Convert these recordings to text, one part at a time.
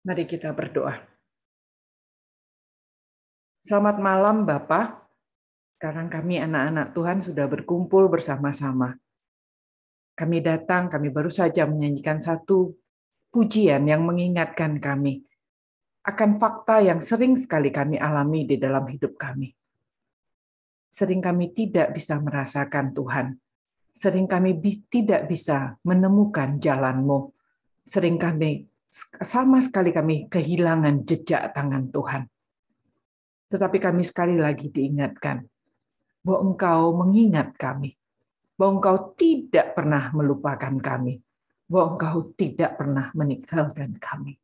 Mari kita berdoa. Selamat malam Bapak. Sekarang kami anak-anak Tuhan sudah berkumpul bersama-sama. Kami datang, kami baru saja menyanyikan satu pujian yang mengingatkan kami akan fakta yang sering sekali kami alami di dalam hidup kami. Sering kami tidak bisa merasakan Tuhan. Sering kami tidak bisa menemukan jalanmu. Sering kami sama sekali kami kehilangan jejak tangan Tuhan. Tetapi kami sekali lagi diingatkan bahwa Engkau mengingat kami, bahwa Engkau tidak pernah melupakan kami, bahwa Engkau tidak pernah meninggalkan kami.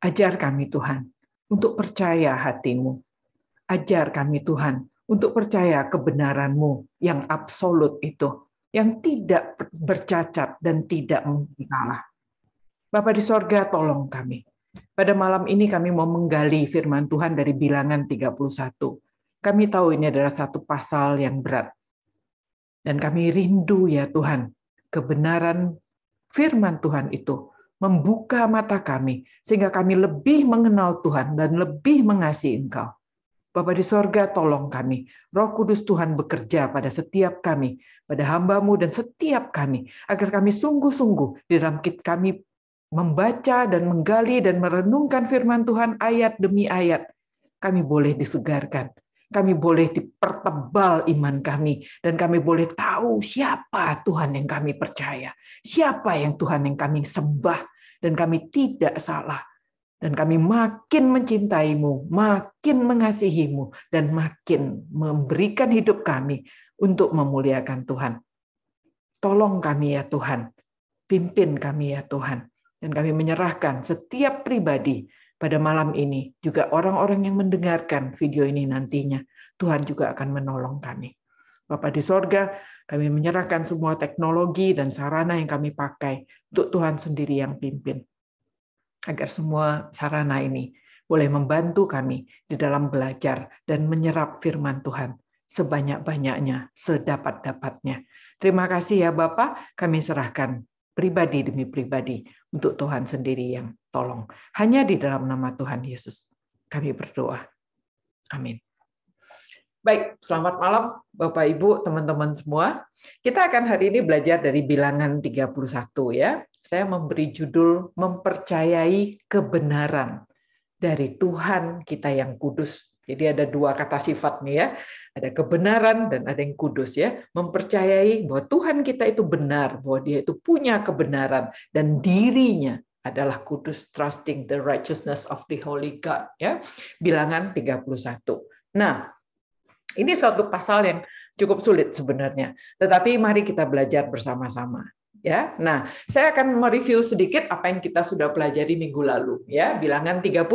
Ajar kami Tuhan untuk percaya hatimu. Ajar kami Tuhan untuk percaya kebenaranmu yang absolut itu, yang tidak bercacat dan tidak mungkin salah. Bapa di sorga, tolong kami. Pada malam ini kami mau menggali firman Tuhan dari bilangan 31. Kami tahu ini adalah satu pasal yang berat. Dan kami rindu ya Tuhan, kebenaran firman Tuhan itu membuka mata kami, sehingga kami lebih mengenal Tuhan dan lebih mengasihi Engkau. Bapa di sorga, tolong kami. Roh Kudus Tuhan bekerja pada setiap kami, pada hambamu dan setiap kami, agar kami sungguh-sungguh di dalam kami membaca dan menggali dan merenungkan firman Tuhan ayat demi ayat, kami boleh disegarkan. Kami boleh dipertebal iman kami. Dan kami boleh tahu siapa Tuhan yang kami percaya. Siapa yang Tuhan yang kami sembah. Dan kami tidak salah. Dan kami makin mencintaimu, makin mengasihimu, dan makin memberikan hidup kami untuk memuliakan Tuhan. Tolong kami ya Tuhan. Pimpin kami ya Tuhan dan kami menyerahkan setiap pribadi pada malam ini, juga orang-orang yang mendengarkan video ini nantinya, Tuhan juga akan menolong kami. Bapak di sorga, kami menyerahkan semua teknologi dan sarana yang kami pakai untuk Tuhan sendiri yang pimpin. Agar semua sarana ini boleh membantu kami di dalam belajar dan menyerap firman Tuhan sebanyak-banyaknya, sedapat-dapatnya. Terima kasih ya Bapak, kami serahkan pribadi demi pribadi untuk Tuhan sendiri yang tolong. Hanya di dalam nama Tuhan Yesus kami berdoa. Amin. Baik, selamat malam Bapak Ibu, teman-teman semua. Kita akan hari ini belajar dari bilangan 31 ya. Saya memberi judul mempercayai kebenaran dari Tuhan kita yang kudus. Jadi ada dua kata sifat nih ya, ada kebenaran dan ada yang kudus ya. Mempercayai bahwa Tuhan kita itu benar, bahwa Dia itu punya kebenaran dan dirinya adalah kudus trusting the righteousness of the holy God ya. Bilangan 31. Nah, ini suatu pasal yang cukup sulit sebenarnya. Tetapi mari kita belajar bersama-sama ya. Nah, saya akan mereview sedikit apa yang kita sudah pelajari minggu lalu ya, bilangan 30.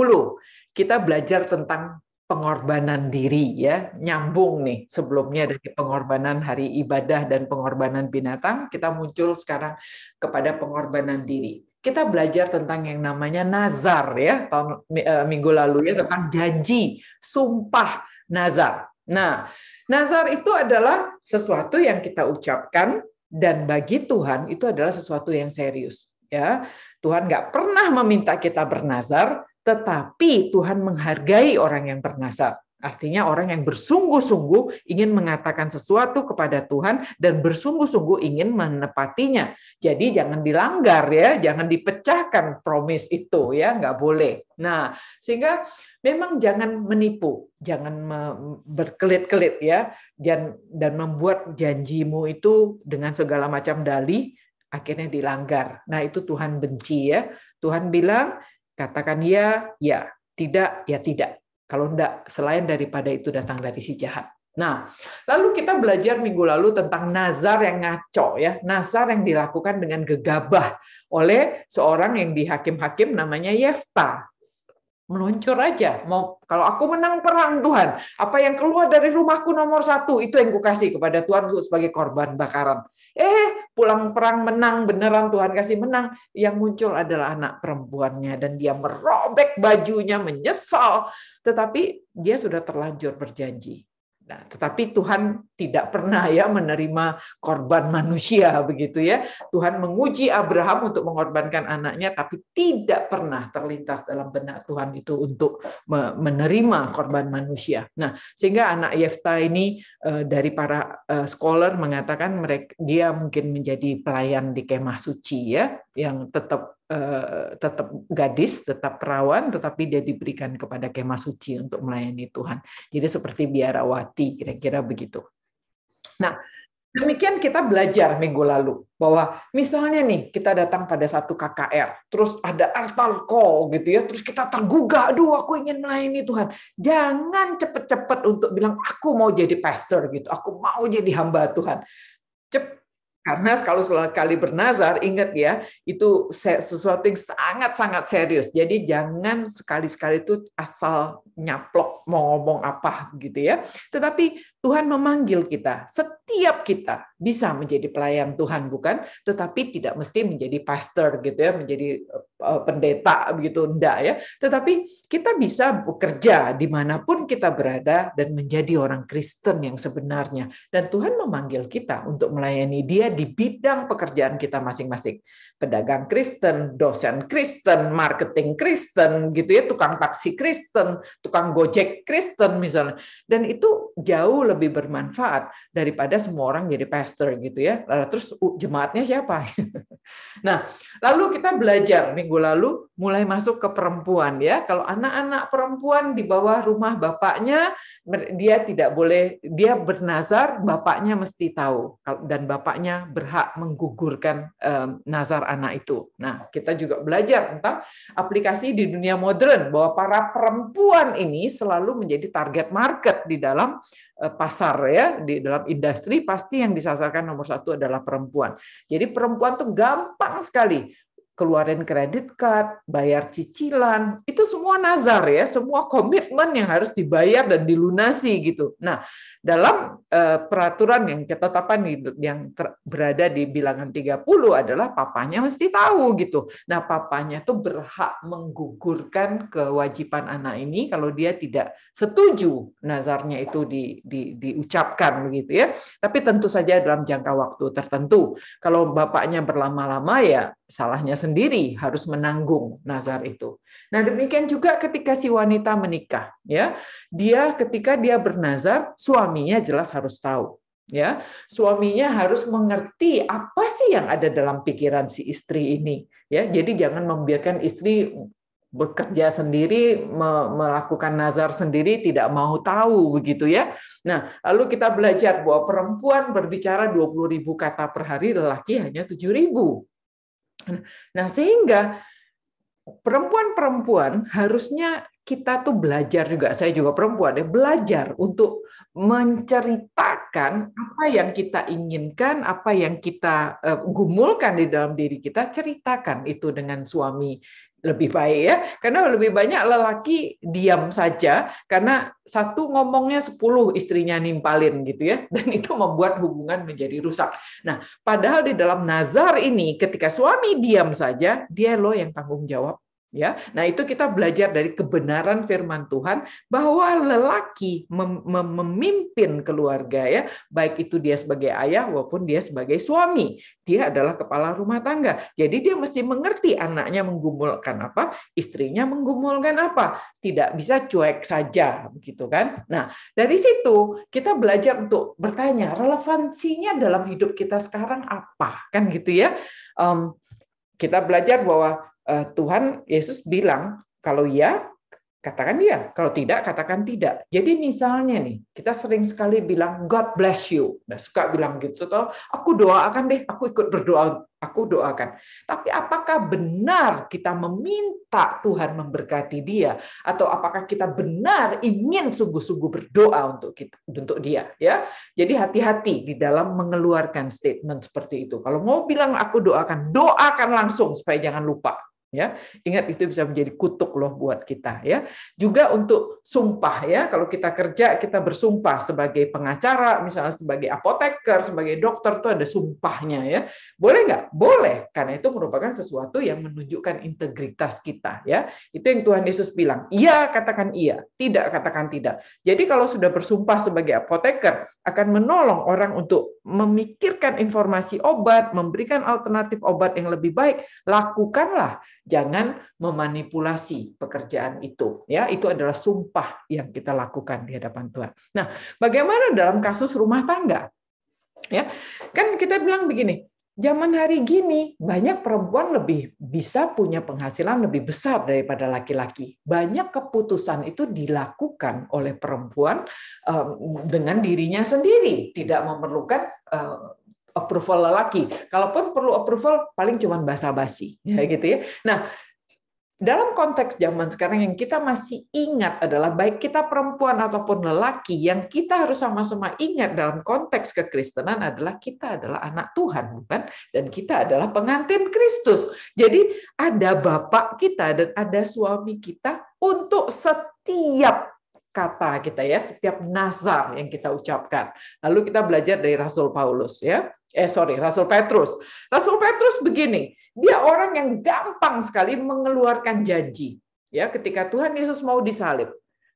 Kita belajar tentang pengorbanan diri ya nyambung nih sebelumnya dari pengorbanan hari ibadah dan pengorbanan binatang kita muncul sekarang kepada pengorbanan diri kita belajar tentang yang namanya nazar ya tahun eh, minggu lalu ya tentang janji sumpah nazar nah nazar itu adalah sesuatu yang kita ucapkan dan bagi Tuhan itu adalah sesuatu yang serius ya Tuhan nggak pernah meminta kita bernazar tetapi Tuhan menghargai orang yang bernasab. Artinya orang yang bersungguh-sungguh ingin mengatakan sesuatu kepada Tuhan dan bersungguh-sungguh ingin menepatinya. Jadi jangan dilanggar ya, jangan dipecahkan promis itu ya, nggak boleh. Nah, sehingga memang jangan menipu, jangan berkelit-kelit ya, dan dan membuat janjimu itu dengan segala macam dalih akhirnya dilanggar. Nah, itu Tuhan benci ya. Tuhan bilang Katakan ya, ya. Tidak, ya tidak. Kalau enggak, selain daripada itu datang dari si jahat. Nah, lalu kita belajar minggu lalu tentang nazar yang ngaco ya, nazar yang dilakukan dengan gegabah oleh seorang yang dihakim-hakim namanya Yefta. Meluncur aja, mau kalau aku menang perang Tuhan, apa yang keluar dari rumahku nomor satu itu yang kukasih kepada Tuhan Tuhanku sebagai korban bakaran. Eh, pulang perang menang, beneran Tuhan kasih menang. Yang muncul adalah anak perempuannya dan dia merobek bajunya, menyesal. Tetapi dia sudah terlanjur berjanji. Nah, tetapi Tuhan tidak pernah ya menerima korban manusia begitu ya. Tuhan menguji Abraham untuk mengorbankan anaknya tapi tidak pernah terlintas dalam benak Tuhan itu untuk menerima korban manusia. Nah, sehingga anak Yefta ini eh, dari para eh, scholar mengatakan mereka dia mungkin menjadi pelayan di kemah suci ya yang tetap Eh, tetap gadis, tetap perawan, tetapi dia diberikan kepada kemah suci untuk melayani Tuhan. Jadi seperti biarawati, kira-kira begitu. Nah, demikian kita belajar minggu lalu bahwa misalnya nih kita datang pada satu KKR, terus ada altar call gitu ya, terus kita tergugah, aduh aku ingin melayani Tuhan. Jangan cepet-cepet untuk bilang aku mau jadi pastor gitu, aku mau jadi hamba Tuhan. Cep karena kalau sekali bernazar, ingat ya, itu sesuatu yang sangat-sangat serius. Jadi jangan sekali-sekali itu asal nyaplok mau ngomong apa gitu ya. Tetapi Tuhan memanggil kita, setiap kita bisa menjadi pelayan Tuhan, bukan? Tetapi tidak mesti menjadi pastor gitu ya, menjadi eh, eh, pendeta begitu, enggak ya. Tetapi kita bisa bekerja dimanapun kita berada dan menjadi orang Kristen yang sebenarnya. Dan Tuhan memanggil kita untuk melayani dia di bidang pekerjaan kita masing-masing. Pedagang Kristen, dosen Kristen, marketing Kristen gitu ya, tukang taksi Kristen, tukang gojek Kristen misalnya. Dan itu jauh lebih lebih bermanfaat daripada semua orang jadi pastor gitu ya. Lalu terus jemaatnya siapa? nah, lalu kita belajar minggu lalu mulai masuk ke perempuan ya. Kalau anak-anak perempuan di bawah rumah bapaknya dia tidak boleh dia bernazar, bapaknya mesti tahu dan bapaknya berhak menggugurkan nazar anak itu. Nah, kita juga belajar tentang aplikasi di dunia modern bahwa para perempuan ini selalu menjadi target market di dalam eh, pasar ya di dalam industri pasti yang disasarkan nomor satu adalah perempuan. Jadi perempuan tuh gampang sekali keluarin kredit card, bayar cicilan, itu semua nazar ya, semua komitmen yang harus dibayar dan dilunasi gitu. Nah, dalam eh, peraturan yang kita ketetapan yang berada di bilangan 30 adalah papanya mesti tahu gitu. Nah, papanya tuh berhak menggugurkan kewajiban anak ini kalau dia tidak setuju nazarnya itu di, di, diucapkan begitu ya. Tapi tentu saja dalam jangka waktu tertentu. Kalau bapaknya berlama-lama ya salahnya sendiri harus menanggung nazar itu. Nah, demikian juga ketika si wanita menikah, ya. Dia ketika dia bernazar, suaminya jelas harus tahu, ya. Suaminya harus mengerti apa sih yang ada dalam pikiran si istri ini, ya. Jadi jangan membiarkan istri bekerja sendiri, melakukan nazar sendiri, tidak mau tahu begitu ya. Nah, lalu kita belajar bahwa perempuan berbicara 20.000 kata per hari, lelaki hanya 7.000 Nah, nah, sehingga perempuan-perempuan harusnya kita tuh belajar juga, saya juga perempuan ya, belajar untuk menceritakan apa yang kita inginkan, apa yang kita eh, gumulkan di dalam diri kita, ceritakan itu dengan suami lebih baik ya karena lebih banyak lelaki diam saja karena satu ngomongnya 10 istrinya nimpalin gitu ya dan itu membuat hubungan menjadi rusak. Nah, padahal di dalam nazar ini ketika suami diam saja, dia loh yang tanggung jawab ya. Nah, itu kita belajar dari kebenaran firman Tuhan bahwa lelaki mem mem memimpin keluarga ya, baik itu dia sebagai ayah maupun dia sebagai suami. Dia adalah kepala rumah tangga. Jadi dia mesti mengerti anaknya menggumulkan apa, istrinya menggumulkan apa. Tidak bisa cuek saja begitu kan. Nah, dari situ kita belajar untuk bertanya relevansinya dalam hidup kita sekarang apa kan gitu ya. Um, kita belajar bahwa Eh, Tuhan Yesus bilang, kalau ya, katakan ya. Kalau tidak, katakan tidak. Jadi misalnya nih, kita sering sekali bilang, God bless you. Nah, suka bilang gitu, toh aku doakan deh, aku ikut berdoa, aku doakan. Tapi apakah benar kita meminta Tuhan memberkati dia? Atau apakah kita benar ingin sungguh-sungguh berdoa untuk kita, untuk dia? ya Jadi hati-hati di dalam mengeluarkan statement seperti itu. Kalau mau bilang aku doakan, doakan langsung supaya jangan lupa ya. Ingat itu bisa menjadi kutuk loh buat kita ya. Juga untuk sumpah ya, kalau kita kerja kita bersumpah sebagai pengacara, misalnya sebagai apoteker, sebagai dokter tuh ada sumpahnya ya. Boleh nggak? Boleh, karena itu merupakan sesuatu yang menunjukkan integritas kita ya. Itu yang Tuhan Yesus bilang. Iya, katakan iya, tidak katakan tidak. Jadi kalau sudah bersumpah sebagai apoteker akan menolong orang untuk memikirkan informasi obat, memberikan alternatif obat yang lebih baik, lakukanlah Jangan memanipulasi pekerjaan itu. Ya, itu adalah sumpah yang kita lakukan di hadapan Tuhan. Nah, bagaimana dalam kasus rumah tangga? Ya, kan kita bilang begini, zaman hari gini banyak perempuan lebih bisa punya penghasilan lebih besar daripada laki-laki. Banyak keputusan itu dilakukan oleh perempuan dengan dirinya sendiri, tidak memerlukan approval lelaki. Kalaupun perlu approval paling cuma basa-basi ya gitu ya. Nah, dalam konteks zaman sekarang yang kita masih ingat adalah baik kita perempuan ataupun lelaki yang kita harus sama-sama ingat dalam konteks kekristenan adalah kita adalah anak Tuhan bukan dan kita adalah pengantin Kristus. Jadi ada bapak kita dan ada suami kita untuk setiap kata kita ya, setiap nazar yang kita ucapkan. Lalu kita belajar dari Rasul Paulus ya eh sorry Rasul Petrus. Rasul Petrus begini, dia orang yang gampang sekali mengeluarkan janji. Ya, ketika Tuhan Yesus mau disalib,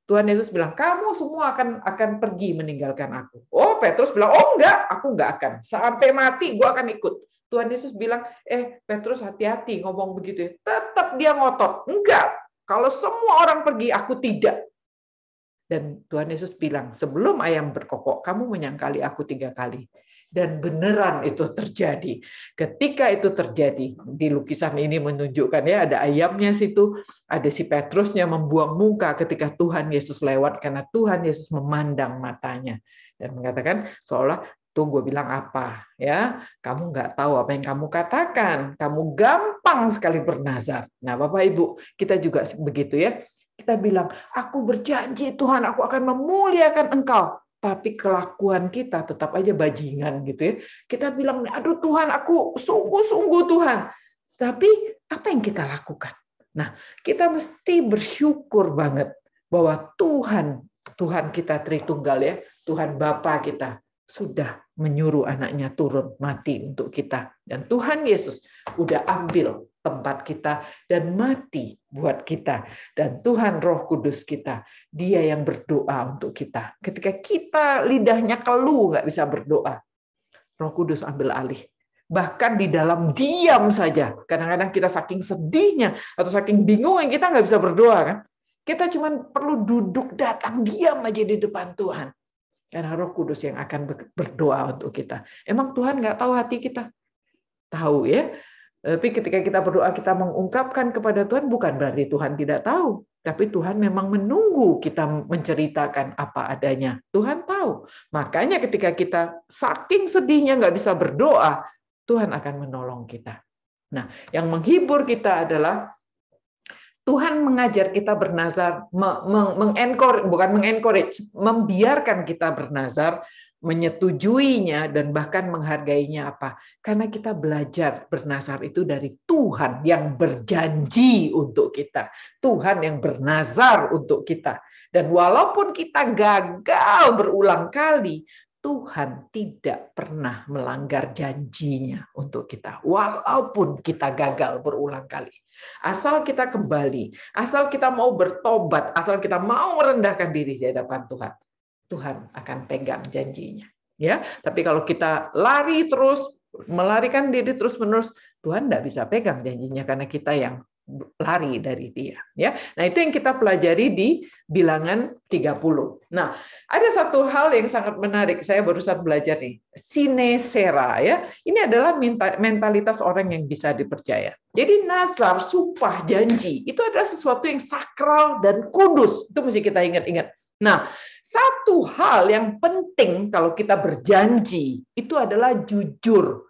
Tuhan Yesus bilang, "Kamu semua akan akan pergi meninggalkan aku." Oh, Petrus bilang, "Oh enggak, aku enggak akan. Sampai mati gua akan ikut." Tuhan Yesus bilang, "Eh, Petrus hati-hati ngomong begitu ya." Tetap dia ngotot. "Enggak. Kalau semua orang pergi, aku tidak." Dan Tuhan Yesus bilang, "Sebelum ayam berkokok, kamu menyangkali aku tiga kali." dan beneran itu terjadi. Ketika itu terjadi, di lukisan ini menunjukkan ya ada ayamnya situ, ada si Petrusnya membuang muka ketika Tuhan Yesus lewat karena Tuhan Yesus memandang matanya dan mengatakan seolah tuh gue bilang apa ya kamu nggak tahu apa yang kamu katakan kamu gampang sekali bernazar nah bapak ibu kita juga begitu ya kita bilang aku berjanji Tuhan aku akan memuliakan engkau tapi kelakuan kita tetap aja bajingan gitu ya. Kita bilang, aduh Tuhan aku sungguh-sungguh Tuhan. Tapi apa yang kita lakukan? Nah, kita mesti bersyukur banget bahwa Tuhan, Tuhan kita Tritunggal ya, Tuhan Bapa kita sudah menyuruh anaknya turun mati untuk kita. Dan Tuhan Yesus udah ambil tempat kita dan mati buat kita. Dan Tuhan Roh Kudus kita, dia yang berdoa untuk kita. Ketika kita lidahnya keluh, nggak bisa berdoa. Roh Kudus ambil alih. Bahkan di dalam diam saja. Kadang-kadang kita saking sedihnya atau saking bingung yang kita nggak bisa berdoa kan. Kita cuma perlu duduk datang diam aja di depan Tuhan. Karena Roh Kudus yang akan berdoa untuk kita. Emang Tuhan nggak tahu hati kita? Tahu ya Eh, tapi ketika kita berdoa, kita mengungkapkan kepada Tuhan, bukan berarti Tuhan tidak tahu, tapi Tuhan memang menunggu kita menceritakan apa adanya. Tuhan tahu. Makanya ketika kita saking sedihnya nggak bisa berdoa, Tuhan akan menolong kita. Nah, yang menghibur kita adalah Tuhan mengajar kita bernazar, mengencourage, bukan mengencourage, membiarkan kita bernazar, menyetujuinya dan bahkan menghargainya apa? Karena kita belajar bernazar itu dari Tuhan yang berjanji untuk kita, Tuhan yang bernazar untuk kita. Dan walaupun kita gagal berulang kali, Tuhan tidak pernah melanggar janjinya untuk kita, walaupun kita gagal berulang kali. Asal kita kembali, asal kita mau bertobat, asal kita mau merendahkan diri di hadapan Tuhan, Tuhan akan pegang janjinya. Ya, tapi kalau kita lari terus, melarikan diri terus-menerus, Tuhan tidak bisa pegang janjinya karena kita yang lari dari dia ya. Nah, itu yang kita pelajari di bilangan 30. Nah, ada satu hal yang sangat menarik saya barusan belajar nih, sinesera ya. Ini adalah mentalitas orang yang bisa dipercaya. Jadi nazar, Supah, janji itu adalah sesuatu yang sakral dan kudus. Itu mesti kita ingat-ingat. Nah, satu hal yang penting kalau kita berjanji itu adalah jujur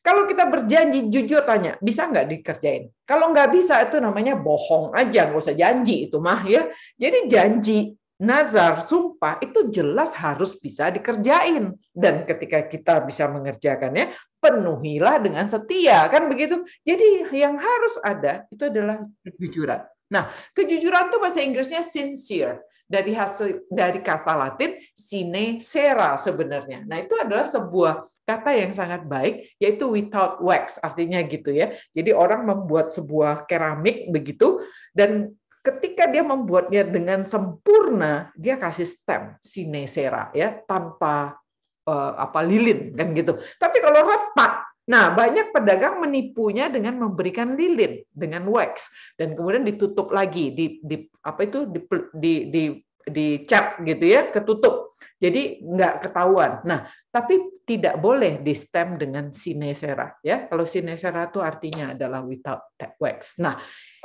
kalau kita berjanji jujur tanya, bisa nggak dikerjain? Kalau nggak bisa itu namanya bohong aja, nggak usah janji itu mah ya. Jadi janji, nazar, sumpah itu jelas harus bisa dikerjain. Dan ketika kita bisa mengerjakannya, penuhilah dengan setia, kan begitu. Jadi yang harus ada itu adalah kejujuran. Nah, kejujuran itu bahasa Inggrisnya sincere dari hasil dari kata Latin sine sera sebenarnya. Nah, itu adalah sebuah kata yang sangat baik yaitu without wax artinya gitu ya. Jadi orang membuat sebuah keramik begitu dan ketika dia membuatnya dengan sempurna dia kasih stem sine sera ya tanpa eh, apa lilin kan gitu. Tapi kalau Nah, banyak pedagang menipunya dengan memberikan lilin dengan wax dan kemudian ditutup lagi di, di apa itu di, di, di dicap gitu ya, ketutup. Jadi nggak ketahuan. Nah, tapi tidak boleh di stem dengan sinesera ya. Kalau sinesera itu artinya adalah without wax. Nah,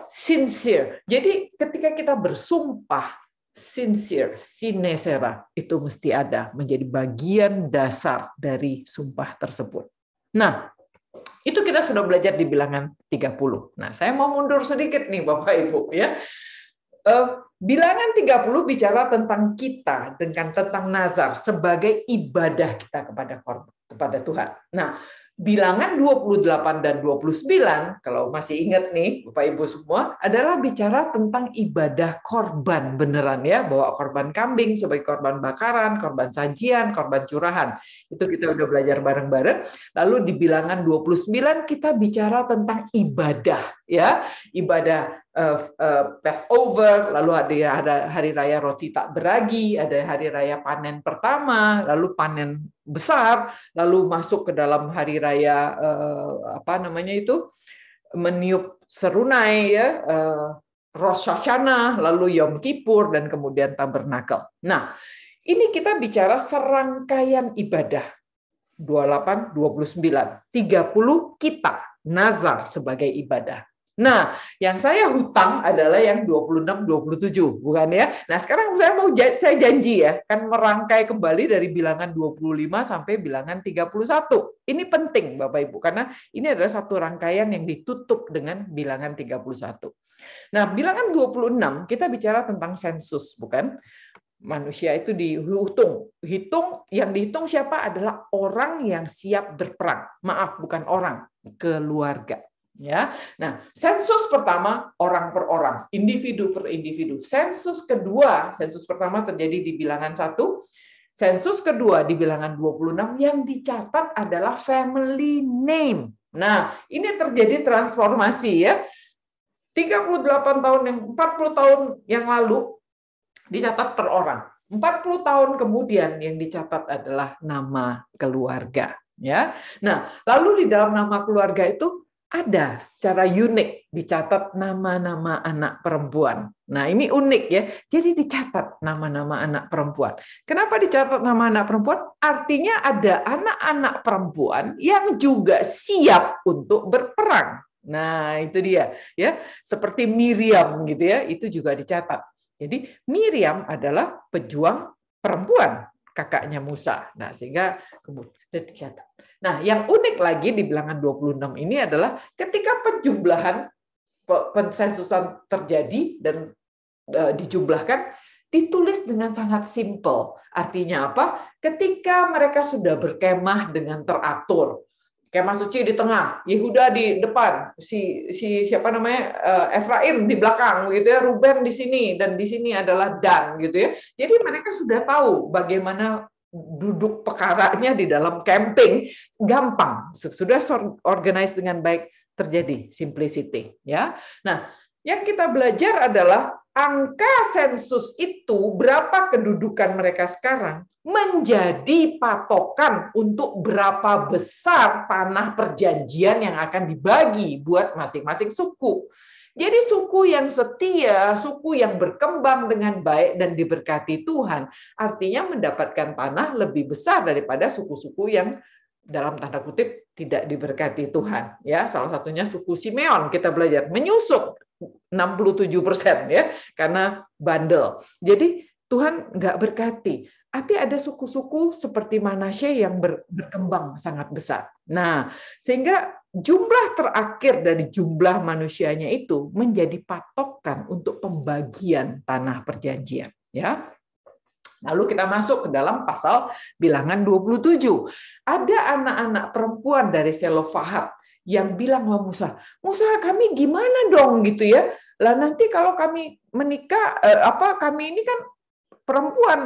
sincere. Jadi ketika kita bersumpah sincere, sinesera itu mesti ada menjadi bagian dasar dari sumpah tersebut. Nah, itu kita sudah belajar di bilangan 30. Nah, saya mau mundur sedikit nih Bapak Ibu ya. Eh, bilangan 30 bicara tentang kita dengan tentang nazar sebagai ibadah kita kepada kepada Tuhan. Nah, bilangan 28 dan 29, kalau masih ingat nih Bapak Ibu semua, adalah bicara tentang ibadah korban beneran ya, bawa korban kambing sebagai korban bakaran, korban sajian, korban curahan. Itu kita udah belajar bareng-bareng. Lalu di bilangan 29 kita bicara tentang ibadah ya, ibadah uh, uh, Passover, lalu ada, ada hari raya roti tak beragi, ada hari raya panen pertama, lalu panen besar lalu masuk ke dalam hari raya uh, apa namanya itu meniup serunai ya uh, Rosh Hashanah lalu Yom Kippur dan kemudian tabernakel. Nah, ini kita bicara serangkaian ibadah 28 29 30 kita nazar sebagai ibadah. Nah, yang saya hutang adalah yang 26 27, bukan ya? Nah, sekarang saya mau saya janji ya, kan merangkai kembali dari bilangan 25 sampai bilangan 31. Ini penting Bapak Ibu karena ini adalah satu rangkaian yang ditutup dengan bilangan 31. Nah, bilangan 26 kita bicara tentang sensus, bukan? manusia itu dihitung. Hitung yang dihitung siapa adalah orang yang siap berperang. Maaf, bukan orang, keluarga. Ya. Nah, sensus pertama orang per orang, individu per individu. Sensus kedua, sensus pertama terjadi di bilangan satu, sensus kedua di bilangan 26 yang dicatat adalah family name. Nah, ini terjadi transformasi ya. 38 tahun yang 40 tahun yang lalu dicatat per orang. 40 tahun kemudian yang dicatat adalah nama keluarga ya. Nah, lalu di dalam nama keluarga itu ada secara unik dicatat nama-nama anak perempuan. Nah, ini unik ya. Jadi dicatat nama-nama anak perempuan. Kenapa dicatat nama anak perempuan? Artinya ada anak-anak perempuan yang juga siap untuk berperang. Nah, itu dia ya. Seperti Miriam gitu ya, itu juga dicatat. Jadi Miriam adalah pejuang perempuan kakaknya Musa. Nah, sehingga kemudian dicatat. Nah, yang unik lagi di bilangan 26 ini adalah ketika penjumlahan pensensusan terjadi dan e, dijumlahkan ditulis dengan sangat simpel. Artinya apa? Ketika mereka sudah berkemah dengan teratur, Kemah Suci di tengah, Yehuda di depan, si si siapa namanya eh, Efraim di belakang gitu ya, Ruben di sini dan di sini adalah Dan gitu ya. Jadi mereka sudah tahu bagaimana duduk pekaranya di dalam camping gampang sudah organize dengan baik terjadi simplicity ya. Nah, yang kita belajar adalah angka sensus itu berapa kedudukan mereka sekarang menjadi patokan untuk berapa besar tanah perjanjian yang akan dibagi buat masing-masing suku. Jadi suku yang setia, suku yang berkembang dengan baik dan diberkati Tuhan, artinya mendapatkan tanah lebih besar daripada suku-suku yang dalam tanda kutip tidak diberkati Tuhan ya salah satunya suku Simeon kita belajar menyusup 67 persen ya karena bandel jadi Tuhan nggak berkati tapi ada suku-suku seperti Manasye yang berkembang sangat besar nah sehingga jumlah terakhir dari jumlah manusianya itu menjadi patokan untuk pembagian tanah perjanjian ya Lalu kita masuk ke dalam pasal bilangan 27. Ada anak-anak perempuan dari Selofahat yang bilang sama Musa, Musa kami gimana dong gitu ya? Lah nanti kalau kami menikah, eh, apa kami ini kan perempuan,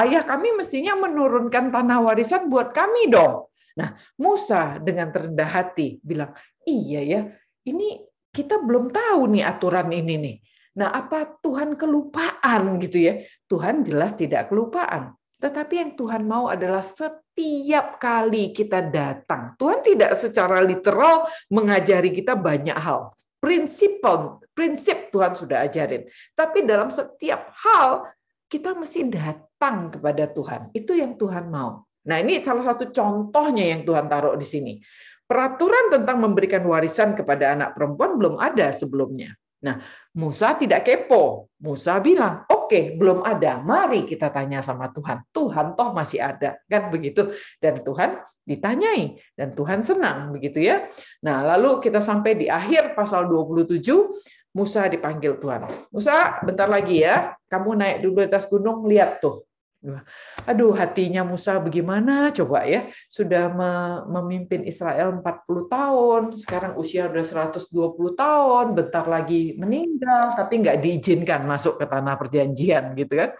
ayah kami mestinya menurunkan tanah warisan buat kami dong. Nah Musa dengan terendah hati bilang, iya ya, ini kita belum tahu nih aturan ini nih Nah, apa Tuhan kelupaan gitu ya? Tuhan jelas tidak kelupaan. Tetapi yang Tuhan mau adalah setiap kali kita datang, Tuhan tidak secara literal mengajari kita banyak hal. Prinsip prinsip Tuhan sudah ajarin. Tapi dalam setiap hal kita mesti datang kepada Tuhan. Itu yang Tuhan mau. Nah, ini salah satu contohnya yang Tuhan taruh di sini. Peraturan tentang memberikan warisan kepada anak perempuan belum ada sebelumnya. Nah, Musa tidak kepo. Musa bilang, "Oke, okay, belum ada. Mari kita tanya sama Tuhan. Tuhan toh masih ada." Kan begitu. Dan Tuhan ditanyai dan Tuhan senang begitu ya. Nah, lalu kita sampai di akhir pasal 27, Musa dipanggil Tuhan. "Musa, bentar lagi ya. Kamu naik dulu atas gunung, lihat tuh Aduh, hatinya Musa bagaimana coba ya? Sudah memimpin Israel 40 tahun, sekarang usia sudah 120 tahun, bentar lagi meninggal, tapi nggak diizinkan masuk ke tanah perjanjian gitu kan.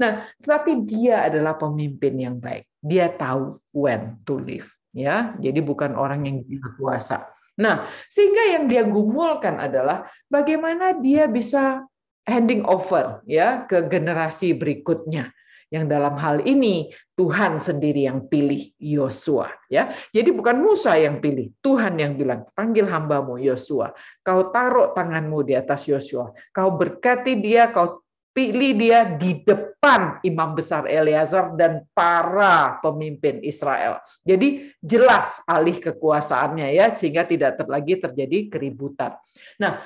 Nah, tetapi dia adalah pemimpin yang baik. Dia tahu when to live ya. Jadi bukan orang yang gila kuasa. Nah, sehingga yang dia gumulkan adalah bagaimana dia bisa handing over ya ke generasi berikutnya yang dalam hal ini Tuhan sendiri yang pilih Yosua ya. Jadi bukan Musa yang pilih, Tuhan yang bilang, "Panggil hambamu Yosua. Kau taruh tanganmu di atas Yosua. Kau berkati dia, kau pilih dia di depan imam besar Eleazar dan para pemimpin Israel. Jadi jelas alih kekuasaannya ya sehingga tidak lagi terjadi keributan. Nah,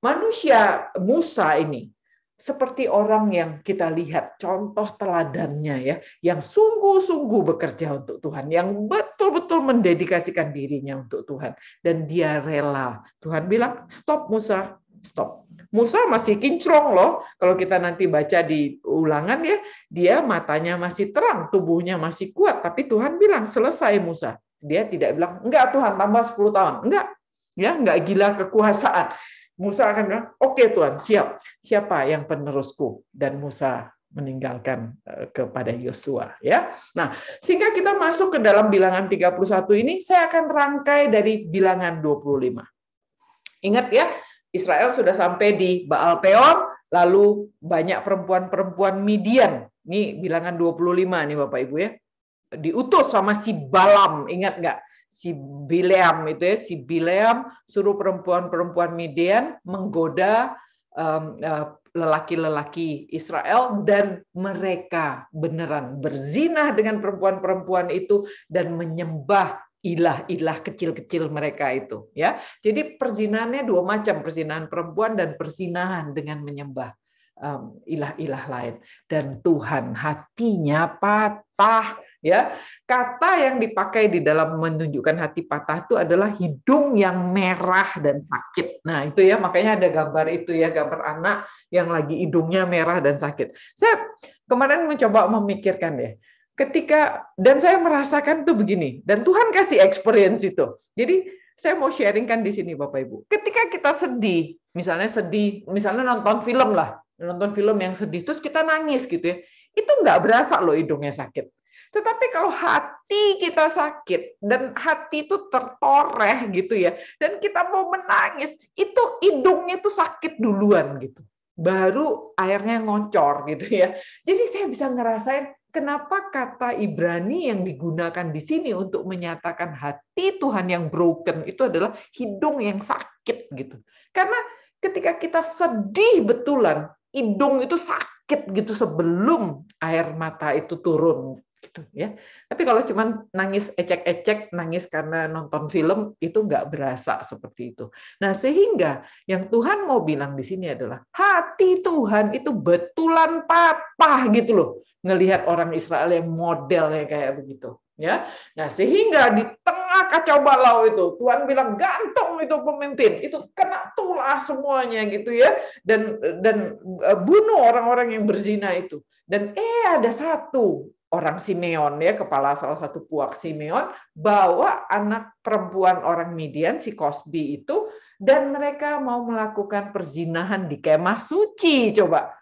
manusia Musa ini seperti orang yang kita lihat contoh teladannya ya, yang sungguh-sungguh bekerja untuk Tuhan, yang betul-betul mendedikasikan dirinya untuk Tuhan dan dia rela. Tuhan bilang, "Stop Musa, stop." Musa masih kincrong loh. Kalau kita nanti baca di ulangan ya, dia matanya masih terang, tubuhnya masih kuat, tapi Tuhan bilang, "Selesai Musa." Dia tidak bilang, "Enggak Tuhan, tambah 10 tahun." Enggak. Ya, enggak gila kekuasaan Musa akan bilang, "Oke okay, Tuhan, siap. Siapa yang penerusku?" Dan Musa meninggalkan eh, kepada Yosua ya. Nah, sehingga kita masuk ke dalam bilangan 31 ini saya akan rangkai dari bilangan 25. Ingat ya, Israel sudah sampai di Baal Peor, lalu banyak perempuan-perempuan Midian. Ini bilangan 25 nih Bapak Ibu ya. Diutus sama si Balam, ingat nggak? si Bileam itu ya, si Bileam suruh perempuan-perempuan Midian menggoda eh, lelaki-lelaki Israel dan mereka beneran berzina dengan perempuan-perempuan itu dan menyembah ilah-ilah kecil-kecil mereka itu ya. Jadi perzinahannya dua macam, perzinahan perempuan dan perzinahan dengan menyembah ilah-ilah lain dan Tuhan hatinya patah ya kata yang dipakai di dalam menunjukkan hati patah itu adalah hidung yang merah dan sakit nah itu ya makanya ada gambar itu ya gambar anak yang lagi hidungnya merah dan sakit saya kemarin mencoba memikirkan ya ketika dan saya merasakan tuh begini dan Tuhan kasih experience itu jadi saya mau sharingkan di sini Bapak Ibu. Ketika kita sedih, misalnya sedih, misalnya nonton film lah, nonton film yang sedih, terus kita nangis gitu ya, itu nggak berasa loh hidungnya sakit. Tetapi kalau hati kita sakit dan hati itu tertoreh gitu ya, dan kita mau menangis, itu hidungnya itu sakit duluan gitu. Baru airnya ngocor gitu ya. Jadi saya bisa ngerasain kenapa kata Ibrani yang digunakan di sini untuk menyatakan hati Tuhan yang broken itu adalah hidung yang sakit gitu. Karena ketika kita sedih betulan, hidung itu sakit gitu sebelum air mata itu turun gitu ya. Tapi kalau cuma nangis ecek-ecek, nangis karena nonton film itu nggak berasa seperti itu. Nah, sehingga yang Tuhan mau bilang di sini adalah hati Tuhan itu betulan papa gitu loh ngelihat orang Israel yang modelnya kayak begitu ya. Nah, sehingga di tengah kacau balau itu Tuhan bilang gantung itu pemimpin, itu kena tulah semuanya gitu ya dan dan e, bunuh orang-orang yang berzina itu. Dan eh ada satu orang Simeon ya kepala salah satu puak Simeon bawa anak perempuan orang Midian si Cosby itu dan mereka mau melakukan perzinahan di kemah suci coba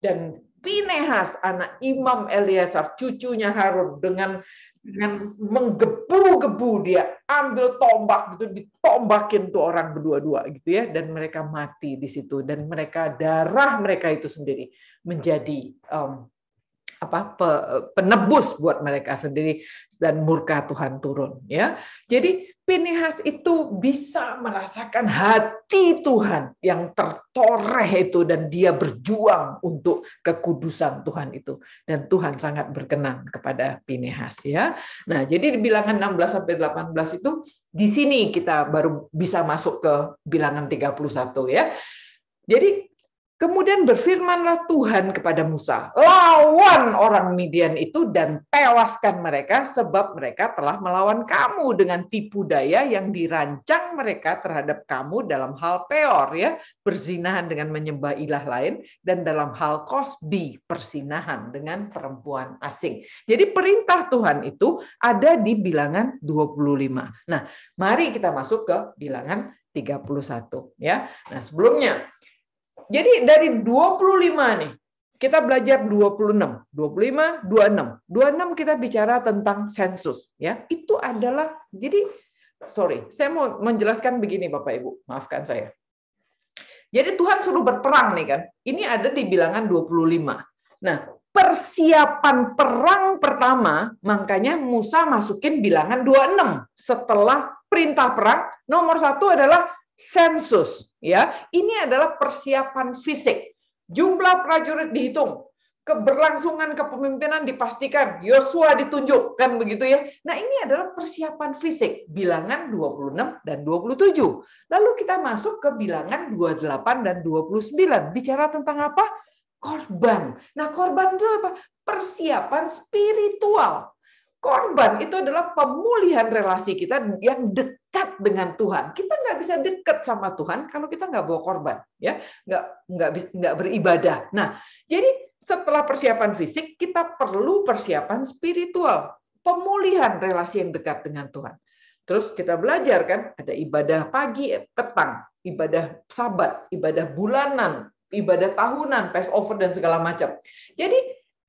dan Pinehas anak Imam Eliezer cucunya Harun dengan dengan menggebu-gebu dia ambil tombak gitu ditombakin tuh orang berdua-dua gitu ya dan mereka mati di situ dan mereka darah mereka itu sendiri menjadi um, apa pe, penebus buat mereka sendiri dan murka Tuhan turun ya. Jadi Pinhas itu bisa merasakan hati Tuhan yang tertoreh itu dan dia berjuang untuk kekudusan Tuhan itu dan Tuhan sangat berkenan kepada Pinhas ya. Nah, jadi di bilangan 16 sampai 18 itu di sini kita baru bisa masuk ke bilangan 31 ya. Jadi Kemudian berfirmanlah Tuhan kepada Musa, lawan orang Midian itu dan tewaskan mereka sebab mereka telah melawan kamu dengan tipu daya yang dirancang mereka terhadap kamu dalam hal peor ya, perzinahan dengan menyembah ilah lain dan dalam hal kosbi, persinahan dengan perempuan asing. Jadi perintah Tuhan itu ada di bilangan 25. Nah, mari kita masuk ke bilangan 31 ya. Nah, sebelumnya jadi dari 25 nih, kita belajar 26, 25, 26. 26 kita bicara tentang sensus ya. Itu adalah jadi sorry, saya mau menjelaskan begini Bapak Ibu, maafkan saya. Jadi Tuhan suruh berperang nih kan. Ini ada di bilangan 25. Nah, persiapan perang pertama, makanya Musa masukin bilangan 26 setelah perintah perang. Nomor satu adalah sensus ya. Ini adalah persiapan fisik. Jumlah prajurit dihitung, keberlangsungan kepemimpinan dipastikan, Yosua ditunjukkan begitu ya. Nah ini adalah persiapan fisik, bilangan 26 dan 27. Lalu kita masuk ke bilangan 28 dan 29. Bicara tentang apa? Korban. Nah korban itu apa? Persiapan spiritual. Korban itu adalah pemulihan relasi kita yang dekat dekat dengan Tuhan. Kita nggak bisa dekat sama Tuhan kalau kita nggak bawa korban, ya, nggak nggak nggak beribadah. Nah, jadi setelah persiapan fisik, kita perlu persiapan spiritual, pemulihan relasi yang dekat dengan Tuhan. Terus kita belajar kan, ada ibadah pagi, eh, petang, ibadah sabat, ibadah bulanan, ibadah tahunan, pass over dan segala macam. Jadi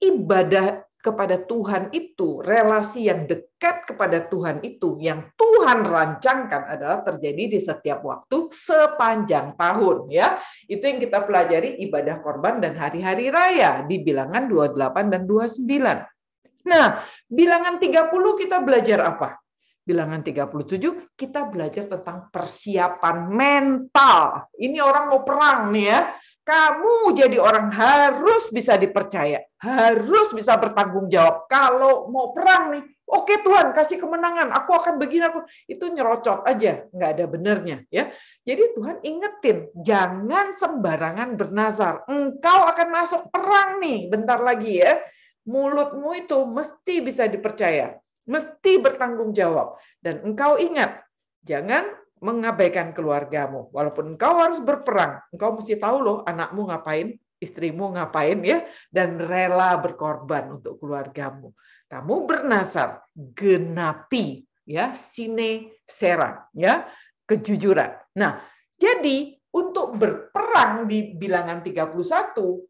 ibadah kepada Tuhan itu, relasi yang dekat kepada Tuhan itu, yang Tuhan rancangkan adalah terjadi di setiap waktu sepanjang tahun. ya Itu yang kita pelajari ibadah korban dan hari-hari raya di bilangan 28 dan 29. Nah, bilangan 30 kita belajar apa? bilangan 37 kita belajar tentang persiapan mental. Ini orang mau perang nih ya. Kamu jadi orang harus bisa dipercaya, harus bisa bertanggung jawab. Kalau mau perang nih, oke Tuhan kasih kemenangan, aku akan begini aku. Itu nyerocot aja, nggak ada benernya ya. Jadi Tuhan ingetin, jangan sembarangan bernazar. Engkau akan masuk perang nih bentar lagi ya. Mulutmu itu mesti bisa dipercaya mesti bertanggung jawab. Dan engkau ingat, jangan mengabaikan keluargamu. Walaupun engkau harus berperang, engkau mesti tahu loh anakmu ngapain, istrimu ngapain ya, dan rela berkorban untuk keluargamu. Kamu bernasar, genapi ya, sine sera ya, kejujuran. Nah, jadi untuk berperang di bilangan 31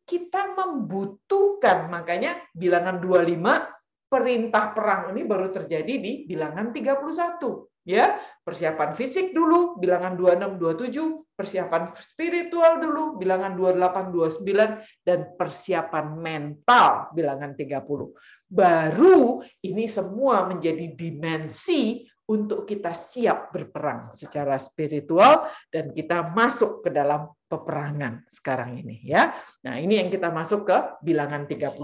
kita membutuhkan makanya bilangan 25 perintah perang ini baru terjadi di bilangan 31 ya persiapan fisik dulu bilangan 26 27 persiapan spiritual dulu bilangan 28 29 dan persiapan mental bilangan 30 baru ini semua menjadi dimensi untuk kita siap berperang secara spiritual dan kita masuk ke dalam peperangan sekarang ini ya. Nah, ini yang kita masuk ke bilangan 31.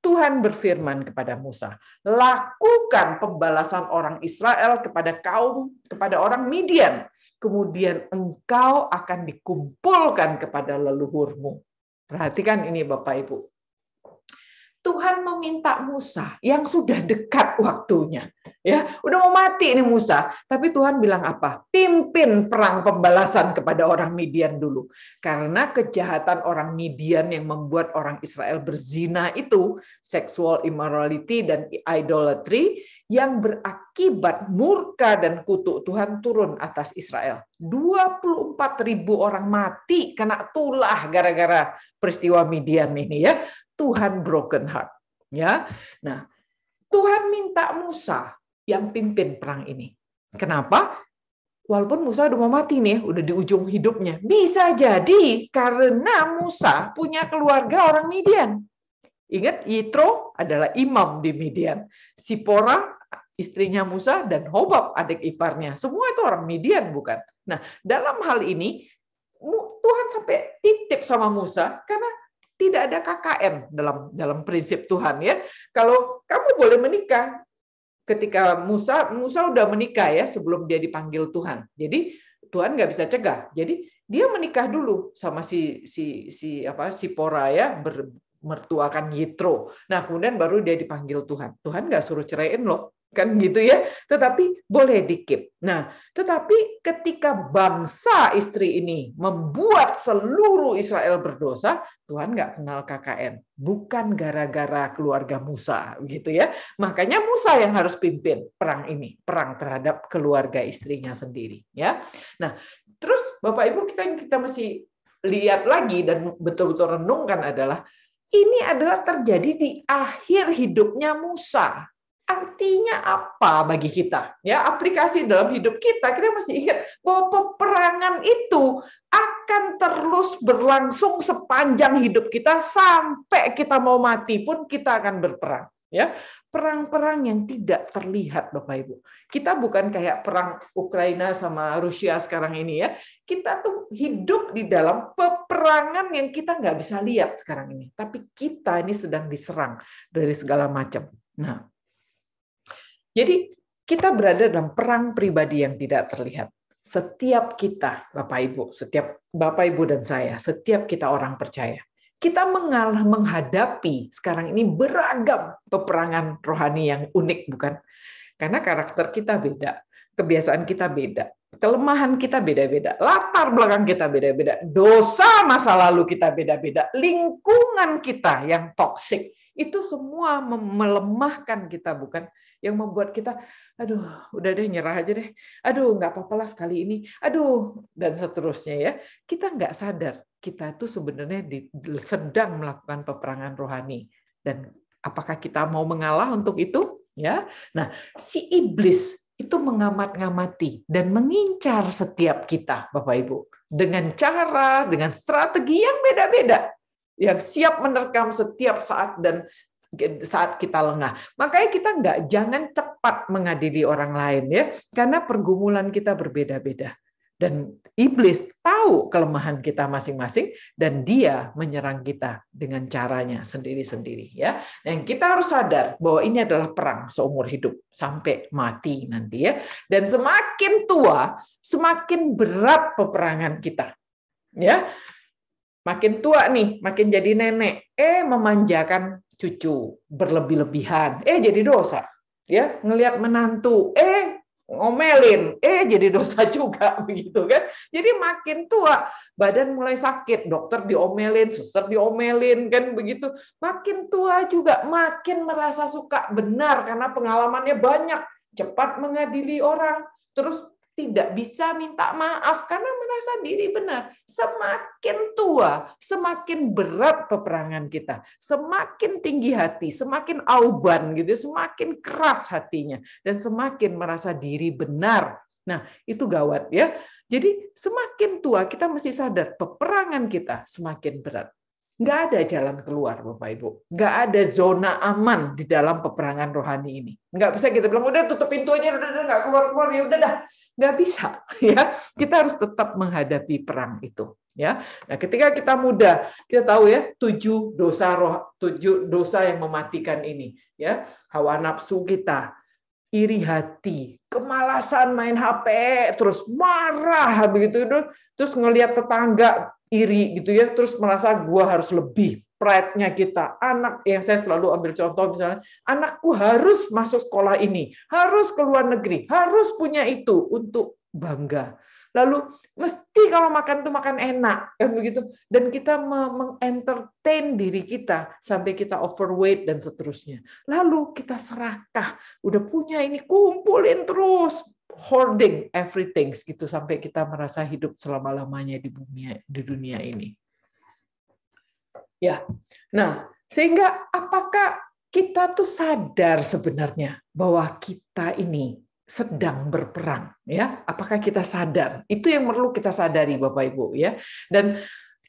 Tuhan berfirman kepada Musa, "Lakukan pembalasan orang Israel kepada kaum kepada orang Midian, kemudian engkau akan dikumpulkan kepada leluhurmu." Perhatikan ini Bapak Ibu. Tuhan meminta Musa yang sudah dekat waktunya. Ya, udah mau mati ini Musa, tapi Tuhan bilang apa? Pimpin perang pembalasan kepada orang Midian dulu. Karena kejahatan orang Midian yang membuat orang Israel berzina itu sexual immorality dan idolatry yang berakibat murka dan kutuk Tuhan turun atas Israel. empat ribu orang mati kena tulah gara-gara peristiwa Midian ini ya. Tuhan broken heart. Ya, nah Tuhan minta Musa yang pimpin perang ini. Kenapa? Walaupun Musa udah mau mati nih, udah di ujung hidupnya. Bisa jadi karena Musa punya keluarga orang Midian. Ingat, Yitro adalah imam di Midian. Sipora, istrinya Musa, dan Hobab, adik iparnya. Semua itu orang Midian, bukan? Nah, dalam hal ini, Tuhan sampai titip sama Musa, kan tidak ada KKN dalam dalam prinsip Tuhan ya. Kalau kamu boleh menikah ketika Musa Musa udah menikah ya sebelum dia dipanggil Tuhan. Jadi Tuhan nggak bisa cegah. Jadi dia menikah dulu sama si si si apa si Pora ya ber, mertuakan Yitro. Nah kemudian baru dia dipanggil Tuhan. Tuhan nggak suruh ceraiin loh kan gitu ya. Tetapi boleh dikip. Nah, tetapi ketika bangsa istri ini membuat seluruh Israel berdosa, Tuhan nggak kenal KKN. Bukan gara-gara keluarga Musa, gitu ya. Makanya Musa yang harus pimpin perang ini, perang terhadap keluarga istrinya sendiri, ya. Nah, terus Bapak Ibu kita kita masih lihat lagi dan betul-betul renungkan adalah ini adalah terjadi di akhir hidupnya Musa artinya apa bagi kita ya aplikasi dalam hidup kita kita mesti ingat bahwa peperangan itu akan terus berlangsung sepanjang hidup kita sampai kita mau mati pun kita akan berperang ya perang-perang yang tidak terlihat Bapak Ibu. Kita bukan kayak perang Ukraina sama Rusia sekarang ini ya. Kita tuh hidup di dalam peperangan yang kita nggak bisa lihat sekarang ini. Tapi kita ini sedang diserang dari segala macam. Nah, jadi kita berada dalam perang pribadi yang tidak terlihat. Setiap kita, Bapak Ibu, setiap Bapak Ibu dan saya, setiap kita orang percaya, kita mengalah menghadapi sekarang ini beragam peperangan rohani yang unik, bukan? Karena karakter kita beda, kebiasaan kita beda, kelemahan kita beda-beda, latar belakang kita beda-beda, dosa masa lalu kita beda-beda, lingkungan kita yang toksik, itu semua melemahkan kita, bukan? yang membuat kita aduh udah deh nyerah aja deh aduh nggak apa-apa lah sekali ini aduh dan seterusnya ya kita nggak sadar kita itu sebenarnya sedang melakukan peperangan rohani dan apakah kita mau mengalah untuk itu ya nah si iblis itu mengamat-ngamati dan mengincar setiap kita Bapak Ibu dengan cara dengan strategi yang beda-beda yang siap menerkam setiap saat dan saat kita lengah. Makanya kita nggak jangan cepat mengadili orang lain ya, karena pergumulan kita berbeda-beda. Dan iblis tahu kelemahan kita masing-masing dan dia menyerang kita dengan caranya sendiri-sendiri ya. Dan kita harus sadar bahwa ini adalah perang seumur hidup sampai mati nanti ya. Dan semakin tua, semakin berat peperangan kita. Ya makin tua nih, makin jadi nenek, eh memanjakan cucu berlebih-lebihan, eh jadi dosa. Ya, ngelihat menantu, eh ngomelin, eh jadi dosa juga begitu kan. Jadi makin tua, badan mulai sakit, dokter diomelin, suster diomelin kan begitu. Makin tua juga makin merasa suka benar karena pengalamannya banyak, cepat mengadili orang, terus tidak bisa minta maaf karena merasa diri benar. Semakin tua, semakin berat peperangan kita, semakin tinggi hati, semakin auban gitu, semakin keras hatinya dan semakin merasa diri benar. Nah, itu gawat ya. Jadi semakin tua kita mesti sadar peperangan kita semakin berat. Nggak ada jalan keluar, Bapak Ibu. Nggak ada zona aman di dalam peperangan rohani ini. Nggak bisa kita bilang, udah tutup pintunya, udah, udah nggak keluar-keluar, ya udah dah nggak bisa ya kita harus tetap menghadapi perang itu ya nah ketika kita muda kita tahu ya tujuh dosa roh tujuh dosa yang mematikan ini ya hawa nafsu kita iri hati kemalasan main HP terus marah begitu terus ngelihat tetangga iri gitu ya terus merasa gua harus lebih pride-nya kita. Anak yang saya selalu ambil contoh misalnya, anakku harus masuk sekolah ini, harus ke luar negeri, harus punya itu untuk bangga. Lalu mesti kalau makan tuh makan enak kan begitu dan kita mengentertain diri kita sampai kita overweight dan seterusnya. Lalu kita serakah, udah punya ini kumpulin terus hoarding everything gitu sampai kita merasa hidup selama-lamanya di dunia di dunia ini. Ya. Nah, sehingga apakah kita tuh sadar sebenarnya bahwa kita ini sedang berperang ya apakah kita sadar itu yang perlu kita sadari Bapak Ibu ya dan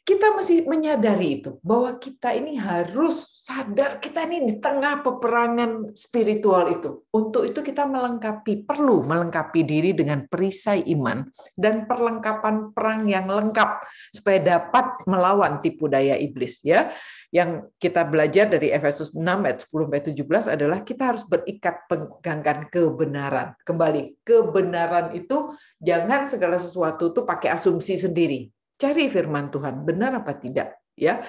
kita masih menyadari itu bahwa kita ini harus sadar kita ini di tengah peperangan spiritual itu. Untuk itu kita melengkapi perlu melengkapi diri dengan perisai iman dan perlengkapan perang yang lengkap supaya dapat melawan tipu daya iblis ya. Yang kita belajar dari Efesus 6 ayat 10 ayat 17 adalah kita harus berikat pegangkan kebenaran. Kembali, kebenaran itu jangan segala sesuatu itu pakai asumsi sendiri cari firman Tuhan benar apa tidak ya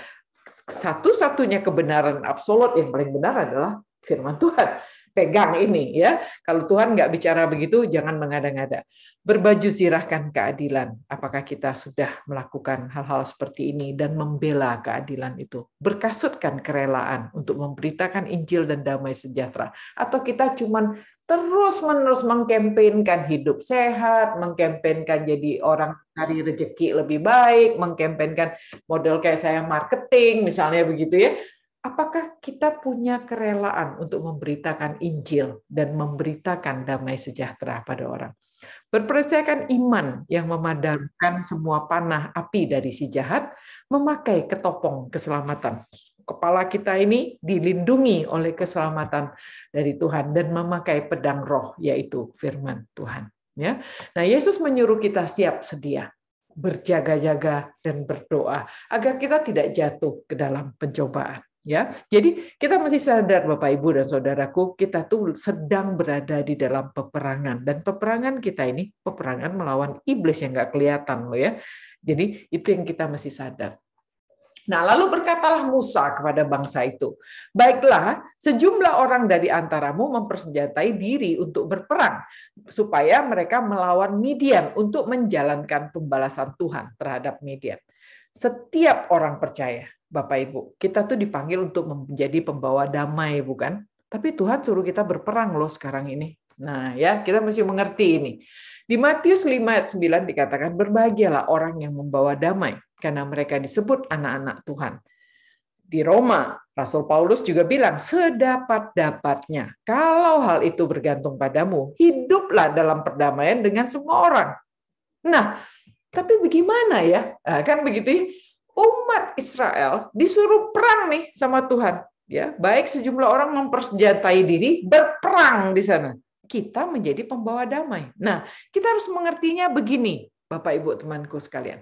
satu-satunya kebenaran absolut yang paling benar adalah firman Tuhan pegang ini ya. Kalau Tuhan nggak bicara begitu, jangan mengada-ngada. Berbaju sirahkan keadilan. Apakah kita sudah melakukan hal-hal seperti ini dan membela keadilan itu? Berkasutkan kerelaan untuk memberitakan Injil dan damai sejahtera. Atau kita cuman terus-menerus mengkempinkan hidup sehat, mengkempinkan jadi orang cari rezeki lebih baik, mengkempinkan model kayak saya marketing misalnya begitu ya apakah kita punya kerelaan untuk memberitakan Injil dan memberitakan damai sejahtera pada orang. Berpercayakan iman yang memadamkan semua panah api dari si jahat, memakai ketopong keselamatan. Kepala kita ini dilindungi oleh keselamatan dari Tuhan dan memakai pedang roh, yaitu firman Tuhan. Ya, Nah, Yesus menyuruh kita siap sedia berjaga-jaga dan berdoa agar kita tidak jatuh ke dalam pencobaan ya. Jadi kita masih sadar Bapak Ibu dan saudaraku, kita tuh sedang berada di dalam peperangan dan peperangan kita ini peperangan melawan iblis yang nggak kelihatan loh ya. Jadi itu yang kita masih sadar. Nah, lalu berkatalah Musa kepada bangsa itu, "Baiklah, sejumlah orang dari antaramu mempersenjatai diri untuk berperang, supaya mereka melawan Midian untuk menjalankan pembalasan Tuhan terhadap Midian. Setiap orang percaya Bapak Ibu. Kita tuh dipanggil untuk menjadi pembawa damai, bukan? Tapi Tuhan suruh kita berperang loh sekarang ini. Nah, ya, kita mesti mengerti ini. Di Matius 5 ayat 9 dikatakan berbahagialah orang yang membawa damai karena mereka disebut anak-anak Tuhan. Di Roma, Rasul Paulus juga bilang sedapat-dapatnya. Kalau hal itu bergantung padamu, hiduplah dalam perdamaian dengan semua orang. Nah, tapi bagaimana ya? Nah, kan begitu ya umat Israel disuruh perang nih sama Tuhan, ya. Baik sejumlah orang mempersenjatai diri berperang di sana. Kita menjadi pembawa damai. Nah, kita harus mengertinya begini, Bapak Ibu temanku sekalian.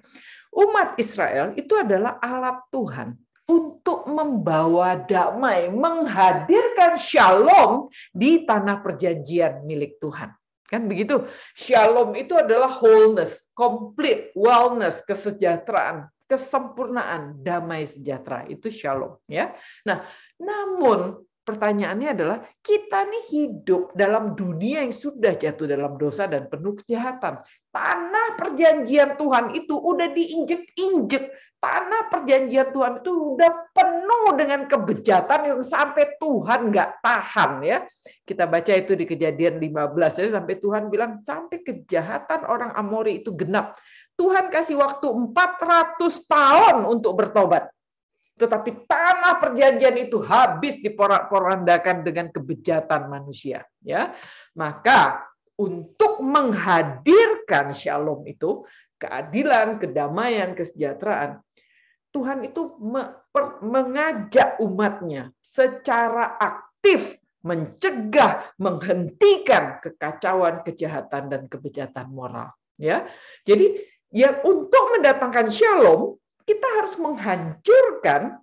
Umat Israel itu adalah alat Tuhan untuk membawa damai, menghadirkan shalom di tanah perjanjian milik Tuhan. Kan begitu? Shalom itu adalah wholeness, complete, wellness, kesejahteraan, kesempurnaan, damai sejahtera. Itu shalom ya. Nah, namun pertanyaannya adalah kita nih hidup dalam dunia yang sudah jatuh dalam dosa dan penuh kejahatan. Tanah perjanjian Tuhan itu udah diinjek-injek. Tanah perjanjian Tuhan itu udah penuh dengan kebejatan yang sampai Tuhan nggak tahan ya. Kita baca itu di kejadian 15 ya, sampai Tuhan bilang sampai kejahatan orang Amori itu genap Tuhan kasih waktu 400 tahun untuk bertobat. Tetapi tanah perjanjian itu habis diporak-porandakan dengan kebejatan manusia, ya. Maka untuk menghadirkan shalom itu, keadilan, kedamaian, kesejahteraan, Tuhan itu mengajak umatnya secara aktif mencegah, menghentikan kekacauan, kejahatan dan kebejatan moral, ya. Jadi Ya untuk mendatangkan shalom, kita harus menghancurkan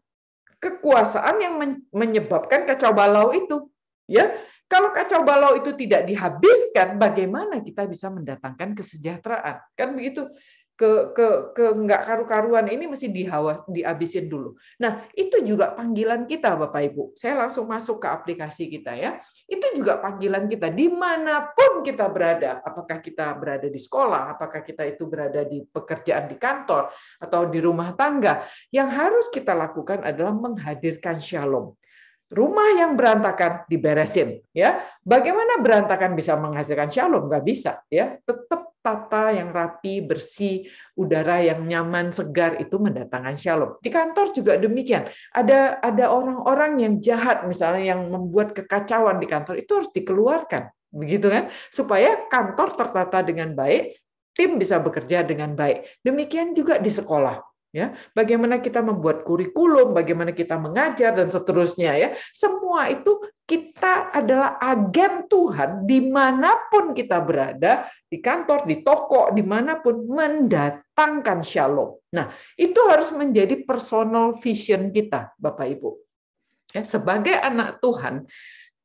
kekuasaan yang menyebabkan kacau balau itu. Ya, kalau kacau balau itu tidak dihabiskan, bagaimana kita bisa mendatangkan kesejahteraan? Kan begitu ke ke ke nggak karu-karuan ini mesti dihawa dihabisin dulu. Nah, itu juga panggilan kita Bapak Ibu. Saya langsung masuk ke aplikasi kita ya. Itu juga panggilan kita dimanapun kita berada. Apakah kita berada di sekolah, apakah kita itu berada di pekerjaan di kantor atau di rumah tangga. Yang harus kita lakukan adalah menghadirkan shalom rumah yang berantakan diberesin ya bagaimana berantakan bisa menghasilkan shalom nggak bisa ya tetap tata yang rapi, bersih, udara yang nyaman, segar itu mendatangkan shalom. Di kantor juga demikian. Ada ada orang-orang yang jahat misalnya yang membuat kekacauan di kantor itu harus dikeluarkan, begitu kan? Supaya kantor tertata dengan baik, tim bisa bekerja dengan baik. Demikian juga di sekolah ya bagaimana kita membuat kurikulum bagaimana kita mengajar dan seterusnya ya semua itu kita adalah agen Tuhan dimanapun kita berada di kantor di toko dimanapun mendatangkan shalom nah itu harus menjadi personal vision kita bapak ibu ya, sebagai anak Tuhan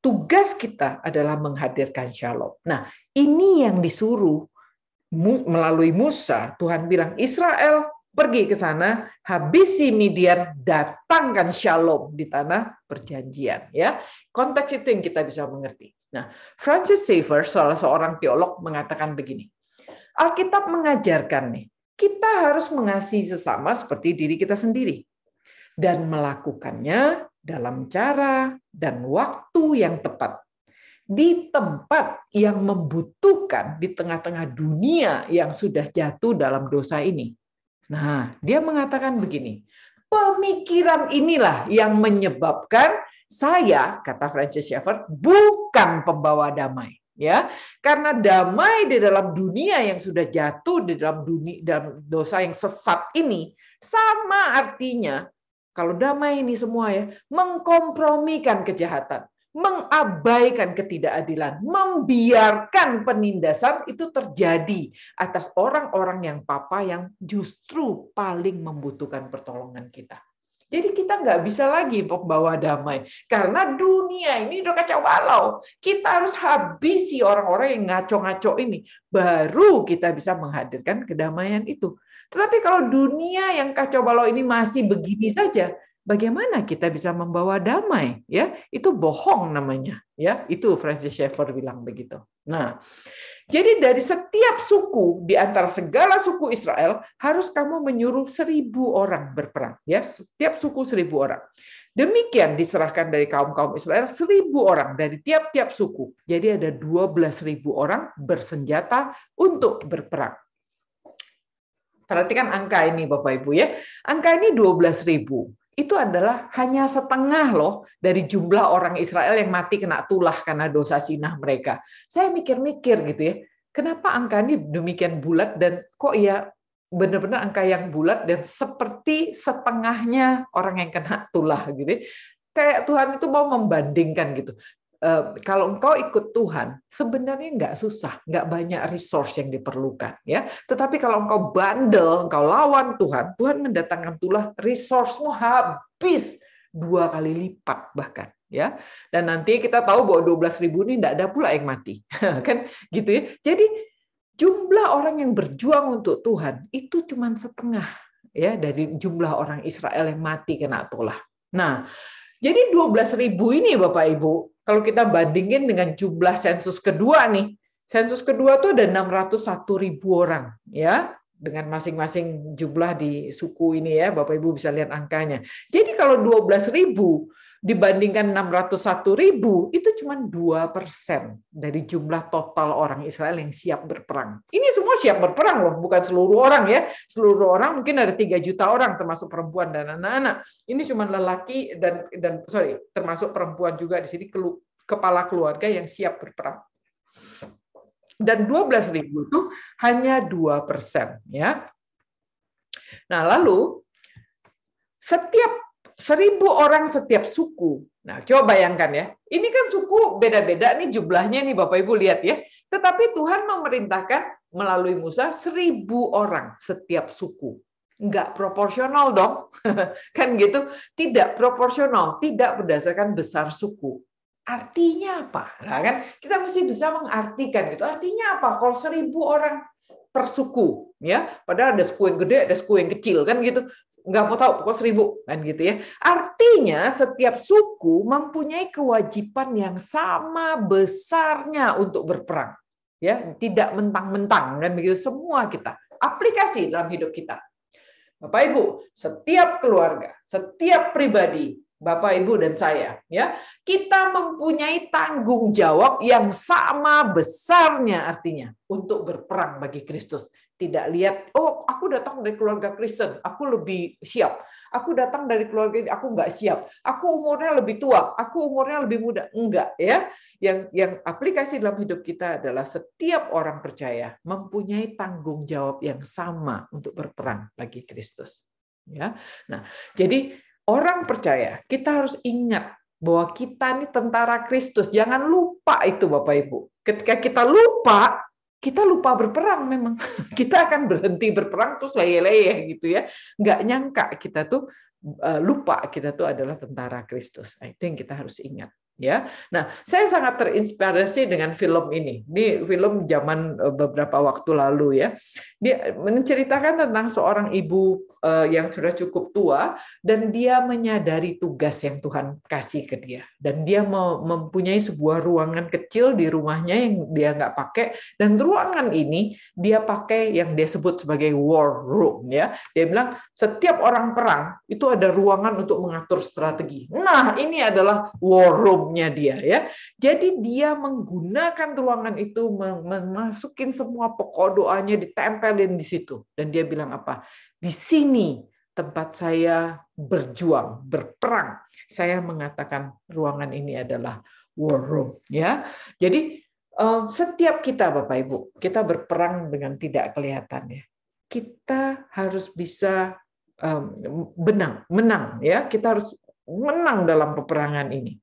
tugas kita adalah menghadirkan shalom nah ini yang disuruh melalui Musa Tuhan bilang Israel pergi ke sana, habisi Midian, datangkan Shalom di tanah perjanjian. Ya, konteks itu yang kita bisa mengerti. Nah, Francis Schaeffer, salah seorang teolog, mengatakan begini: Alkitab mengajarkan nih, kita harus mengasihi sesama seperti diri kita sendiri dan melakukannya dalam cara dan waktu yang tepat di tempat yang membutuhkan di tengah-tengah dunia yang sudah jatuh dalam dosa ini Nah, dia mengatakan begini, pemikiran inilah yang menyebabkan saya, kata Francis Schaeffer, bukan pembawa damai. Ya, karena damai di dalam dunia yang sudah jatuh di dalam dunia dalam dosa yang sesat ini sama artinya kalau damai ini semua ya mengkompromikan kejahatan mengabaikan ketidakadilan, membiarkan penindasan itu terjadi atas orang-orang yang papa yang justru paling membutuhkan pertolongan kita. Jadi kita nggak bisa lagi membawa damai karena dunia ini udah kacau balau. Kita harus habisi orang-orang yang ngaco-ngaco ini baru kita bisa menghadirkan kedamaian itu. Tetapi kalau dunia yang kacau balau ini masih begini saja, bagaimana kita bisa membawa damai ya itu bohong namanya ya itu Francis Schaeffer bilang begitu nah jadi dari setiap suku di antara segala suku Israel harus kamu menyuruh seribu orang berperang ya setiap suku seribu orang Demikian diserahkan dari kaum-kaum Israel seribu orang dari tiap-tiap suku. Jadi ada dua belas ribu orang bersenjata untuk berperang. Perhatikan angka ini Bapak Ibu ya. Angka ini ribu itu adalah hanya setengah loh dari jumlah orang Israel yang mati kena tulah karena dosa sinah mereka. Saya mikir-mikir gitu ya, kenapa angka ini demikian bulat dan kok ya benar-benar angka yang bulat dan seperti setengahnya orang yang kena tulah gitu. Ya? Kayak Tuhan itu mau membandingkan gitu. Eh, kalau engkau ikut Tuhan, sebenarnya nggak susah, nggak banyak resource yang diperlukan, ya. Tetapi kalau engkau bandel, engkau lawan Tuhan, Tuhan mendatangkan tulah resourcemu habis dua kali lipat bahkan, ya. Dan nanti kita tahu bahwa 12 ribu ini tidak ada pula yang mati, kan, gitu ya. Jadi jumlah orang yang berjuang untuk Tuhan itu cuma setengah ya dari jumlah orang Israel yang mati kena tulah. Nah, jadi 12 ribu ini Bapak Ibu kalau kita bandingin dengan jumlah sensus kedua nih, sensus kedua tuh ada 601 ribu orang ya dengan masing-masing jumlah di suku ini ya Bapak Ibu bisa lihat angkanya. Jadi kalau 12 ribu dibandingkan 601 ribu, itu cuma 2 persen dari jumlah total orang Israel yang siap berperang. Ini semua siap berperang loh, bukan seluruh orang ya. Seluruh orang mungkin ada 3 juta orang, termasuk perempuan dan anak-anak. Ini cuma lelaki dan dan sorry, termasuk perempuan juga di sini kepala keluarga yang siap berperang. Dan 12 ribu itu hanya 2 persen. Ya. Nah lalu, setiap seribu orang setiap suku. Nah, coba bayangkan ya. Ini kan suku beda-beda nih jumlahnya nih Bapak Ibu lihat ya. Tetapi Tuhan memerintahkan melalui Musa seribu orang setiap suku. Enggak proporsional dong. kan gitu. Tidak proporsional, tidak berdasarkan besar suku. Artinya apa? Nah, kan kita mesti bisa mengartikan gitu. Artinya apa? Kalau seribu orang per suku ya padahal ada suku yang gede ada suku yang kecil kan gitu nggak mau tahu pokok seribu kan gitu ya artinya setiap suku mempunyai kewajiban yang sama besarnya untuk berperang ya tidak mentang-mentang dan begitu semua kita aplikasi dalam hidup kita bapak ibu setiap keluarga setiap pribadi bapak ibu dan saya ya kita mempunyai tanggung jawab yang sama besarnya artinya untuk berperang bagi Kristus tidak lihat oh aku datang dari keluarga Kristen aku lebih siap aku datang dari keluarga ini aku nggak siap aku umurnya lebih tua aku umurnya lebih muda enggak ya yang yang aplikasi dalam hidup kita adalah setiap orang percaya mempunyai tanggung jawab yang sama untuk berperang bagi Kristus ya nah jadi orang percaya kita harus ingat bahwa kita ini tentara Kristus jangan lupa itu Bapak Ibu ketika kita lupa kita lupa berperang memang. Kita akan berhenti berperang terus leye-leye gitu ya. Nggak nyangka kita tuh e, lupa kita tuh adalah tentara Kristus. Nah, itu yang kita harus ingat ya. Nah, saya sangat terinspirasi dengan film ini. Ini film zaman e, beberapa waktu lalu ya. Dia menceritakan tentang seorang ibu Eh, yang sudah cukup tua dan dia menyadari tugas yang Tuhan kasih ke dia dan dia mempunyai sebuah ruangan kecil di rumahnya yang dia nggak pakai dan ruangan ini dia pakai yang dia sebut sebagai war room ya dia bilang setiap orang perang itu ada ruangan untuk mengatur strategi nah ini adalah war roomnya dia ya jadi dia menggunakan ruangan itu memasukin semua pokok doanya ditempelin di situ dan dia bilang apa di sini tempat saya berjuang, berperang. Saya mengatakan ruangan ini adalah war room ya. Jadi eh, setiap kita Bapak Ibu, kita berperang dengan tidak kelihatan ya Kita harus bisa benang, menang ya. Kita harus menang dalam peperangan ini.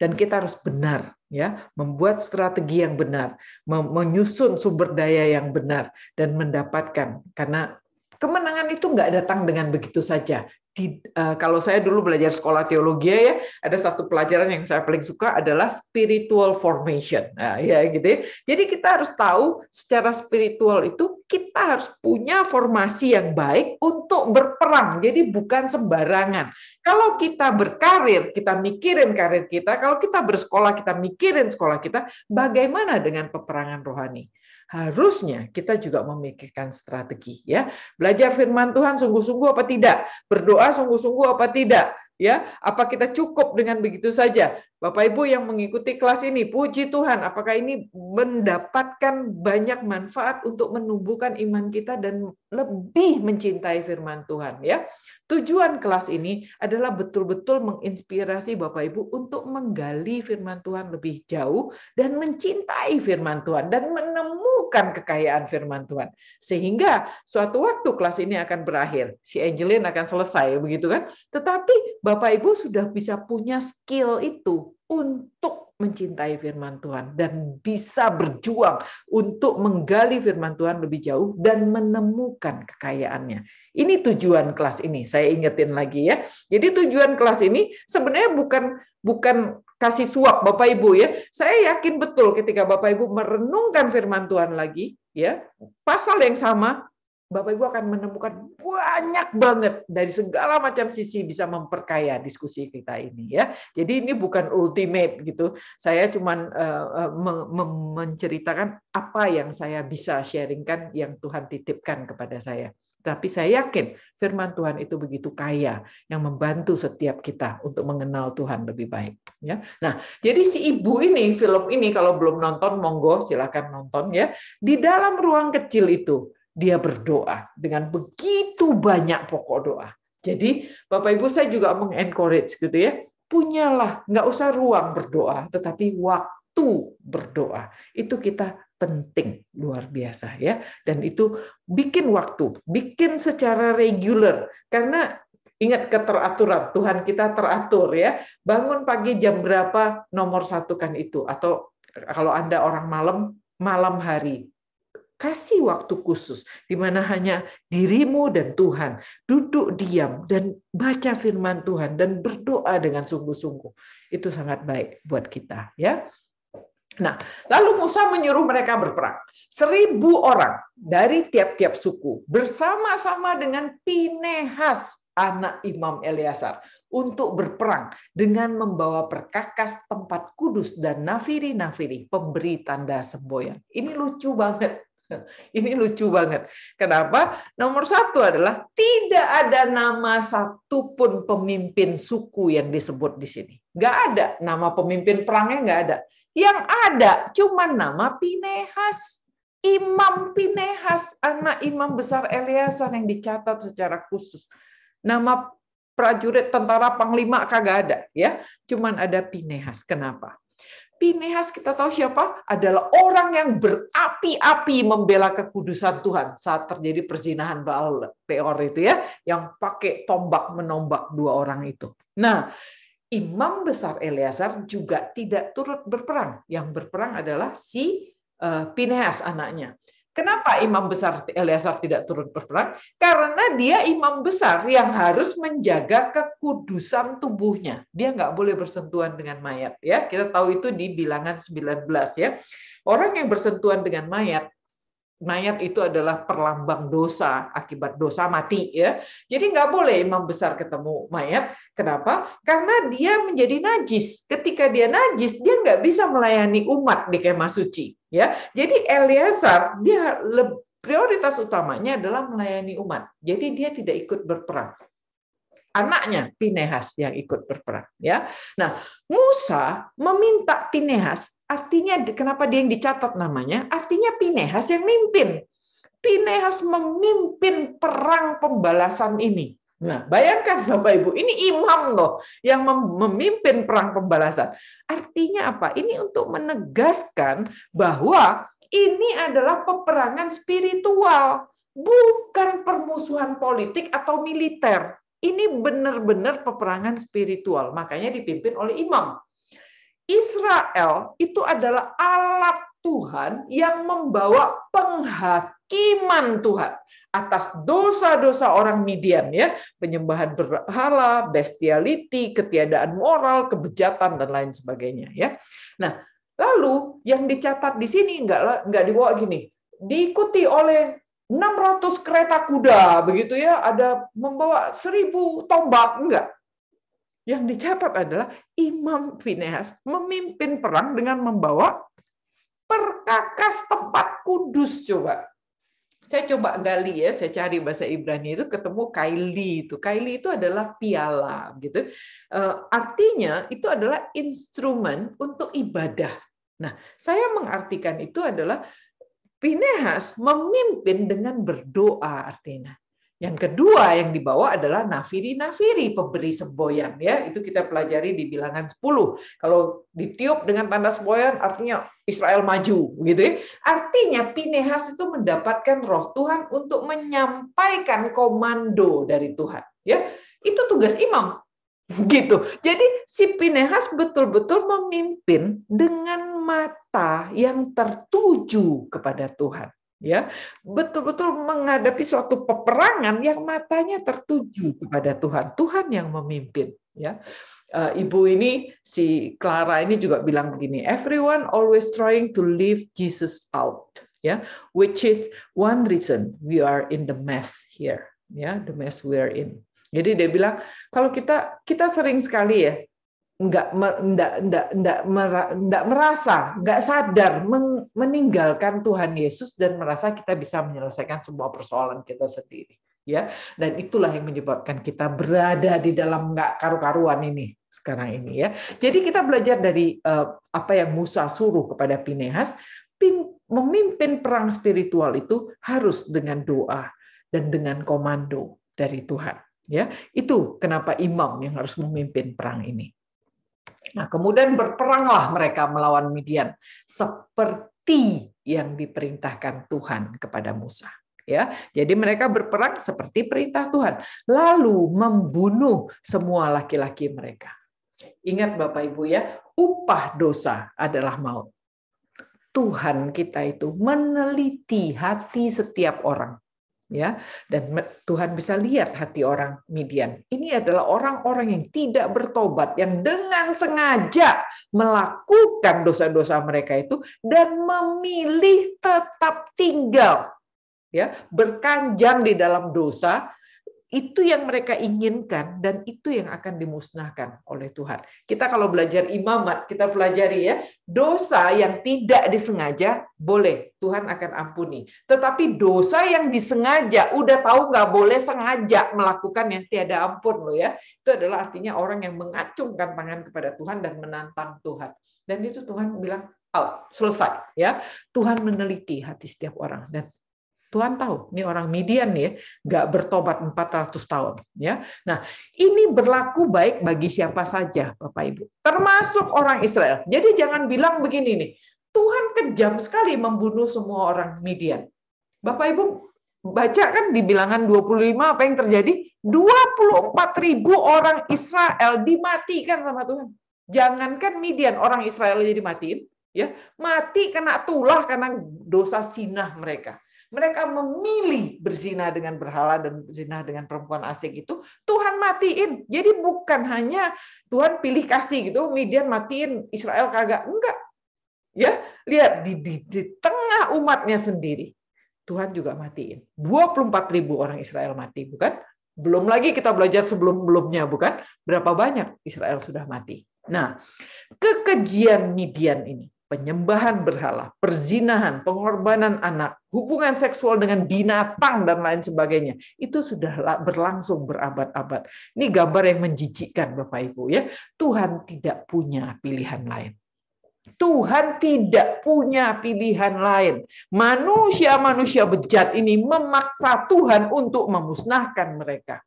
Dan kita harus benar ya, membuat strategi yang benar, menyusun sumber daya yang benar dan mendapatkan karena kemenangan itu nggak datang dengan begitu saja. Di, uh, kalau saya dulu belajar sekolah teologi ya, ada satu pelajaran yang saya paling suka adalah spiritual formation. Nah, ya gitu. Ya. Jadi kita harus tahu secara spiritual itu kita harus punya formasi yang baik untuk berperang. Jadi bukan sembarangan. Kalau kita berkarir, kita mikirin karir kita. Kalau kita bersekolah, kita mikirin sekolah kita. Bagaimana dengan peperangan rohani? harusnya kita juga memikirkan strategi ya. Belajar firman Tuhan sungguh-sungguh apa tidak? Berdoa sungguh-sungguh apa tidak? Ya, apa kita cukup dengan begitu saja? Bapak Ibu yang mengikuti kelas ini, puji Tuhan, apakah ini mendapatkan banyak manfaat untuk menumbuhkan iman kita dan lebih mencintai firman Tuhan ya. Tujuan kelas ini adalah betul-betul menginspirasi Bapak Ibu untuk menggali firman Tuhan lebih jauh dan mencintai firman Tuhan dan menemukan kekayaan firman Tuhan. Sehingga suatu waktu kelas ini akan berakhir, si Angelin akan selesai begitu kan. Tetapi Bapak Ibu sudah bisa punya skill itu untuk mencintai firman Tuhan dan bisa berjuang untuk menggali firman Tuhan lebih jauh dan menemukan kekayaannya. Ini tujuan kelas ini. Saya ingetin lagi ya. Jadi tujuan kelas ini sebenarnya bukan bukan kasih suap Bapak Ibu ya. Saya yakin betul ketika Bapak Ibu merenungkan firman Tuhan lagi ya, pasal yang sama Bapak Ibu akan menemukan banyak banget dari segala macam sisi bisa memperkaya diskusi kita ini ya. Jadi ini bukan ultimate gitu. Saya cuman uh, menceritakan apa yang saya bisa sharingkan yang Tuhan titipkan kepada saya. Tapi saya yakin firman Tuhan itu begitu kaya yang membantu setiap kita untuk mengenal Tuhan lebih baik. Ya. Nah, jadi si ibu ini film ini kalau belum nonton monggo silahkan nonton ya. Di dalam ruang kecil itu dia berdoa dengan begitu banyak pokok doa. Jadi Bapak Ibu saya juga mengencourage gitu ya, punyalah nggak usah ruang berdoa, tetapi waktu berdoa itu kita penting luar biasa ya dan itu bikin waktu bikin secara reguler karena Ingat keteraturan, Tuhan kita teratur ya. Bangun pagi jam berapa, nomor satu kan itu. Atau kalau Anda orang malam, malam hari kasih waktu khusus di mana hanya dirimu dan Tuhan duduk diam dan baca firman Tuhan dan berdoa dengan sungguh-sungguh. Itu sangat baik buat kita ya. Nah, lalu Musa menyuruh mereka berperang. Seribu orang dari tiap-tiap suku bersama-sama dengan Pinehas anak Imam Eliasar, untuk berperang dengan membawa perkakas tempat kudus dan nafiri-nafiri pemberi tanda semboyan. Ini lucu banget. Ini lucu banget. Kenapa? Nomor satu adalah tidak ada nama satupun pemimpin suku yang disebut di sini. Nggak ada nama pemimpin perangnya nggak ada. Yang ada cuma nama Pinehas. Imam Pinehas, anak imam besar Eliasan yang dicatat secara khusus. Nama prajurit tentara panglima kagak ada ya. Cuman ada Pinehas. Kenapa? Pinehas kita tahu siapa? Adalah orang yang berapi-api membela kekudusan Tuhan saat terjadi perzinahan Baal Peor itu ya, yang pakai tombak menombak dua orang itu. Nah, imam besar Eleazar juga tidak turut berperang. Yang berperang adalah si eh, Pinehas anaknya. Kenapa imam besar Eliezer tidak turut berperang? Karena dia imam besar yang harus menjaga kekudusan tubuhnya. Dia nggak boleh bersentuhan dengan mayat. ya Kita tahu itu di bilangan 19. ya Orang yang bersentuhan dengan mayat mayat itu adalah perlambang dosa akibat dosa mati ya. Jadi nggak boleh imam besar ketemu mayat. Kenapa? Karena dia menjadi najis. Ketika dia najis, dia nggak bisa melayani umat di kemah suci ya. Jadi Eliezer dia prioritas utamanya adalah melayani umat. Jadi dia tidak ikut berperang. Anaknya Pinehas yang ikut berperang ya. Nah, Musa meminta Pinehas Artinya kenapa dia yang dicatat namanya? Artinya Pinehas yang mimpin. Pinehas memimpin perang pembalasan ini. Nah, bayangkan Bapak Ibu, ini imam loh yang memimpin perang pembalasan. Artinya apa? Ini untuk menegaskan bahwa ini adalah peperangan spiritual, bukan permusuhan politik atau militer. Ini benar-benar peperangan spiritual, makanya dipimpin oleh imam. Israel itu adalah alat Tuhan yang membawa penghakiman Tuhan atas dosa-dosa orang Midian ya, penyembahan berhala, bestiality, ketiadaan moral, kebejatan dan lain sebagainya ya. Nah, lalu yang dicatat di sini nggak nggak dibawa gini, diikuti oleh 600 kereta kuda begitu ya, ada membawa 1000 tombak enggak. Yang dicatat adalah Imam Pinehas memimpin perang dengan membawa perkakas tempat kudus coba. Saya coba gali ya, saya cari bahasa Ibrani itu ketemu kaili itu. Kaili itu adalah piala gitu. Eh, artinya itu adalah instrumen untuk ibadah. Nah, saya mengartikan itu adalah Pinehas memimpin dengan berdoa artinya. Yang kedua yang dibawa adalah nafiri-nafiri pemberi semboyan ya. Itu kita pelajari di bilangan 10. Kalau ditiup dengan tanda semboyan artinya Israel maju gitu ya. Artinya Pinehas itu mendapatkan roh Tuhan untuk menyampaikan komando dari Tuhan ya. Itu tugas imam gitu. Jadi si Pinehas betul-betul memimpin dengan mata yang tertuju kepada Tuhan ya betul-betul menghadapi suatu peperangan yang matanya tertuju kepada Tuhan Tuhan yang memimpin ya eh, ibu ini si Clara ini juga bilang begini everyone always trying to leave Jesus out ya which is one reason we are in the mess here ya the mess we are in jadi dia bilang kalau kita kita sering sekali ya nggak nggak nggak nggak enggak merasa nggak sadar meninggalkan Tuhan Yesus dan merasa kita bisa menyelesaikan semua persoalan kita sendiri ya dan itulah yang menyebabkan kita berada di dalam nggak karu-karuan ini sekarang ini ya jadi kita belajar dari eh, apa yang Musa suruh kepada Pinehas memimpin perang spiritual itu harus dengan doa dan dengan komando dari Tuhan ya itu kenapa imam yang harus memimpin perang ini Nah, kemudian berperanglah mereka melawan Midian seperti yang diperintahkan Tuhan kepada Musa. Ya, jadi mereka berperang seperti perintah Tuhan, lalu membunuh semua laki-laki mereka. Ingat Bapak Ibu ya, upah dosa adalah maut. Tuhan kita itu meneliti hati setiap orang ya dan Tuhan bisa lihat hati orang Midian. Ini adalah orang-orang yang tidak bertobat yang dengan sengaja melakukan dosa-dosa mereka itu dan memilih tetap tinggal ya berkanjang di dalam dosa itu yang mereka inginkan dan itu yang akan dimusnahkan oleh Tuhan. Kita kalau belajar imamat, kita pelajari ya, dosa yang tidak disengaja boleh, Tuhan akan ampuni. Tetapi dosa yang disengaja, udah tahu nggak boleh sengaja melakukan yang tiada ampun loh ya. Itu adalah artinya orang yang mengacungkan tangan kepada Tuhan dan menantang Tuhan. Dan itu Tuhan bilang, out, selesai ya. Tuhan meneliti hati setiap orang dan Tuhan tahu, ini orang Midian ya, nggak bertobat 400 tahun. Ya, nah ini berlaku baik bagi siapa saja, Bapak Ibu, termasuk orang Israel. Jadi jangan bilang begini nih, Tuhan kejam sekali membunuh semua orang Midian. Bapak Ibu baca kan di bilangan 25 apa yang terjadi? 24 ribu orang Israel dimatikan sama Tuhan. Jangankan Midian, orang Israel jadi matiin, ya mati kena tulah karena dosa sinah mereka mereka memilih berzina dengan berhala dan berzina dengan perempuan asing itu, Tuhan matiin. Jadi bukan hanya Tuhan pilih kasih gitu, Midian matiin, Israel kagak. Enggak. Ya, lihat di, di, di tengah umatnya sendiri, Tuhan juga matiin. 24 ribu orang Israel mati, bukan? Belum lagi kita belajar sebelum-belumnya, bukan? Berapa banyak Israel sudah mati. Nah, kekejian Midian ini penyembahan berhala, perzinahan, pengorbanan anak, hubungan seksual dengan binatang dan lain sebagainya. Itu sudah berlangsung berabad-abad. Ini gambar yang menjijikkan Bapak Ibu ya. Tuhan tidak punya pilihan lain. Tuhan tidak punya pilihan lain. Manusia-manusia bejat ini memaksa Tuhan untuk memusnahkan mereka.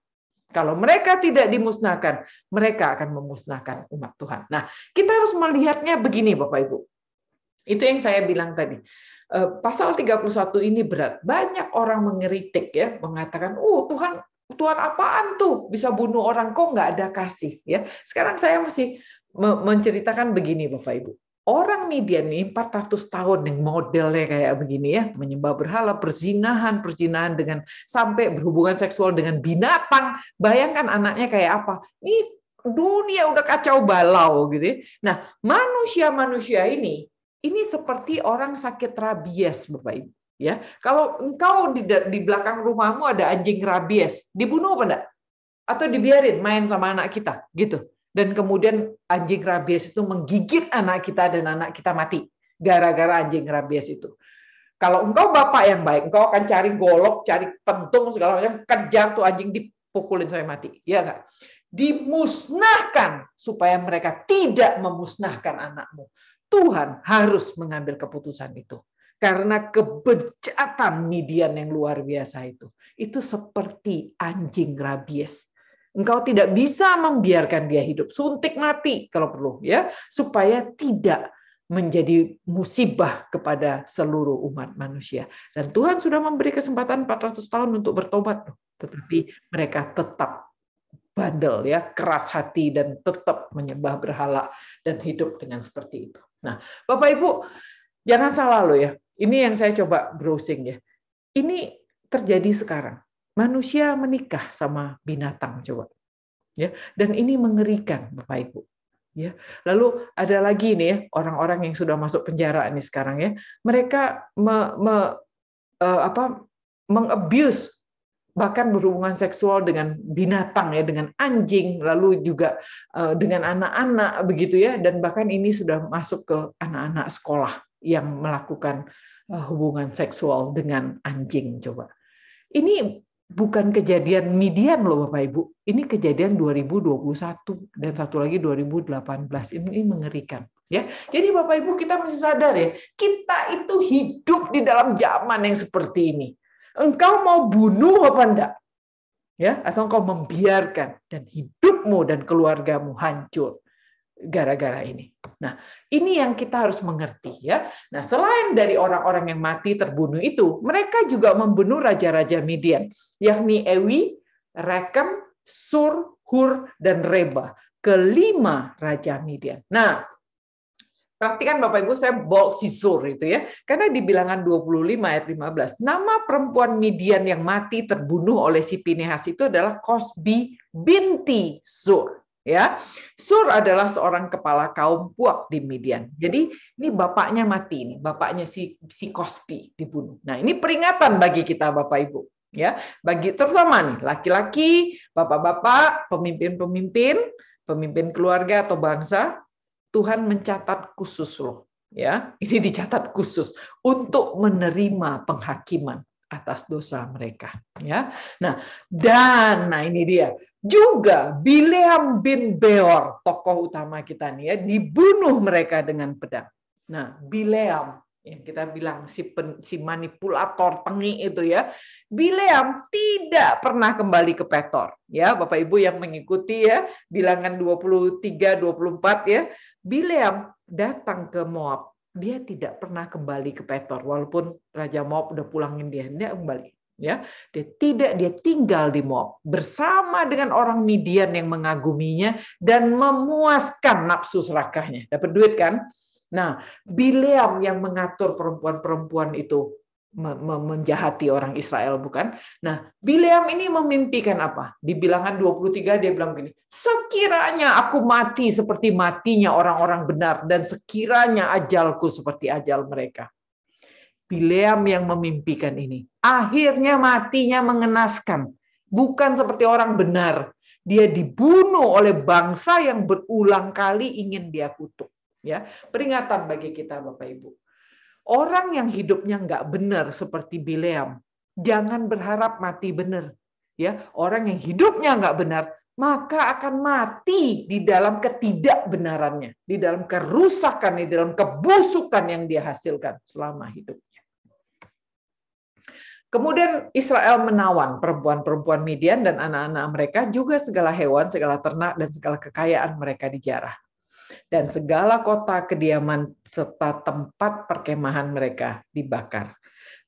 Kalau mereka tidak dimusnahkan, mereka akan memusnahkan umat Tuhan. Nah, kita harus melihatnya begini, Bapak Ibu. Itu yang saya bilang tadi. Eh, pasal 31 ini berat. Banyak orang mengeritik ya, mengatakan, "Oh, Tuhan Tuhan apaan tuh bisa bunuh orang kok nggak ada kasih ya sekarang saya masih menceritakan begini bapak ibu orang Midian ini 400 tahun yang modelnya kayak begini ya menyembah berhala perzinahan perzinahan dengan sampai berhubungan seksual dengan binatang bayangkan anaknya kayak apa ini dunia udah kacau balau gitu ya. nah manusia manusia ini ini seperti orang sakit rabies, Bapak Ibu. Ya, kalau engkau di, di belakang rumahmu ada anjing rabies, dibunuh apa enggak? Atau dibiarin main sama anak kita, gitu. Dan kemudian anjing rabies itu menggigit anak kita dan anak kita mati gara-gara anjing rabies itu. Kalau engkau bapak yang baik, engkau akan cari golok, cari pentung segala macam, kejar tuh anjing dipukulin sampai mati, ya enggak? Dimusnahkan supaya mereka tidak memusnahkan anakmu. Tuhan harus mengambil keputusan itu. Karena kebejatan Midian yang luar biasa itu. Itu seperti anjing rabies. Engkau tidak bisa membiarkan dia hidup. Suntik mati kalau perlu ya, supaya tidak menjadi musibah kepada seluruh umat manusia. Dan Tuhan sudah memberi kesempatan 400 tahun untuk bertobat, tetapi mereka tetap bandel ya, keras hati dan tetap menyembah berhala dan hidup dengan seperti itu. Nah, Bapak Ibu, jangan salah loh ya. Ini yang saya coba browsing ya. Ini terjadi sekarang. Manusia menikah sama binatang coba. Ya, dan ini mengerikan Bapak Ibu. Ya. Lalu ada lagi nih ya orang-orang yang sudah masuk penjara nih sekarang ya. Mereka me, me, uh, apa mengabuse bahkan berhubungan seksual dengan binatang ya dengan anjing lalu juga eh, dengan anak-anak begitu ya dan bahkan ini sudah masuk ke anak-anak sekolah yang melakukan eh, hubungan seksual dengan anjing coba ini bukan kejadian median loh Bapak Ibu. Ini kejadian 2021 dan satu lagi 2018. Ini mengerikan ya. Jadi Bapak Ibu kita mesti sadar ya, kita itu hidup di dalam zaman yang seperti ini. Engkau mau bunuh apa enggak? Ya, atau engkau membiarkan dan hidupmu dan keluargamu hancur gara-gara ini. Nah, ini yang kita harus mengerti ya. Nah, selain dari orang-orang yang mati terbunuh itu, mereka juga membunuh raja-raja Midian, yakni Ewi, Rekem, Sur, Hur, dan Reba, kelima raja Midian. Nah, Perhatikan Bapak Ibu, saya bol sisur itu ya. Karena di bilangan 25 ayat 15, nama perempuan Midian yang mati terbunuh oleh si Pinehas itu adalah Kosbi binti Sur. Ya, Sur adalah seorang kepala kaum puak di Midian. Jadi ini bapaknya mati ini, bapaknya si si Kospi dibunuh. Nah ini peringatan bagi kita Bapak Ibu ya bagi terutama nih laki-laki, bapak-bapak, pemimpin-pemimpin, pemimpin keluarga atau bangsa Tuhan mencatat khusus loh, ya. Ini dicatat khusus untuk menerima penghakiman atas dosa mereka, ya. Nah, dan nah ini dia. Juga Bileam bin Beor, tokoh utama kita nih ya, dibunuh mereka dengan pedang. Nah, Bileam yang kita bilang si pen, si manipulator tengi itu ya. Bileam tidak pernah kembali ke Petor ya Bapak Ibu yang mengikuti ya bilangan 23 24 ya. Bileam datang ke Moab, dia tidak pernah kembali ke Petor walaupun Raja Moab udah pulangin dia, dia kembali ya. Dia tidak dia tinggal di Moab bersama dengan orang Midian yang mengaguminya dan memuaskan nafsu serakahnya. Dapat duit kan? Nah, Bileam yang mengatur perempuan-perempuan itu menjahati orang Israel bukan? Nah, Bileam ini memimpikan apa? Di bilangan 23 dia bilang gini, sekiranya aku mati seperti matinya orang-orang benar dan sekiranya ajalku seperti ajal mereka. Bileam yang memimpikan ini. Akhirnya matinya mengenaskan. Bukan seperti orang benar. Dia dibunuh oleh bangsa yang berulang kali ingin dia kutuk. Ya, peringatan bagi kita Bapak Ibu Orang yang hidupnya nggak benar seperti Bileam, jangan berharap mati benar. Ya, orang yang hidupnya nggak benar maka akan mati di dalam ketidakbenarannya, di dalam kerusakan, di dalam kebusukan yang dia hasilkan selama hidupnya. Kemudian Israel menawan perempuan-perempuan Midian dan anak-anak mereka juga segala hewan, segala ternak dan segala kekayaan mereka dijarah dan segala kota kediaman serta tempat perkemahan mereka dibakar.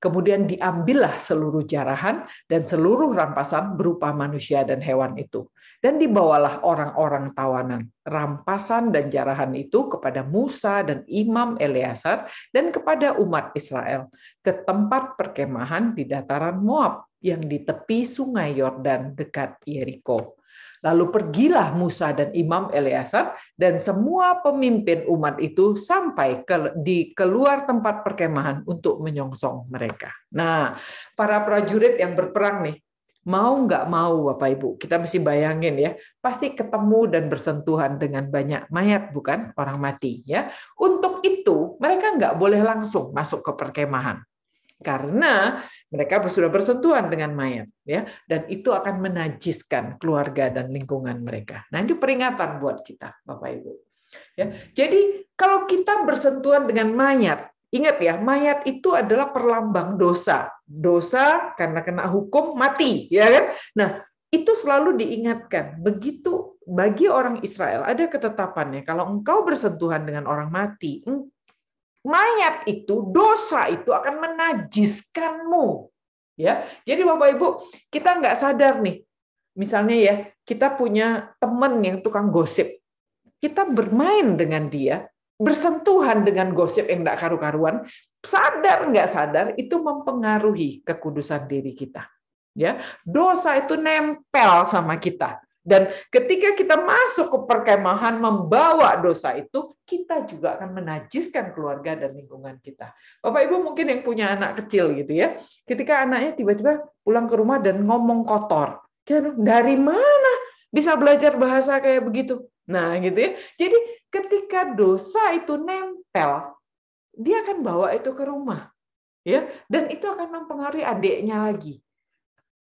Kemudian diambillah seluruh jarahan dan seluruh rampasan berupa manusia dan hewan itu. Dan dibawalah orang-orang tawanan, rampasan dan jarahan itu kepada Musa dan Imam Eleazar dan kepada umat Israel ke tempat perkemahan di dataran Moab yang di tepi sungai Yordan dekat Yeriko. Lalu pergilah Musa dan Imam Eleazar dan semua pemimpin umat itu sampai ke, di keluar tempat perkemahan untuk menyongsong mereka. Nah, para prajurit yang berperang nih, mau nggak mau Bapak Ibu, kita mesti bayangin ya, pasti ketemu dan bersentuhan dengan banyak mayat bukan orang mati ya. Untuk itu mereka nggak boleh langsung masuk ke perkemahan karena mereka sudah bersentuhan dengan mayat ya dan itu akan menajiskan keluarga dan lingkungan mereka. Nah, itu peringatan buat kita, Bapak Ibu. Ya. Jadi, kalau kita bersentuhan dengan mayat, ingat ya, mayat itu adalah perlambang dosa. Dosa karena kena hukum mati, ya kan? Nah, itu selalu diingatkan. Begitu bagi orang Israel ada ketetapannya, kalau engkau bersentuhan dengan orang mati, mayat itu, dosa itu akan menajiskanmu. Ya, jadi Bapak Ibu, kita nggak sadar nih. Misalnya ya, kita punya temen yang tukang gosip. Kita bermain dengan dia, bersentuhan dengan gosip yang nggak karu-karuan, sadar nggak sadar itu mempengaruhi kekudusan diri kita. Ya, dosa itu nempel sama kita. Dan ketika kita masuk ke perkemahan membawa dosa itu, kita juga akan menajiskan keluarga dan lingkungan kita. Bapak Ibu mungkin yang punya anak kecil gitu ya. Ketika anaknya tiba-tiba pulang ke rumah dan ngomong kotor. Dari mana bisa belajar bahasa kayak begitu? Nah, gitu ya. Jadi ketika dosa itu nempel, dia akan bawa itu ke rumah. Ya, dan itu akan mempengaruhi adiknya lagi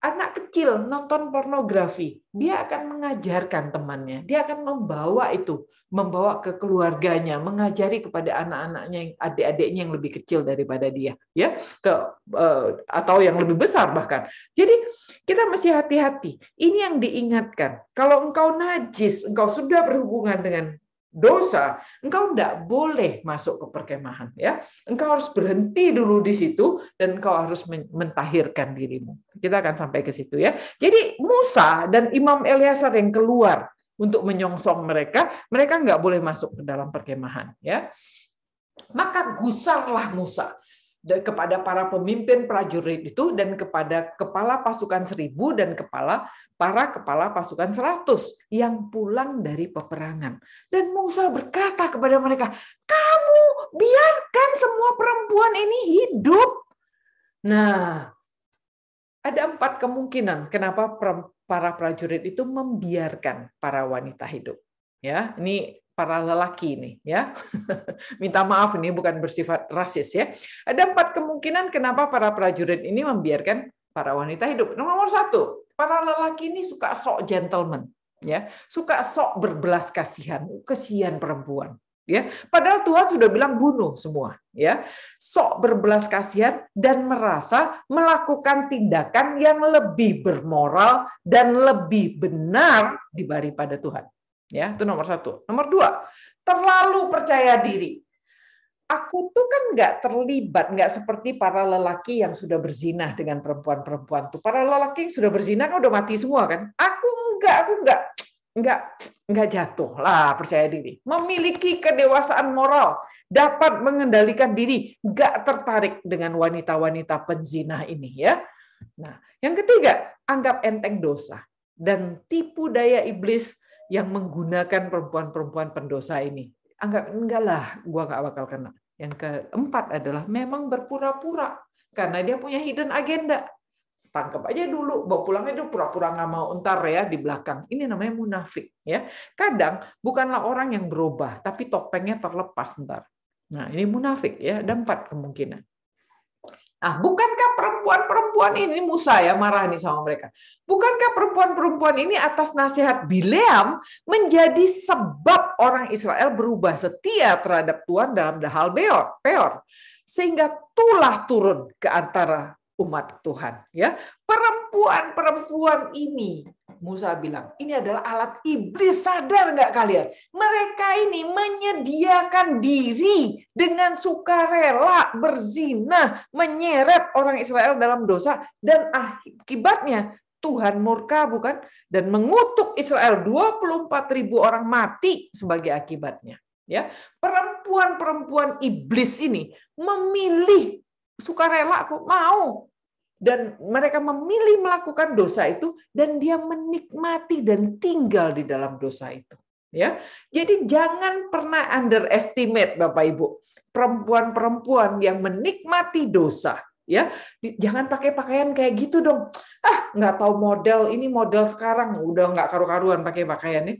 anak kecil nonton pornografi, dia akan mengajarkan temannya, dia akan membawa itu, membawa ke keluarganya, mengajari kepada anak-anaknya yang adik-adiknya yang lebih kecil daripada dia, ya, ke eh, atau yang lebih besar bahkan. Jadi kita mesti hati-hati. Ini yang diingatkan. Kalau engkau najis, engkau sudah berhubungan dengan dosa, engkau tidak boleh masuk ke perkemahan ya. Engkau harus berhenti dulu di situ dan engkau harus mentahirkan dirimu. Kita akan sampai ke situ ya. Jadi Musa dan Imam Eliasar yang keluar untuk menyongsong mereka, mereka nggak boleh masuk ke dalam perkemahan ya. Maka gusarlah Musa kepada para pemimpin prajurit itu dan kepada kepala pasukan seribu dan kepala para kepala pasukan seratus yang pulang dari peperangan. Dan Musa berkata kepada mereka, kamu biarkan semua perempuan ini hidup. Nah, ada empat kemungkinan kenapa para prajurit itu membiarkan para wanita hidup. Ya, ini para lelaki ini, ya. Minta maaf ini bukan bersifat rasis ya. Ada empat kemungkinan kenapa para prajurit ini membiarkan para wanita hidup. Nomor satu, para lelaki ini suka sok gentleman ya, suka sok berbelas kasihan, kesian perempuan ya padahal Tuhan sudah bilang bunuh semua ya sok berbelas kasihan dan merasa melakukan tindakan yang lebih bermoral dan lebih benar pada Tuhan ya itu nomor satu nomor dua terlalu percaya diri aku tuh kan nggak terlibat, nggak seperti para lelaki yang sudah berzinah dengan perempuan-perempuan tuh. Para lelaki yang sudah berzinah kan udah mati semua kan. Aku nggak, aku nggak nggak nggak jatuh lah percaya diri memiliki kedewasaan moral dapat mengendalikan diri nggak tertarik dengan wanita-wanita penzina ini ya nah yang ketiga anggap enteng dosa dan tipu daya iblis yang menggunakan perempuan-perempuan pendosa ini anggap enggak lah gua nggak bakal kena yang keempat adalah memang berpura-pura karena dia punya hidden agenda tangkap aja dulu bawa pulangnya itu pura-pura nggak mau untar ya di belakang ini namanya munafik ya kadang bukanlah orang yang berubah tapi topengnya terlepas ntar nah ini munafik ya ada empat kemungkinan ah bukankah perempuan-perempuan ini Musa ya marah nih sama mereka? Bukankah perempuan-perempuan ini atas nasihat Bileam menjadi sebab orang Israel berubah setia terhadap Tuhan dalam hal beor, peor, sehingga tulah turun ke antara umat Tuhan ya perempuan-perempuan ini Musa bilang ini adalah alat iblis sadar nggak kalian mereka ini menyediakan diri dengan sukarela berzina menyeret orang Israel dalam dosa dan akibatnya Tuhan murka bukan dan mengutuk Israel 24 ribu orang mati sebagai akibatnya ya perempuan-perempuan iblis ini memilih sukarela aku mau dan mereka memilih melakukan dosa itu dan dia menikmati dan tinggal di dalam dosa itu ya jadi jangan pernah underestimate Bapak Ibu perempuan-perempuan yang menikmati dosa ya jangan pakai pakaian kayak gitu dong ah nggak tahu model ini model sekarang udah nggak karu-karuan pakai pakaian pakaiannya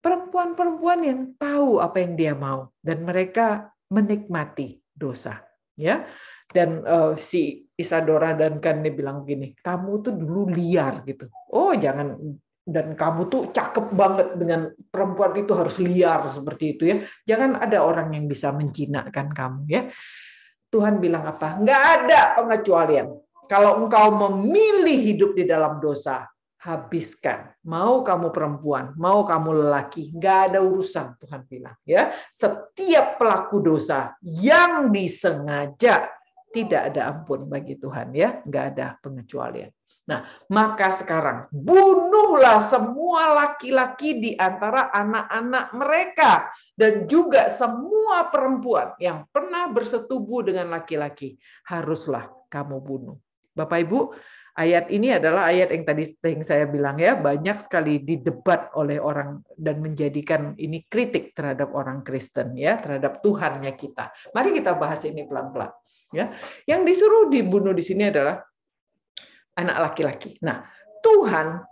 perempuan-perempuan yang tahu apa yang dia mau dan mereka menikmati dosa ya dan uh, si Isadora dan Kanne bilang gini, kamu tuh dulu liar gitu. Oh jangan dan kamu tuh cakep banget dengan perempuan itu harus liar seperti itu ya. Jangan ada orang yang bisa mencinakan kamu ya. Tuhan bilang apa? Enggak ada pengecualian. Kalau engkau memilih hidup di dalam dosa, habiskan. Mau kamu perempuan, mau kamu lelaki, enggak ada urusan Tuhan bilang ya. Setiap pelaku dosa yang disengaja tidak ada ampun bagi Tuhan ya, nggak ada pengecualian. Nah, maka sekarang bunuhlah semua laki-laki di antara anak-anak mereka dan juga semua perempuan yang pernah bersetubuh dengan laki-laki haruslah kamu bunuh. Bapak Ibu, ayat ini adalah ayat yang tadi yang saya bilang ya banyak sekali didebat oleh orang dan menjadikan ini kritik terhadap orang Kristen ya, terhadap Tuhannya kita. Mari kita bahas ini pelan-pelan. Ya, yang disuruh dibunuh di sini adalah anak laki-laki. Nah, Tuhan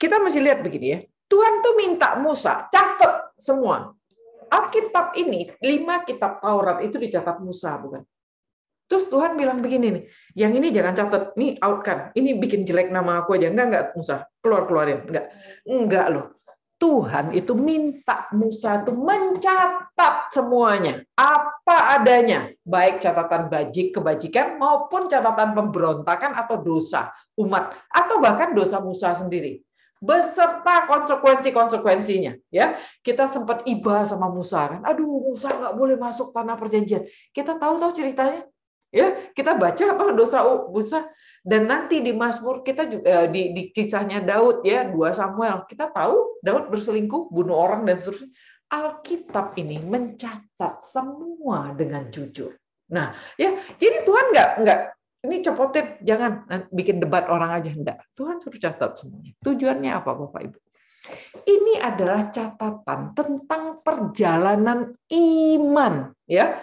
kita masih lihat begini ya. Tuhan tuh minta Musa catat semua. Alkitab ini, lima kitab Taurat itu dicatat Musa, bukan? Terus Tuhan bilang begini nih, yang ini jangan catat, ini outkan, ini bikin jelek nama aku aja, enggak enggak Musa, keluar keluarin, enggak, enggak loh. Tuhan itu minta Musa itu mencatat semuanya, apa adanya, baik catatan bajik kebajikan maupun catatan pemberontakan atau dosa umat atau bahkan dosa Musa sendiri beserta konsekuensi-konsekuensinya ya kita sempat iba sama Musa kan aduh Musa nggak boleh masuk tanah perjanjian kita tahu tahu ceritanya ya kita baca apa dosa Musa dan nanti di Mazmur kita juga eh, di, di kisahnya Daud ya, dua Samuel, kita tahu Daud berselingkuh, bunuh orang dan seterusnya. Alkitab ini mencatat semua dengan jujur. Nah, ya, jadi Tuhan nggak nggak ini copotin, jangan bikin debat orang aja enggak. Tuhan suruh catat semuanya. Tujuannya apa, Bapak Ibu? Ini adalah catatan tentang perjalanan iman, ya.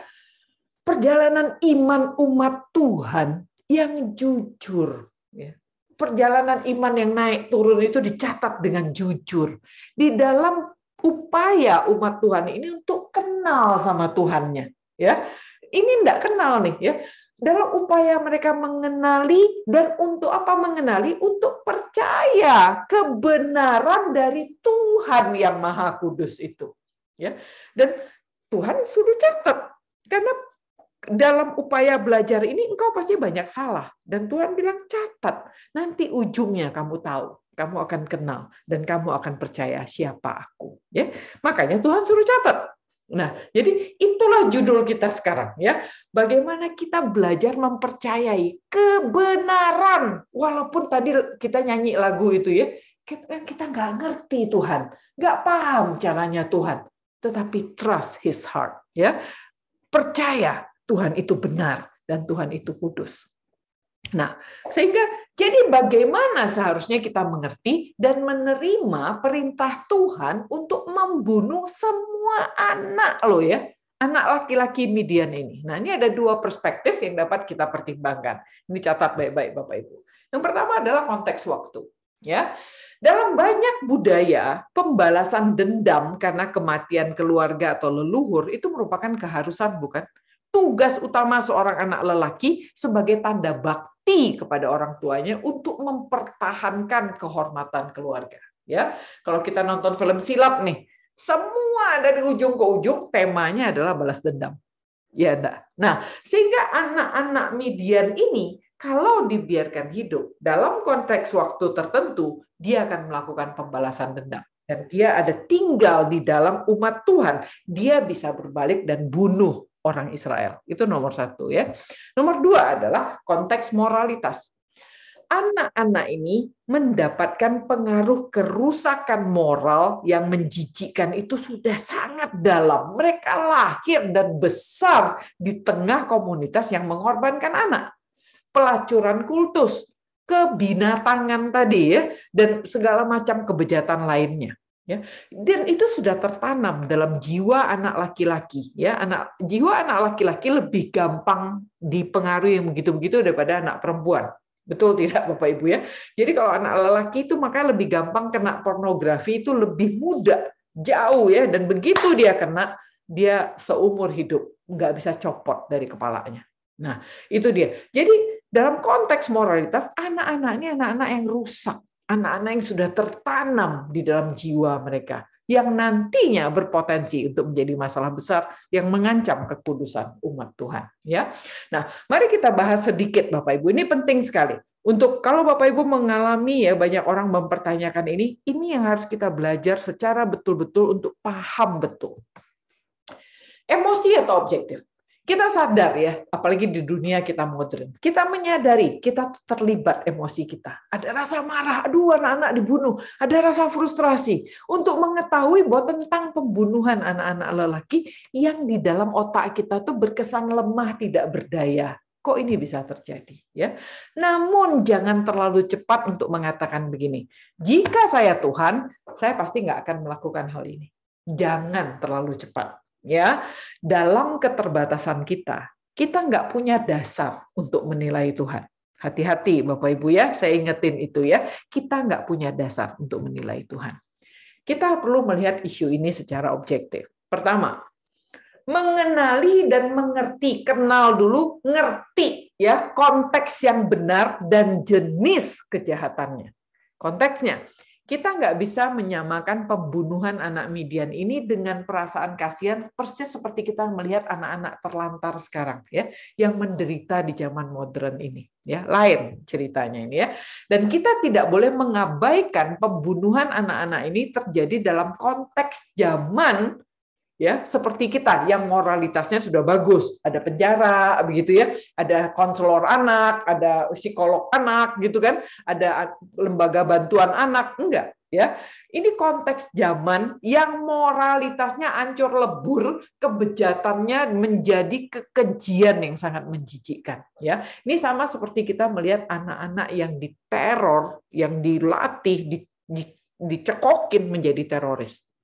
Perjalanan iman umat Tuhan yang jujur. Ya, perjalanan iman yang naik turun itu dicatat dengan jujur. Di dalam upaya umat Tuhan ini untuk kenal sama Tuhannya. ya Ini tidak kenal nih. ya dalam upaya mereka mengenali dan untuk apa mengenali untuk percaya kebenaran dari Tuhan yang Maha Kudus itu ya dan Tuhan suruh catat karena dalam upaya belajar ini engkau pasti banyak salah dan Tuhan bilang catat nanti ujungnya kamu tahu kamu akan kenal dan kamu akan percaya siapa aku ya makanya Tuhan suruh catat nah jadi itulah judul kita sekarang ya bagaimana kita belajar mempercayai kebenaran walaupun tadi kita nyanyi lagu itu ya kita nggak ngerti Tuhan nggak paham caranya Tuhan tetapi trust His heart ya percaya Tuhan itu benar dan Tuhan itu kudus. Nah, sehingga jadi bagaimana seharusnya kita mengerti dan menerima perintah Tuhan untuk membunuh semua anak loh ya, anak laki-laki Midian ini. Nah, ini ada dua perspektif yang dapat kita pertimbangkan. Ini catat baik-baik Bapak Ibu. Yang pertama adalah konteks waktu, ya. Dalam banyak budaya, pembalasan dendam karena kematian keluarga atau leluhur itu merupakan keharusan bukan? tugas utama seorang anak lelaki sebagai tanda bakti kepada orang tuanya untuk mempertahankan kehormatan keluarga ya kalau kita nonton film silap nih semua dari ujung ke ujung temanya adalah balas dendam ya enggak. nah sehingga anak-anak median ini kalau dibiarkan hidup dalam konteks waktu tertentu dia akan melakukan pembalasan dendam dan dia ada tinggal di dalam umat Tuhan dia bisa berbalik dan bunuh orang Israel. Itu nomor satu ya. Nomor dua adalah konteks moralitas. Anak-anak ini mendapatkan pengaruh kerusakan moral yang menjijikkan itu sudah sangat dalam. Mereka lahir dan besar di tengah komunitas yang mengorbankan anak. Pelacuran kultus, kebinatangan tadi ya, dan segala macam kebejatan lainnya ya dan itu sudah tertanam dalam jiwa anak laki-laki ya anak jiwa anak laki-laki lebih gampang dipengaruhi yang begitu-begitu daripada anak perempuan betul tidak bapak ibu ya jadi kalau anak laki-laki itu maka lebih gampang kena pornografi itu lebih mudah jauh ya dan begitu dia kena dia seumur hidup nggak bisa copot dari kepalanya nah itu dia jadi dalam konteks moralitas anak-anak ini anak-anak yang rusak anak-anak yang sudah tertanam di dalam jiwa mereka yang nantinya berpotensi untuk menjadi masalah besar yang mengancam kekudusan umat Tuhan ya. Nah, mari kita bahas sedikit Bapak Ibu. Ini penting sekali. Untuk kalau Bapak Ibu mengalami ya banyak orang mempertanyakan ini, ini yang harus kita belajar secara betul-betul untuk paham betul. Emosi atau objektif? Kita sadar ya, apalagi di dunia kita modern. Kita menyadari, kita terlibat emosi kita. Ada rasa marah, aduh anak-anak dibunuh. Ada rasa frustrasi. Untuk mengetahui bahwa tentang pembunuhan anak-anak lelaki yang di dalam otak kita tuh berkesan lemah, tidak berdaya. Kok ini bisa terjadi? ya? Namun jangan terlalu cepat untuk mengatakan begini, jika saya Tuhan, saya pasti nggak akan melakukan hal ini. Jangan terlalu cepat ya dalam keterbatasan kita kita nggak punya dasar untuk menilai Tuhan hati-hati Bapak Ibu ya saya ingetin itu ya kita nggak punya dasar untuk menilai Tuhan kita perlu melihat isu ini secara objektif pertama mengenali dan mengerti kenal dulu ngerti ya konteks yang benar dan jenis kejahatannya konteksnya kita nggak bisa menyamakan pembunuhan anak Midian ini dengan perasaan kasihan persis seperti kita melihat anak-anak terlantar sekarang ya, yang menderita di zaman modern ini ya, lain ceritanya ini ya. Dan kita tidak boleh mengabaikan pembunuhan anak-anak ini terjadi dalam konteks zaman ya seperti kita yang moralitasnya sudah bagus ada penjara begitu ya ada konselor anak ada psikolog anak gitu kan ada lembaga bantuan anak enggak ya ini konteks zaman yang moralitasnya ancur lebur kebejatannya menjadi kekejian yang sangat menjijikkan ya ini sama seperti kita melihat anak-anak yang diteror yang dilatih di, di, dicekokin menjadi teroris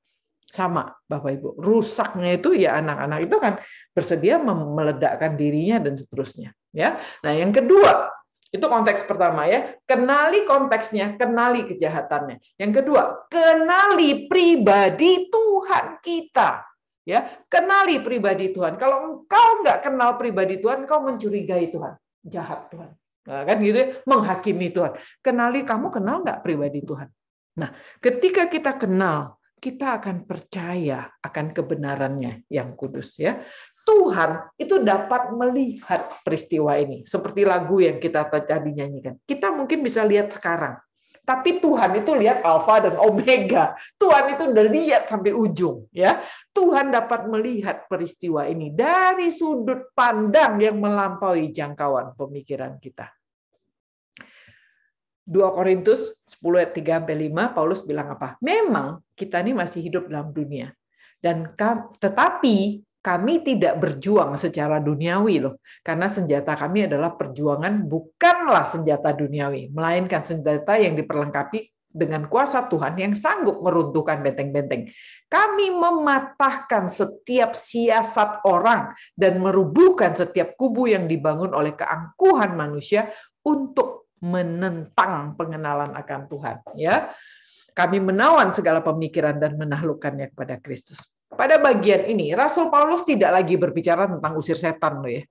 sama Bapak Ibu. Rusaknya itu ya anak-anak itu kan bersedia meledakkan dirinya dan seterusnya, ya. Nah, yang kedua, itu konteks pertama ya. Kenali konteksnya, kenali kejahatannya. Yang kedua, kenali pribadi Tuhan kita. Ya, kenali pribadi Tuhan. Kalau engkau nggak kenal pribadi Tuhan, kau mencurigai Tuhan, jahat Tuhan. Nah, kan gitu ya, menghakimi Tuhan. Kenali kamu kenal nggak pribadi Tuhan. Nah, ketika kita kenal kita akan percaya akan kebenarannya yang kudus ya. Tuhan itu dapat melihat peristiwa ini seperti lagu yang kita tadi nyanyikan. Kita mungkin bisa lihat sekarang, tapi Tuhan itu lihat alfa dan omega. Tuhan itu udah lihat sampai ujung ya. Tuhan dapat melihat peristiwa ini dari sudut pandang yang melampaui jangkauan pemikiran kita. 2 Korintus 10 ayat 3 sampai 5 Paulus bilang apa? Memang kita ini masih hidup dalam dunia. Dan tetapi kami tidak berjuang secara duniawi loh. Karena senjata kami adalah perjuangan bukanlah senjata duniawi, melainkan senjata yang diperlengkapi dengan kuasa Tuhan yang sanggup meruntuhkan benteng-benteng. Kami mematahkan setiap siasat orang dan merubuhkan setiap kubu yang dibangun oleh keangkuhan manusia untuk menentang pengenalan akan Tuhan ya kami menawan segala pemikiran dan menaklukkannya kepada Kristus pada bagian ini Rasul Paulus tidak lagi berbicara tentang usir setan loh ya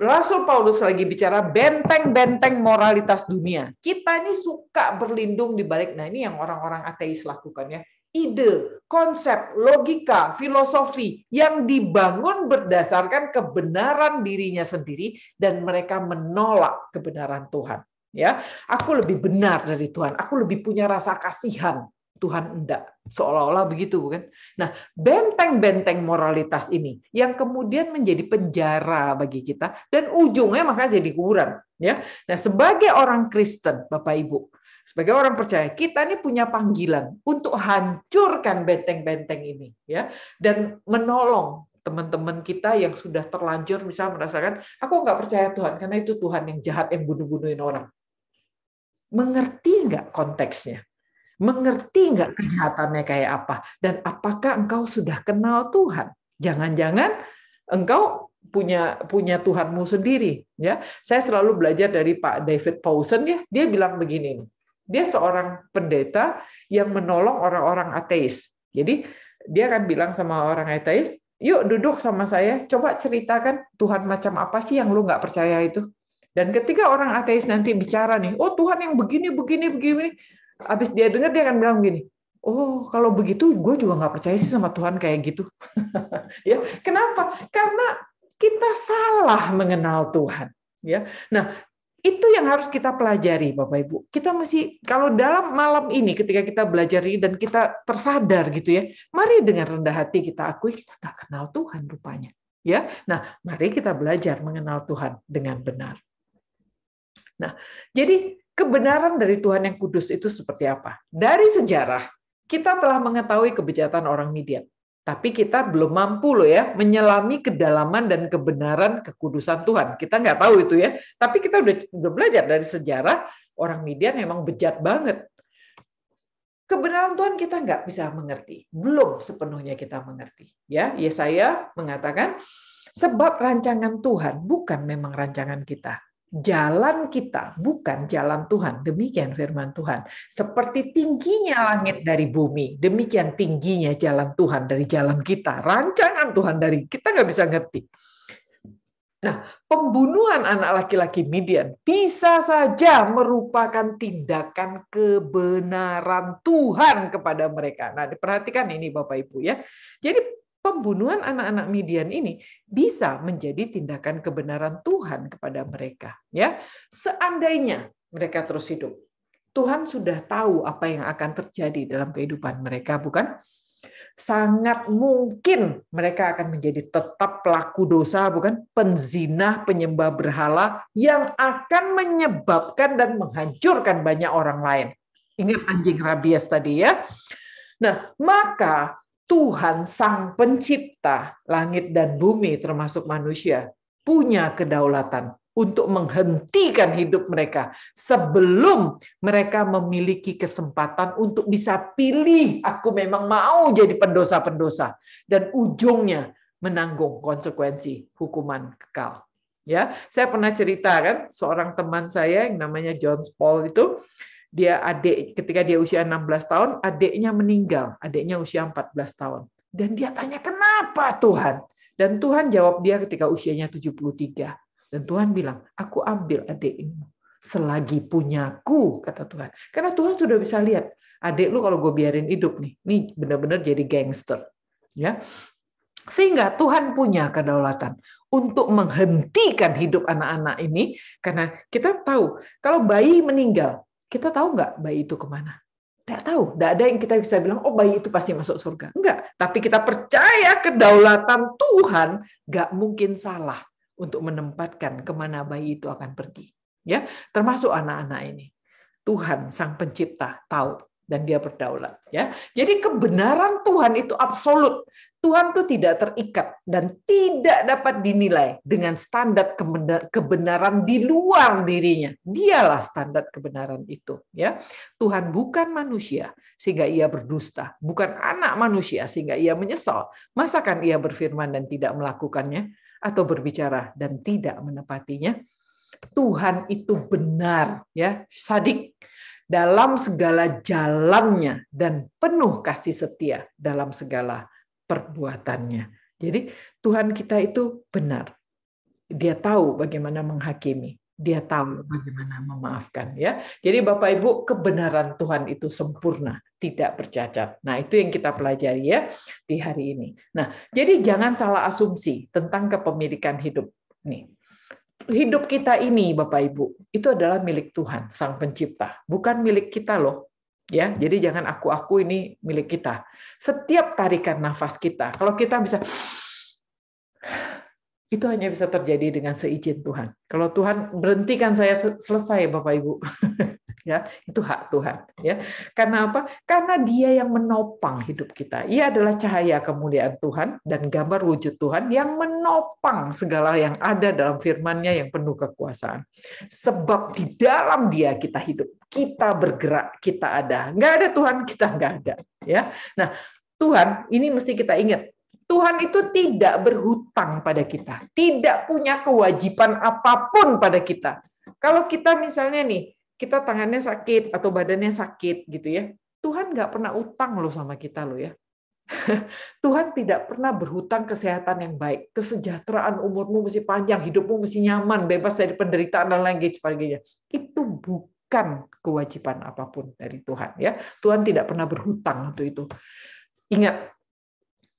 Rasul Paulus lagi bicara benteng-benteng moralitas dunia. Kita ini suka berlindung di balik nah ini yang orang-orang ateis lakukan ya. Ide, konsep, logika, filosofi yang dibangun berdasarkan kebenaran dirinya sendiri dan mereka menolak kebenaran Tuhan ya aku lebih benar dari Tuhan aku lebih punya rasa kasihan Tuhan enggak seolah-olah begitu bukan nah benteng-benteng moralitas ini yang kemudian menjadi penjara bagi kita dan ujungnya maka jadi kuburan ya nah sebagai orang Kristen Bapak Ibu sebagai orang percaya kita ini punya panggilan untuk hancurkan benteng-benteng ini ya dan menolong teman-teman kita yang sudah terlanjur bisa merasakan aku nggak percaya Tuhan karena itu Tuhan yang jahat yang bunuh-bunuhin orang mengerti nggak konteksnya, mengerti nggak kejahatannya kayak apa, dan apakah engkau sudah kenal Tuhan? Jangan-jangan engkau punya punya Tuhanmu sendiri ya saya selalu belajar dari Pak David Paulson ya dia bilang begini dia seorang pendeta yang menolong orang-orang ateis jadi dia kan bilang sama orang ateis yuk duduk sama saya coba ceritakan Tuhan macam apa sih yang lu nggak percaya itu dan ketika orang ateis nanti bicara nih, oh Tuhan yang begini, begini, begini, habis dia dengar dia akan bilang gini, oh kalau begitu gue juga nggak percaya sih sama Tuhan kayak gitu. ya, kenapa? Karena kita salah mengenal Tuhan. Ya, nah itu yang harus kita pelajari, Bapak Ibu. Kita mesti kalau dalam malam ini ketika kita belajar ini dan kita tersadar gitu ya, mari dengan rendah hati kita akui kita nggak kenal Tuhan rupanya. Ya, nah mari kita belajar mengenal Tuhan dengan benar. Nah, jadi kebenaran dari Tuhan yang kudus itu seperti apa? Dari sejarah kita telah mengetahui kebejatan orang Midian, tapi kita belum mampu loh ya menyelami kedalaman dan kebenaran kekudusan Tuhan. Kita nggak tahu itu ya, tapi kita udah, udah belajar dari sejarah orang Midian memang bejat banget. Kebenaran Tuhan kita nggak bisa mengerti, belum sepenuhnya kita mengerti. Ya, Yesaya mengatakan, sebab rancangan Tuhan bukan memang rancangan kita, jalan kita, bukan jalan Tuhan. Demikian firman Tuhan. Seperti tingginya langit dari bumi, demikian tingginya jalan Tuhan dari jalan kita. Rancangan Tuhan dari kita nggak bisa ngerti. Nah, pembunuhan anak laki-laki Midian bisa saja merupakan tindakan kebenaran Tuhan kepada mereka. Nah, diperhatikan ini Bapak Ibu ya. Jadi pembunuhan anak-anak Midian ini bisa menjadi tindakan kebenaran Tuhan kepada mereka ya seandainya mereka terus hidup Tuhan sudah tahu apa yang akan terjadi dalam kehidupan mereka bukan sangat mungkin mereka akan menjadi tetap pelaku dosa bukan penzina penyembah berhala yang akan menyebabkan dan menghancurkan banyak orang lain ingat anjing rabies tadi ya nah maka Tuhan Sang Pencipta langit dan bumi, termasuk manusia, punya kedaulatan untuk menghentikan hidup mereka sebelum mereka memiliki kesempatan untuk bisa pilih aku memang mau jadi pendosa-pendosa dan ujungnya menanggung konsekuensi hukuman kekal. Ya, saya pernah cerita kan seorang teman saya yang namanya John Paul itu dia adik ketika dia usia 16 tahun, adiknya meninggal, adiknya usia 14 tahun. Dan dia tanya, "Kenapa, Tuhan?" Dan Tuhan jawab dia ketika usianya 73. Dan Tuhan bilang, "Aku ambil adikmu selagi punyaku," kata Tuhan. Karena Tuhan sudah bisa lihat, adik lu kalau gue biarin hidup nih, nih benar-benar jadi gangster. Ya. Sehingga Tuhan punya kedaulatan untuk menghentikan hidup anak-anak ini karena kita tahu kalau bayi meninggal kita tahu nggak bayi itu kemana? Tidak tahu. Tidak ada yang kita bisa bilang, oh bayi itu pasti masuk surga. Enggak. Tapi kita percaya kedaulatan Tuhan nggak mungkin salah untuk menempatkan kemana bayi itu akan pergi. Ya, termasuk anak-anak ini. Tuhan Sang Pencipta tahu dan dia berdaulat ya. Jadi kebenaran Tuhan itu absolut Tuhan itu tidak terikat dan tidak dapat dinilai dengan standar kebenaran di luar dirinya. Dialah standar kebenaran itu, ya. Tuhan bukan manusia sehingga ia berdusta, bukan anak manusia sehingga ia menyesal. Masakan ia berfirman dan tidak melakukannya atau berbicara dan tidak menepatinya? Tuhan itu benar, ya. Sadik dalam segala jalannya dan penuh kasih setia dalam segala perbuatannya. Jadi Tuhan kita itu benar. Dia tahu bagaimana menghakimi, dia tahu bagaimana memaafkan ya. Jadi Bapak Ibu, kebenaran Tuhan itu sempurna, tidak bercacat. Nah, itu yang kita pelajari ya di hari ini. Nah, jadi jangan salah asumsi tentang kepemilikan hidup nih. Hidup kita ini Bapak Ibu, itu adalah milik Tuhan, Sang Pencipta, bukan milik kita loh ya jadi jangan aku aku ini milik kita setiap tarikan nafas kita kalau kita bisa itu hanya bisa terjadi dengan seizin Tuhan. Kalau Tuhan berhentikan saya selesai Bapak Ibu. ya, itu hak Tuhan, ya. Karena apa? Karena Dia yang menopang hidup kita. Ia adalah cahaya kemuliaan Tuhan dan gambar wujud Tuhan yang menopang segala yang ada dalam firman-Nya yang penuh kekuasaan. Sebab di dalam Dia kita hidup, kita bergerak, kita ada. Enggak ada Tuhan kita enggak ada, ya. Nah, Tuhan ini mesti kita ingat Tuhan itu tidak berhutang pada kita, tidak punya kewajiban apapun pada kita. Kalau kita misalnya nih, kita tangannya sakit atau badannya sakit gitu ya, Tuhan nggak pernah utang loh sama kita loh ya. Tuhan tidak pernah berhutang kesehatan yang baik, kesejahteraan umurmu mesti panjang, hidupmu mesti nyaman, bebas dari penderitaan dan lain sebagainya. Itu bukan kewajiban apapun dari Tuhan ya. Tuhan tidak pernah berhutang untuk itu. Ingat,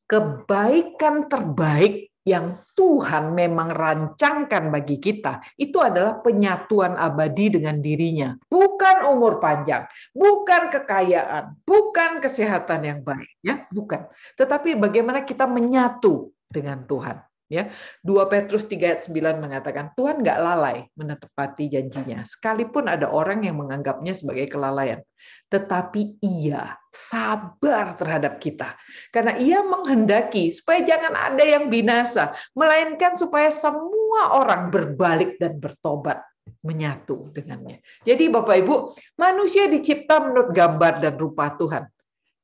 kebaikan terbaik yang Tuhan memang rancangkan bagi kita itu adalah penyatuan abadi dengan dirinya. Bukan umur panjang, bukan kekayaan, bukan kesehatan yang baik ya, bukan. Tetapi bagaimana kita menyatu dengan Tuhan. Ya, 2 Petrus 3 ayat 9 mengatakan, Tuhan nggak lalai menepati janjinya, sekalipun ada orang yang menganggapnya sebagai kelalaian. Tetapi ia sabar terhadap kita. Karena ia menghendaki supaya jangan ada yang binasa, melainkan supaya semua orang berbalik dan bertobat menyatu dengannya. Jadi Bapak Ibu, manusia dicipta menurut gambar dan rupa Tuhan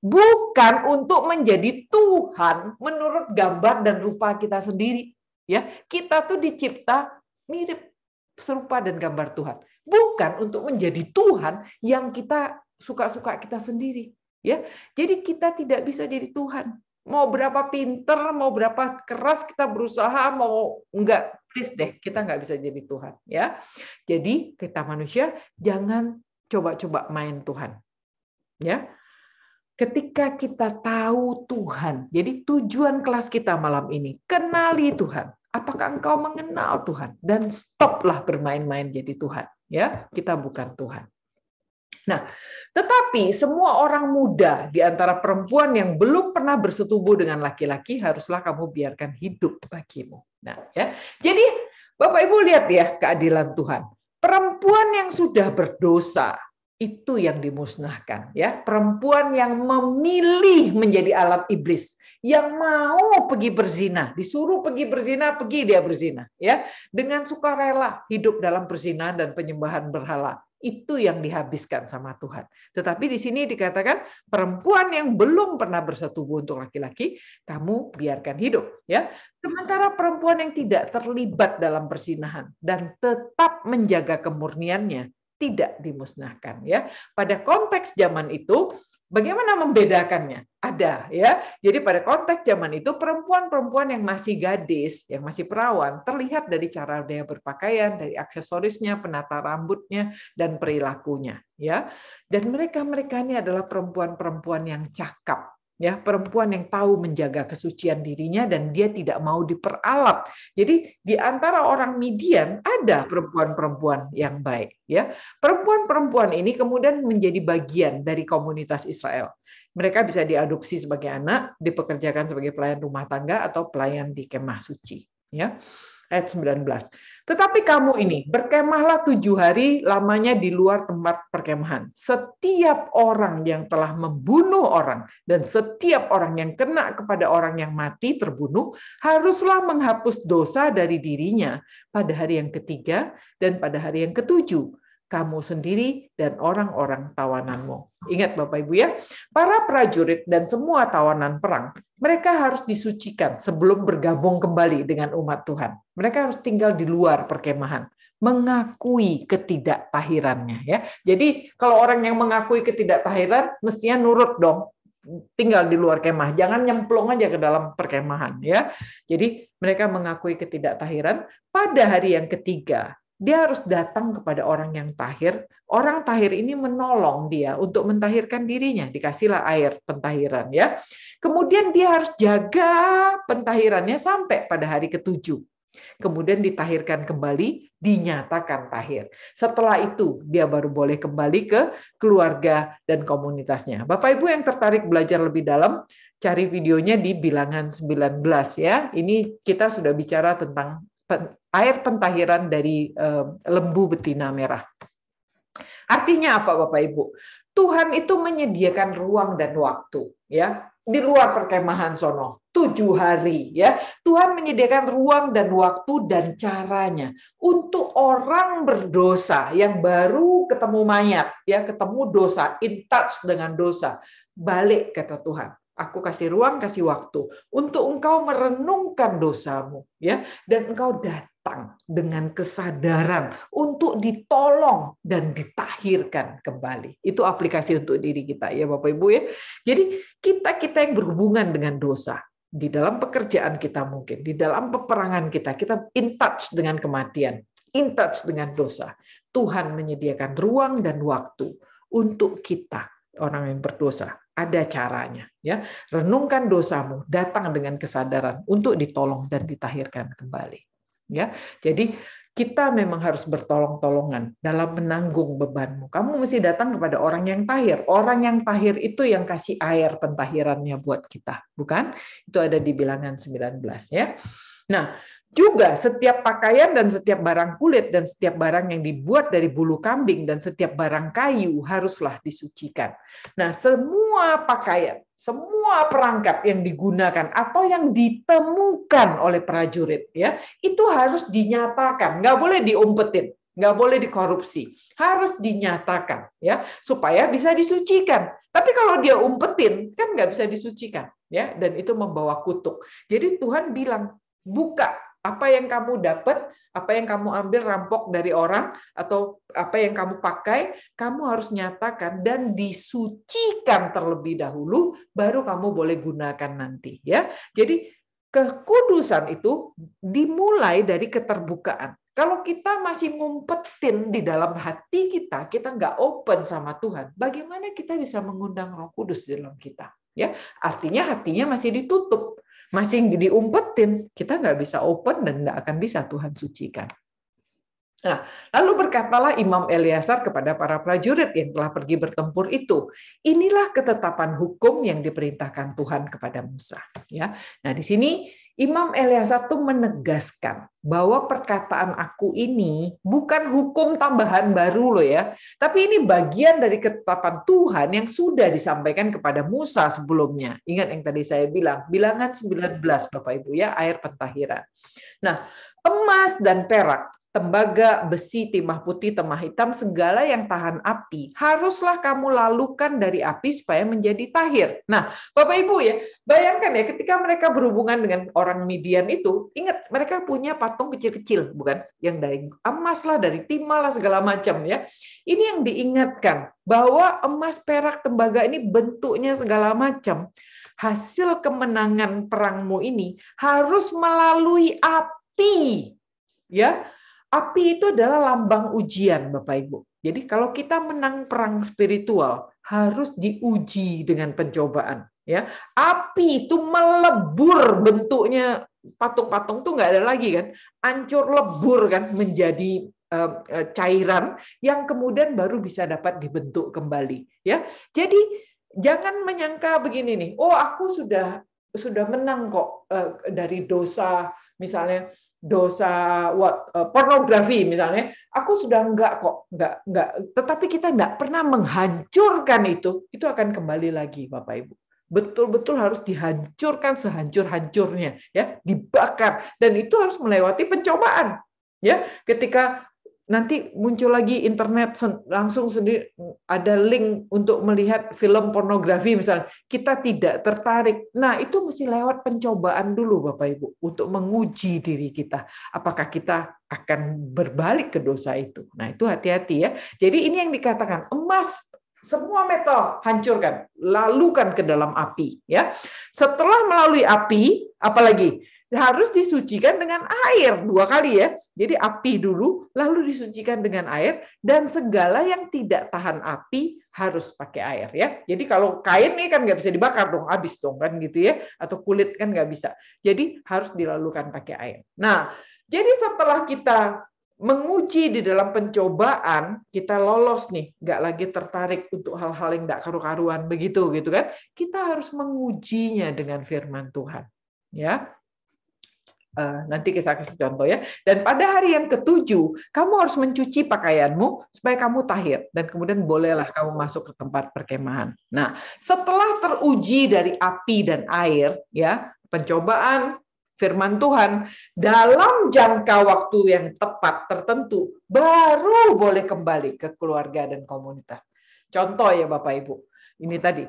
bukan untuk menjadi Tuhan menurut gambar dan rupa kita sendiri. Ya, kita tuh dicipta mirip serupa dan gambar Tuhan, bukan untuk menjadi Tuhan yang kita suka-suka kita sendiri. Ya, jadi kita tidak bisa jadi Tuhan. Mau berapa pinter, mau berapa keras kita berusaha, mau enggak, please deh, kita enggak bisa jadi Tuhan. Ya, jadi kita manusia jangan coba-coba main Tuhan. Ya, ketika kita tahu Tuhan. Jadi tujuan kelas kita malam ini, kenali Tuhan. Apakah engkau mengenal Tuhan? Dan stoplah bermain-main jadi Tuhan. Ya, kita bukan Tuhan. Nah, tetapi semua orang muda di antara perempuan yang belum pernah bersetubuh dengan laki-laki haruslah kamu biarkan hidup bagimu. Nah, ya. Jadi Bapak Ibu lihat ya keadilan Tuhan. Perempuan yang sudah berdosa itu yang dimusnahkan ya perempuan yang memilih menjadi alat iblis yang mau pergi berzina disuruh pergi berzina pergi dia berzina ya dengan sukarela hidup dalam perzinahan dan penyembahan berhala itu yang dihabiskan sama Tuhan tetapi di sini dikatakan perempuan yang belum pernah bersetubuh untuk laki-laki kamu biarkan hidup ya sementara perempuan yang tidak terlibat dalam persinahan dan tetap menjaga kemurniannya tidak dimusnahkan ya. Pada konteks zaman itu Bagaimana membedakannya? Ada ya. Jadi pada konteks zaman itu perempuan-perempuan yang masih gadis, yang masih perawan terlihat dari cara dia berpakaian, dari aksesorisnya, penata rambutnya dan perilakunya ya. Dan mereka-mereka ini adalah perempuan-perempuan yang cakap ya perempuan yang tahu menjaga kesucian dirinya dan dia tidak mau diperalat. Jadi di antara orang Midian ada perempuan-perempuan yang baik ya. Perempuan-perempuan ini kemudian menjadi bagian dari komunitas Israel. Mereka bisa diadopsi sebagai anak, dipekerjakan sebagai pelayan rumah tangga atau pelayan di kemah suci ya. Ayat 19. Tetapi kamu ini berkemahlah tujuh hari lamanya di luar tempat perkemahan. Setiap orang yang telah membunuh orang dan setiap orang yang kena kepada orang yang mati terbunuh haruslah menghapus dosa dari dirinya pada hari yang ketiga dan pada hari yang ketujuh kamu sendiri dan orang-orang tawananmu. Ingat Bapak Ibu ya, para prajurit dan semua tawanan perang, mereka harus disucikan sebelum bergabung kembali dengan umat Tuhan. Mereka harus tinggal di luar perkemahan, mengakui ketidaktahirannya ya. Jadi kalau orang yang mengakui ketidaktahiran mestinya nurut dong tinggal di luar kemah, jangan nyemplung aja ke dalam perkemahan ya. Jadi mereka mengakui ketidaktahiran pada hari yang ketiga dia harus datang kepada orang yang tahir. Orang tahir ini menolong dia untuk mentahirkan dirinya, dikasihlah air pentahiran ya. Kemudian dia harus jaga pentahirannya sampai pada hari ketujuh. Kemudian ditahirkan kembali, dinyatakan tahir. Setelah itu dia baru boleh kembali ke keluarga dan komunitasnya. Bapak Ibu yang tertarik belajar lebih dalam, cari videonya di bilangan 19 ya. Ini kita sudah bicara tentang air pentahiran dari eh, lembu betina merah. Artinya apa Bapak Ibu? Tuhan itu menyediakan ruang dan waktu ya di luar perkemahan sono tujuh hari ya Tuhan menyediakan ruang dan waktu dan caranya untuk orang berdosa yang baru ketemu mayat ya ketemu dosa in touch dengan dosa balik kata Tuhan aku kasih ruang, kasih waktu untuk engkau merenungkan dosamu ya dan engkau datang dengan kesadaran untuk ditolong dan ditahirkan kembali. Itu aplikasi untuk diri kita ya Bapak Ibu ya. Jadi kita-kita yang berhubungan dengan dosa di dalam pekerjaan kita mungkin, di dalam peperangan kita, kita in touch dengan kematian, in touch dengan dosa. Tuhan menyediakan ruang dan waktu untuk kita orang yang berdosa ada caranya ya renungkan dosamu datang dengan kesadaran untuk ditolong dan ditahirkan kembali ya jadi kita memang harus bertolong-tolongan dalam menanggung bebanmu. Kamu mesti datang kepada orang yang tahir. Orang yang tahir itu yang kasih air pentahirannya buat kita, bukan? Itu ada di bilangan 19 ya. Nah, juga setiap pakaian dan setiap barang kulit dan setiap barang yang dibuat dari bulu kambing dan setiap barang kayu haruslah disucikan. Nah, semua pakaian, semua perangkat yang digunakan atau yang ditemukan oleh prajurit ya, itu harus dinyatakan, nggak boleh diumpetin nggak boleh dikorupsi, harus dinyatakan ya supaya bisa disucikan. Tapi kalau dia umpetin kan nggak bisa disucikan ya dan itu membawa kutuk. Jadi Tuhan bilang buka apa yang kamu dapat, apa yang kamu ambil rampok dari orang atau apa yang kamu pakai, kamu harus nyatakan dan disucikan terlebih dahulu baru kamu boleh gunakan nanti ya. Jadi kekudusan itu dimulai dari keterbukaan. Kalau kita masih ngumpetin di dalam hati kita, kita nggak open sama Tuhan. Bagaimana kita bisa mengundang Roh Kudus di dalam kita? Ya, artinya hatinya masih ditutup masih diumpetin, kita nggak bisa open dan nggak akan bisa Tuhan sucikan. Nah, lalu berkatalah Imam Eliasar kepada para prajurit yang telah pergi bertempur itu, inilah ketetapan hukum yang diperintahkan Tuhan kepada Musa. Ya, nah di sini Imam Elyasa tuh menegaskan bahwa perkataan aku ini bukan hukum tambahan baru loh ya, tapi ini bagian dari ketetapan Tuhan yang sudah disampaikan kepada Musa sebelumnya. Ingat yang tadi saya bilang, bilangan 19 Bapak Ibu ya, air pentahiran. Nah, emas dan perak tembaga, besi, timah putih, timah hitam, segala yang tahan api, haruslah kamu lalukan dari api supaya menjadi tahir. Nah, Bapak Ibu ya, bayangkan ya ketika mereka berhubungan dengan orang Midian itu, ingat mereka punya patung kecil-kecil, bukan? Yang dari emas lah, dari timah lah, segala macam ya. Ini yang diingatkan, bahwa emas, perak, tembaga ini bentuknya segala macam. Hasil kemenangan perangmu ini harus melalui api. Ya, api itu adalah lambang ujian, Bapak Ibu. Jadi kalau kita menang perang spiritual harus diuji dengan pencobaan. Ya, api itu melebur bentuknya patung-patung tuh nggak ada lagi kan, ancur lebur kan menjadi e, cairan yang kemudian baru bisa dapat dibentuk kembali ya jadi jangan menyangka begini nih oh aku sudah sudah menang kok e, dari dosa misalnya dosa what, uh, pornografi misalnya, aku sudah enggak kok, enggak enggak. Tetapi kita enggak pernah menghancurkan itu, itu akan kembali lagi Bapak Ibu. Betul-betul harus dihancurkan sehancur-hancurnya ya, dibakar dan itu harus melewati pencobaan. Ya, ketika nanti muncul lagi internet langsung sendiri ada link untuk melihat film pornografi misalnya kita tidak tertarik nah itu mesti lewat pencobaan dulu bapak ibu untuk menguji diri kita apakah kita akan berbalik ke dosa itu nah itu hati-hati ya jadi ini yang dikatakan emas semua metal hancurkan lalukan ke dalam api ya setelah melalui api apalagi harus disucikan dengan air dua kali ya. Jadi api dulu, lalu disucikan dengan air, dan segala yang tidak tahan api harus pakai air ya. Jadi kalau kain nih kan nggak bisa dibakar dong, habis dong kan gitu ya, atau kulit kan nggak bisa. Jadi harus dilalukan pakai air. Nah, jadi setelah kita menguji di dalam pencobaan, kita lolos nih, nggak lagi tertarik untuk hal-hal yang nggak karu-karuan begitu gitu kan. Kita harus mengujinya dengan firman Tuhan. Ya, Eh, nanti kita kasih contoh ya. Dan pada hari yang ketujuh, kamu harus mencuci pakaianmu supaya kamu tahir dan kemudian bolehlah kamu masuk ke tempat perkemahan. Nah, setelah teruji dari api dan air, ya pencobaan firman Tuhan dalam jangka waktu yang tepat tertentu baru boleh kembali ke keluarga dan komunitas. Contoh ya Bapak Ibu. Ini tadi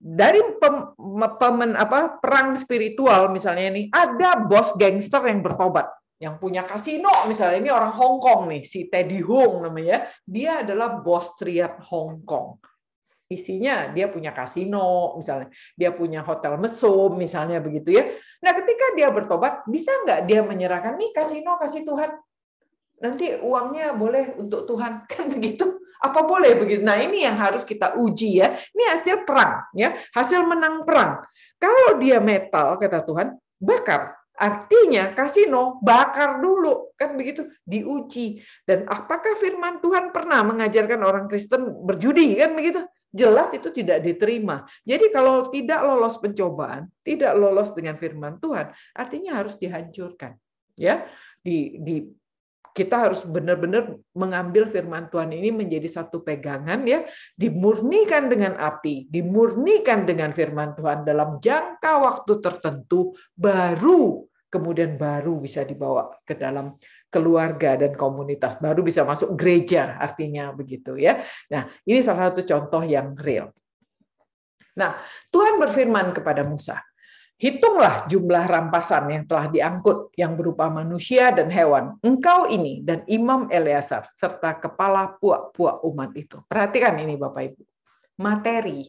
dari pem, pemen, apa, perang spiritual misalnya ini ada bos gangster yang bertobat yang punya kasino misalnya ini orang Hong Kong nih si Teddy Hong namanya dia adalah bos triad Hong Kong isinya dia punya kasino misalnya dia punya hotel mesum misalnya begitu ya nah ketika dia bertobat bisa nggak dia menyerahkan nih kasino kasih Tuhan nanti uangnya boleh untuk Tuhan kan begitu apa boleh begitu? Nah, ini yang harus kita uji ya. Ini hasil perang ya, hasil menang perang. Kalau dia metal kata Tuhan, bakar. Artinya kasino bakar dulu kan begitu diuji dan apakah firman Tuhan pernah mengajarkan orang Kristen berjudi kan begitu jelas itu tidak diterima. Jadi kalau tidak lolos pencobaan, tidak lolos dengan firman Tuhan, artinya harus dihancurkan ya di di kita harus benar-benar mengambil firman Tuhan ini menjadi satu pegangan ya, dimurnikan dengan api, dimurnikan dengan firman Tuhan dalam jangka waktu tertentu baru kemudian baru bisa dibawa ke dalam keluarga dan komunitas, baru bisa masuk gereja artinya begitu ya. Nah, ini salah satu contoh yang real. Nah, Tuhan berfirman kepada Musa, Hitunglah jumlah rampasan yang telah diangkut, yang berupa manusia dan hewan. Engkau ini dan Imam Eleazar, serta kepala puak-puak umat itu. Perhatikan ini Bapak Ibu. Materi,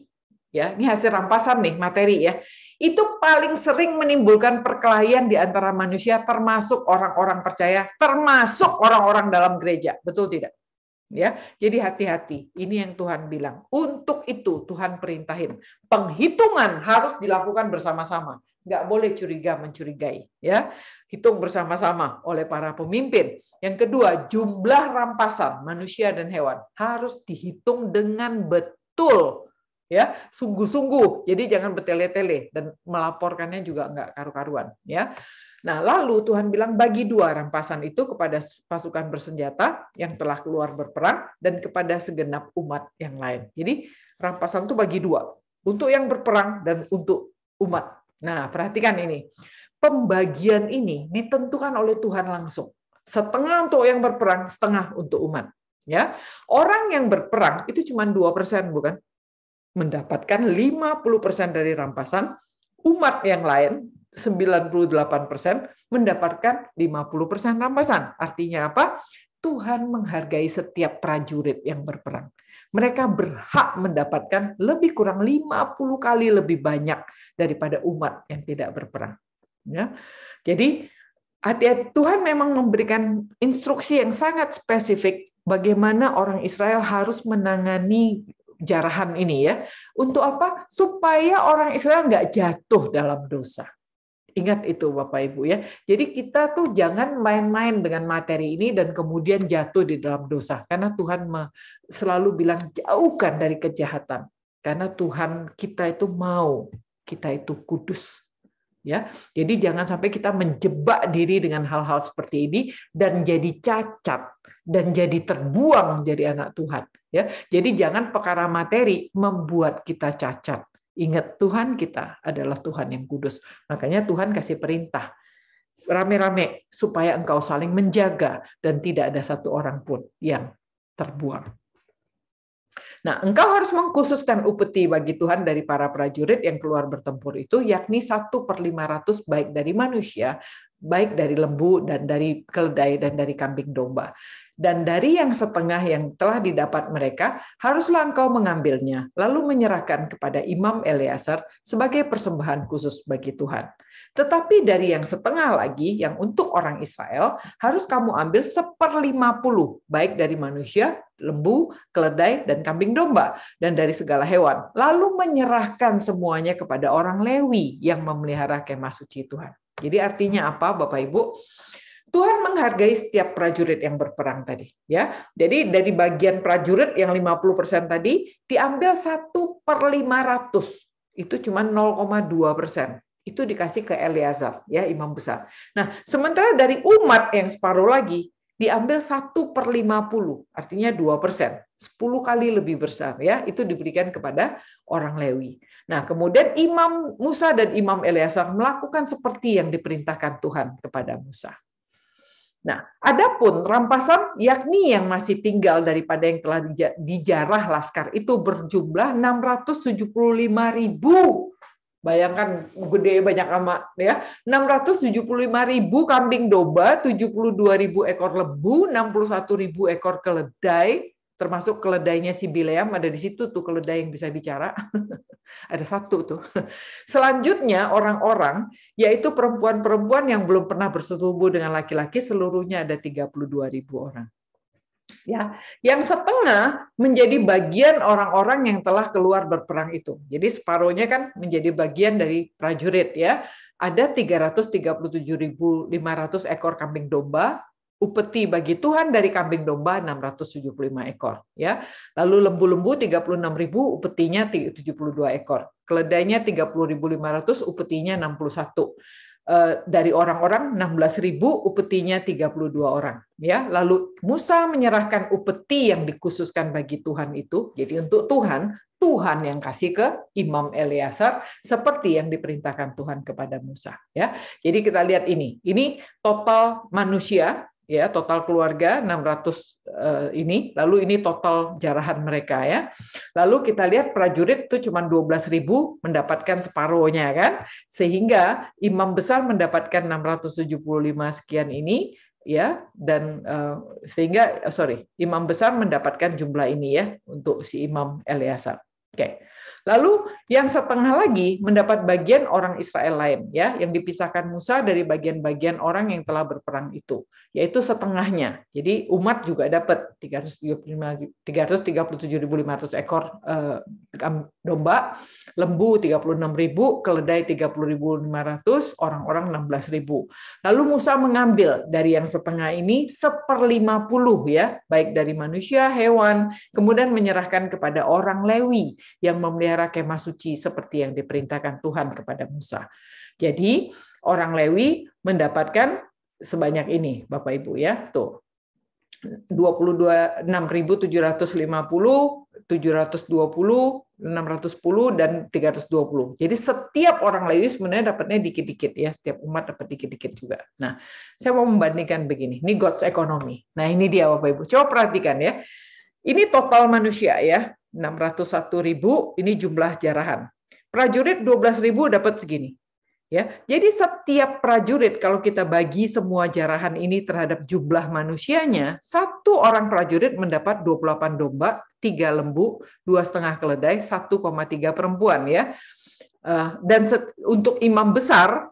ya ini hasil rampasan nih materi ya. Itu paling sering menimbulkan perkelahian di antara manusia, termasuk orang-orang percaya, termasuk orang-orang dalam gereja. Betul tidak? ya. Jadi hati-hati, ini yang Tuhan bilang. Untuk itu Tuhan perintahin, penghitungan harus dilakukan bersama-sama. Gak boleh curiga mencurigai, ya. Hitung bersama-sama oleh para pemimpin. Yang kedua, jumlah rampasan manusia dan hewan harus dihitung dengan betul ya sungguh-sungguh jadi jangan bertele-tele dan melaporkannya juga nggak karu-karuan ya Nah, lalu Tuhan bilang bagi dua rampasan itu kepada pasukan bersenjata yang telah keluar berperang dan kepada segenap umat yang lain. Jadi, rampasan itu bagi dua, untuk yang berperang dan untuk umat. Nah, perhatikan ini. Pembagian ini ditentukan oleh Tuhan langsung. Setengah untuk yang berperang, setengah untuk umat. Ya, orang yang berperang itu cuma 2% bukan? Mendapatkan 50% dari rampasan, umat yang lain 98% mendapatkan 50% rampasan. Artinya apa? Tuhan menghargai setiap prajurit yang berperang. Mereka berhak mendapatkan lebih kurang 50 kali lebih banyak daripada umat yang tidak berperang. Ya. Jadi hati-hati Tuhan memang memberikan instruksi yang sangat spesifik bagaimana orang Israel harus menangani jarahan ini ya. Untuk apa? Supaya orang Israel nggak jatuh dalam dosa. Ingat itu Bapak Ibu ya. Jadi kita tuh jangan main-main dengan materi ini dan kemudian jatuh di dalam dosa. Karena Tuhan selalu bilang jauhkan dari kejahatan. Karena Tuhan kita itu mau, kita itu kudus. Ya. Jadi jangan sampai kita menjebak diri dengan hal-hal seperti ini dan jadi cacat dan jadi terbuang jadi anak Tuhan, ya. Jadi jangan perkara materi membuat kita cacat Ingat Tuhan kita adalah Tuhan yang kudus. Makanya Tuhan kasih perintah rame-rame supaya engkau saling menjaga dan tidak ada satu orang pun yang terbuang. Nah, engkau harus mengkhususkan upeti bagi Tuhan dari para prajurit yang keluar bertempur itu, yakni satu per 500 baik dari manusia, baik dari lembu dan dari keledai dan dari kambing domba dan dari yang setengah yang telah didapat mereka, haruslah engkau mengambilnya, lalu menyerahkan kepada Imam Eleazar sebagai persembahan khusus bagi Tuhan. Tetapi dari yang setengah lagi, yang untuk orang Israel, harus kamu ambil seperlima puluh, baik dari manusia, lembu, keledai, dan kambing domba, dan dari segala hewan. Lalu menyerahkan semuanya kepada orang Lewi yang memelihara kemah suci Tuhan. Jadi artinya apa Bapak Ibu? Tuhan menghargai setiap prajurit yang berperang tadi ya. Jadi dari bagian prajurit yang 50% tadi diambil 1 per 500. Itu cuma 0,2 persen. Itu dikasih ke Eliazar, ya imam besar. Nah sementara dari umat yang separuh lagi diambil 1 per 50. Artinya 2 persen. 10 kali lebih besar ya. Itu diberikan kepada orang Lewi. Nah kemudian Imam Musa dan Imam Eliazar melakukan seperti yang diperintahkan Tuhan kepada Musa. Nah, adapun rampasan yakni yang masih tinggal daripada yang telah dijarah laskar itu berjumlah 675 ribu. Bayangkan gede banyak ama ya. 675 ribu kambing domba, 72 ribu ekor lebu, 61 ribu ekor keledai, termasuk keledainya si Bileam ada di situ tuh keledai yang bisa bicara. ada satu tuh. Selanjutnya orang-orang yaitu perempuan-perempuan yang belum pernah bersetubuh dengan laki-laki seluruhnya ada 32 ribu orang. Ya, yang setengah menjadi bagian orang-orang yang telah keluar berperang itu. Jadi separuhnya kan menjadi bagian dari prajurit ya. Ada 337.500 ekor kambing domba, upeti bagi Tuhan dari kambing domba 675 ekor ya. Lalu lembu-lembu 36.000, upetinya 72 ekor. Keledainya 30.500, upetinya 61. E, dari orang-orang 16.000, upetinya 32 orang ya. Lalu Musa menyerahkan upeti yang dikhususkan bagi Tuhan itu. Jadi untuk Tuhan, Tuhan yang kasih ke Imam Eliasar seperti yang diperintahkan Tuhan kepada Musa ya. Jadi kita lihat ini. Ini total manusia ya total keluarga 600 eh, ini lalu ini total jarahan mereka ya lalu kita lihat prajurit itu cuma 12.000 mendapatkan separuhnya kan sehingga imam besar mendapatkan 675 sekian ini ya dan uh, sehingga eh, sorry imam besar mendapatkan jumlah ini ya untuk si imam Eliasar oke okay. Lalu yang setengah lagi mendapat bagian orang Israel lain ya yang dipisahkan Musa dari bagian-bagian orang yang telah berperang itu, yaitu setengahnya. Jadi umat juga dapat 337.500 ekor eh, domba, lembu 36.000, keledai 30.500, orang-orang 16.000. Lalu Musa mengambil dari yang setengah ini seperlima puluh ya, baik dari manusia, hewan, kemudian menyerahkan kepada orang Lewi yang memelihara memelihara kemah suci seperti yang diperintahkan Tuhan kepada Musa. Jadi orang Lewi mendapatkan sebanyak ini, Bapak Ibu ya. Tuh. 26.750, 720, 610 dan 320. Jadi setiap orang Lewi sebenarnya dapatnya dikit-dikit ya, setiap umat dapat dikit-dikit juga. Nah, saya mau membandingkan begini. Ini God's economy. Nah, ini dia Bapak Ibu. Coba perhatikan ya. Ini total manusia ya. 601 ribu ini jumlah jarahan. Prajurit 12 ribu dapat segini. Ya, jadi setiap prajurit kalau kita bagi semua jarahan ini terhadap jumlah manusianya, satu orang prajurit mendapat 28 domba, tiga lembu, dua setengah keledai, 1,3 perempuan ya. Eh, dan untuk imam besar,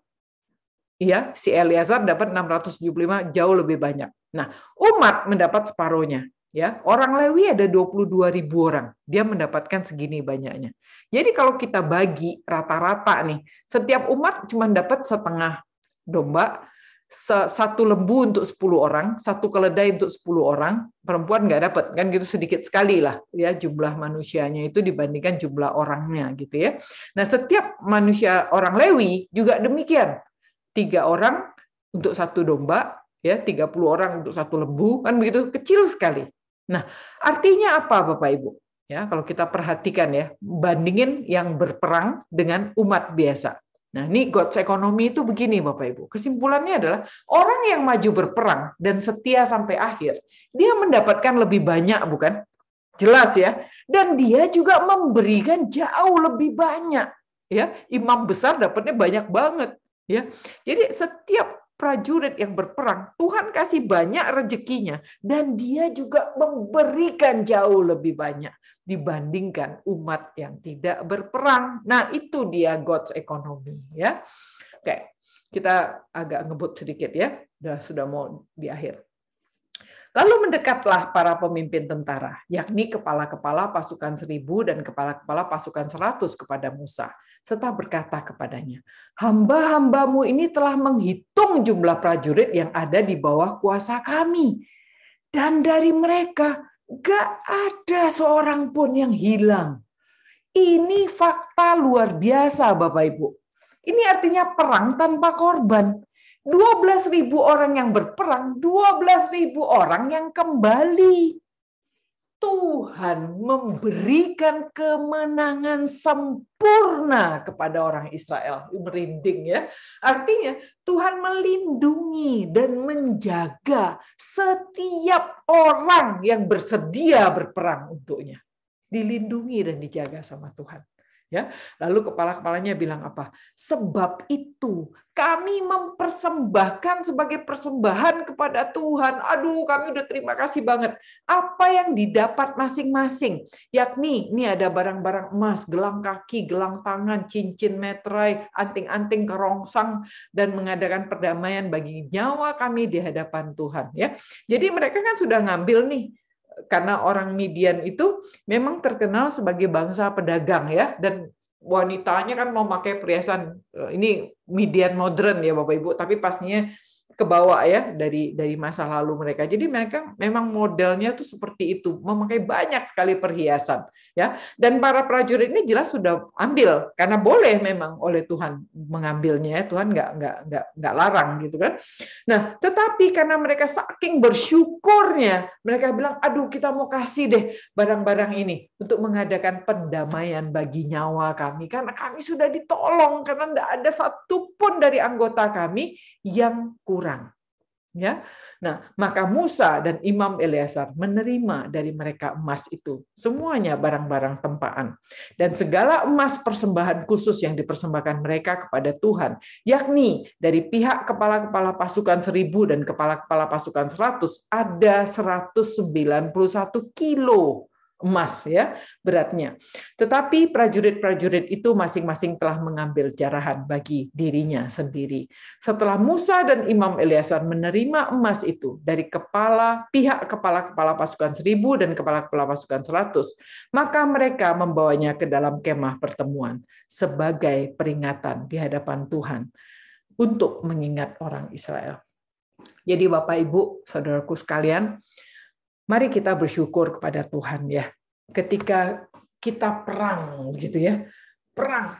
ya si Eliazar dapat 675 jauh lebih banyak. Nah, umat mendapat separuhnya. Ya, orang Lewi ada 22 ribu orang. Dia mendapatkan segini banyaknya. Jadi kalau kita bagi rata-rata nih, setiap umat cuma dapat setengah domba, satu lembu untuk 10 orang, satu keledai untuk 10 orang, perempuan nggak dapat. Kan gitu sedikit sekali lah ya jumlah manusianya itu dibandingkan jumlah orangnya gitu ya. Nah, setiap manusia orang Lewi juga demikian. Tiga orang untuk satu domba, ya 30 orang untuk satu lembu kan begitu kecil sekali Nah, artinya apa Bapak Ibu? Ya, kalau kita perhatikan ya, bandingin yang berperang dengan umat biasa. Nah, ini God's Economy itu begini Bapak Ibu. Kesimpulannya adalah orang yang maju berperang dan setia sampai akhir, dia mendapatkan lebih banyak bukan? Jelas ya. Dan dia juga memberikan jauh lebih banyak. Ya, imam besar dapatnya banyak banget. Ya. Jadi setiap prajurit yang berperang, Tuhan kasih banyak rezekinya dan dia juga memberikan jauh lebih banyak dibandingkan umat yang tidak berperang. Nah, itu dia God's economy ya. Oke. Kita agak ngebut sedikit ya. Sudah sudah mau di akhir. Lalu mendekatlah para pemimpin tentara, yakni kepala-kepala pasukan seribu dan kepala-kepala pasukan seratus kepada Musa, serta berkata kepadanya, Hamba-hambamu ini telah menghitung jumlah prajurit yang ada di bawah kuasa kami. Dan dari mereka gak ada seorang pun yang hilang. Ini fakta luar biasa Bapak Ibu. Ini artinya perang tanpa korban. 12.000 orang yang berperang, 12.000 orang yang kembali. Tuhan memberikan kemenangan sempurna kepada orang Israel. Merinding ya. Artinya Tuhan melindungi dan menjaga setiap orang yang bersedia berperang untuknya. Dilindungi dan dijaga sama Tuhan ya. Lalu kepala-kepalanya bilang apa? Sebab itu kami mempersembahkan sebagai persembahan kepada Tuhan. Aduh, kami udah terima kasih banget. Apa yang didapat masing-masing, yakni ini ada barang-barang emas, gelang kaki, gelang tangan, cincin meterai, anting-anting kerongsang dan mengadakan perdamaian bagi nyawa kami di hadapan Tuhan, ya. Jadi mereka kan sudah ngambil nih karena orang Midian itu memang terkenal sebagai bangsa pedagang ya dan wanitanya kan mau pakai perhiasan eh, ini Midian modern ya Bapak Ibu tapi pastinya kebawa ya dari dari masa lalu mereka. Jadi mereka memang modelnya tuh seperti itu, memakai banyak sekali perhiasan ya dan para prajurit ini jelas sudah ambil karena boleh memang oleh Tuhan mengambilnya ya. Tuhan nggak nggak nggak nggak larang gitu kan nah tetapi karena mereka saking bersyukurnya mereka bilang aduh kita mau kasih deh barang-barang ini untuk mengadakan pendamaian bagi nyawa kami karena kami sudah ditolong karena tidak ada satupun dari anggota kami yang kurang Ya. Nah, maka Musa dan Imam Eleazar menerima dari mereka emas itu. Semuanya barang-barang tempaan. Dan segala emas persembahan khusus yang dipersembahkan mereka kepada Tuhan, yakni dari pihak kepala-kepala pasukan seribu dan kepala-kepala pasukan seratus, ada 191 kilo emas ya beratnya. Tetapi prajurit-prajurit itu masing-masing telah mengambil jarahan bagi dirinya sendiri. Setelah Musa dan Imam Eleazar menerima emas itu dari kepala pihak kepala-kepala pasukan seribu dan kepala-kepala pasukan seratus, maka mereka membawanya ke dalam kemah pertemuan sebagai peringatan di hadapan Tuhan untuk mengingat orang Israel. Jadi Bapak Ibu, saudaraku sekalian, Mari kita bersyukur kepada Tuhan ya. Ketika kita perang gitu ya. Perang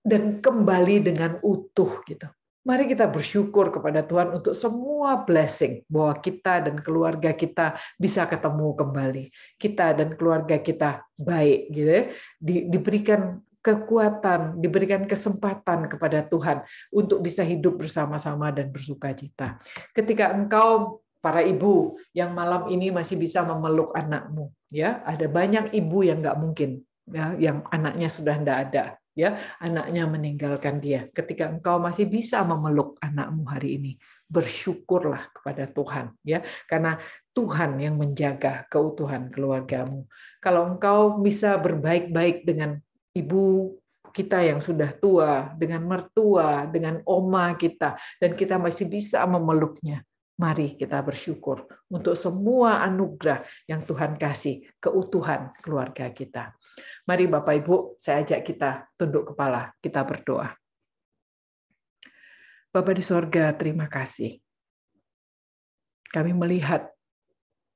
dan kembali dengan utuh gitu. Mari kita bersyukur kepada Tuhan untuk semua blessing bahwa kita dan keluarga kita bisa ketemu kembali. Kita dan keluarga kita baik gitu ya. Di, diberikan kekuatan, diberikan kesempatan kepada Tuhan untuk bisa hidup bersama-sama dan bersuka cita. Ketika engkau para ibu yang malam ini masih bisa memeluk anakmu ya ada banyak ibu yang nggak mungkin ya yang anaknya sudah tidak ada ya anaknya meninggalkan dia ketika engkau masih bisa memeluk anakmu hari ini bersyukurlah kepada Tuhan ya karena Tuhan yang menjaga keutuhan keluargamu kalau engkau bisa berbaik-baik dengan ibu kita yang sudah tua, dengan mertua, dengan oma kita, dan kita masih bisa memeluknya. Mari kita bersyukur untuk semua anugerah yang Tuhan kasih, keutuhan keluarga kita. Mari Bapak Ibu, saya ajak kita tunduk kepala, kita berdoa. Bapak di sorga, terima kasih. Kami melihat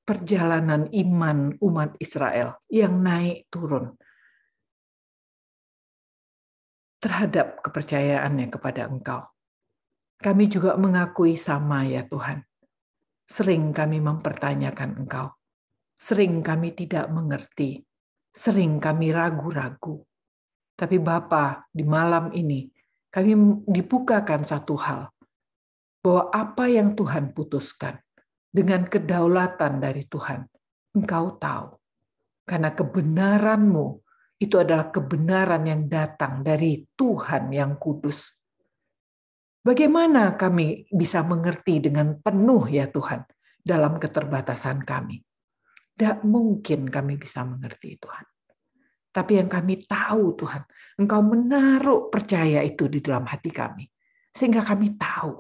perjalanan iman umat Israel yang naik turun terhadap kepercayaannya kepada Engkau. Kami juga mengakui sama ya Tuhan, Sering kami mempertanyakan engkau. Sering kami tidak mengerti. Sering kami ragu-ragu. Tapi Bapa, di malam ini kami dibukakan satu hal. Bahwa apa yang Tuhan putuskan dengan kedaulatan dari Tuhan, engkau tahu. Karena kebenaranmu itu adalah kebenaran yang datang dari Tuhan yang kudus. Bagaimana kami bisa mengerti dengan penuh ya Tuhan dalam keterbatasan kami? Tidak mungkin kami bisa mengerti Tuhan. Tapi yang kami tahu Tuhan, Engkau menaruh percaya itu di dalam hati kami. Sehingga kami tahu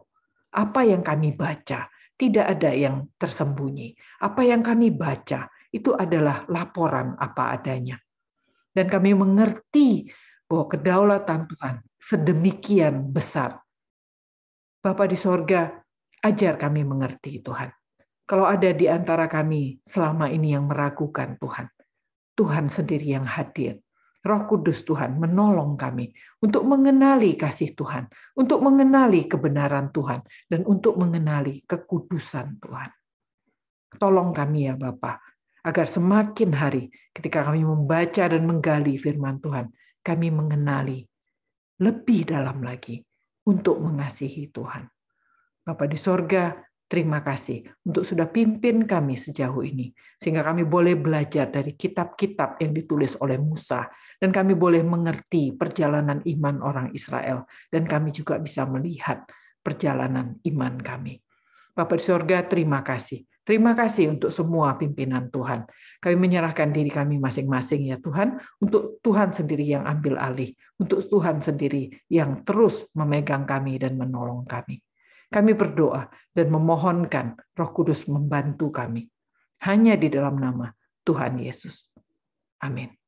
apa yang kami baca, tidak ada yang tersembunyi. Apa yang kami baca itu adalah laporan apa adanya. Dan kami mengerti bahwa kedaulatan Tuhan sedemikian besar Bapa di sorga, ajar kami mengerti Tuhan. Kalau ada di antara kami selama ini yang meragukan Tuhan, Tuhan sendiri yang hadir. Roh Kudus Tuhan menolong kami untuk mengenali kasih Tuhan, untuk mengenali kebenaran Tuhan, dan untuk mengenali kekudusan Tuhan. Tolong kami ya Bapak, agar semakin hari ketika kami membaca dan menggali firman Tuhan, kami mengenali lebih dalam lagi untuk mengasihi Tuhan. Bapak di sorga, terima kasih untuk sudah pimpin kami sejauh ini. Sehingga kami boleh belajar dari kitab-kitab yang ditulis oleh Musa. Dan kami boleh mengerti perjalanan iman orang Israel. Dan kami juga bisa melihat perjalanan iman kami. Bapak di sorga, terima kasih. Terima kasih untuk semua pimpinan Tuhan. Kami menyerahkan diri kami masing-masing ya Tuhan, untuk Tuhan sendiri yang ambil alih, untuk Tuhan sendiri yang terus memegang kami dan menolong kami. Kami berdoa dan memohonkan Roh Kudus membantu kami. Hanya di dalam nama Tuhan Yesus. Amin.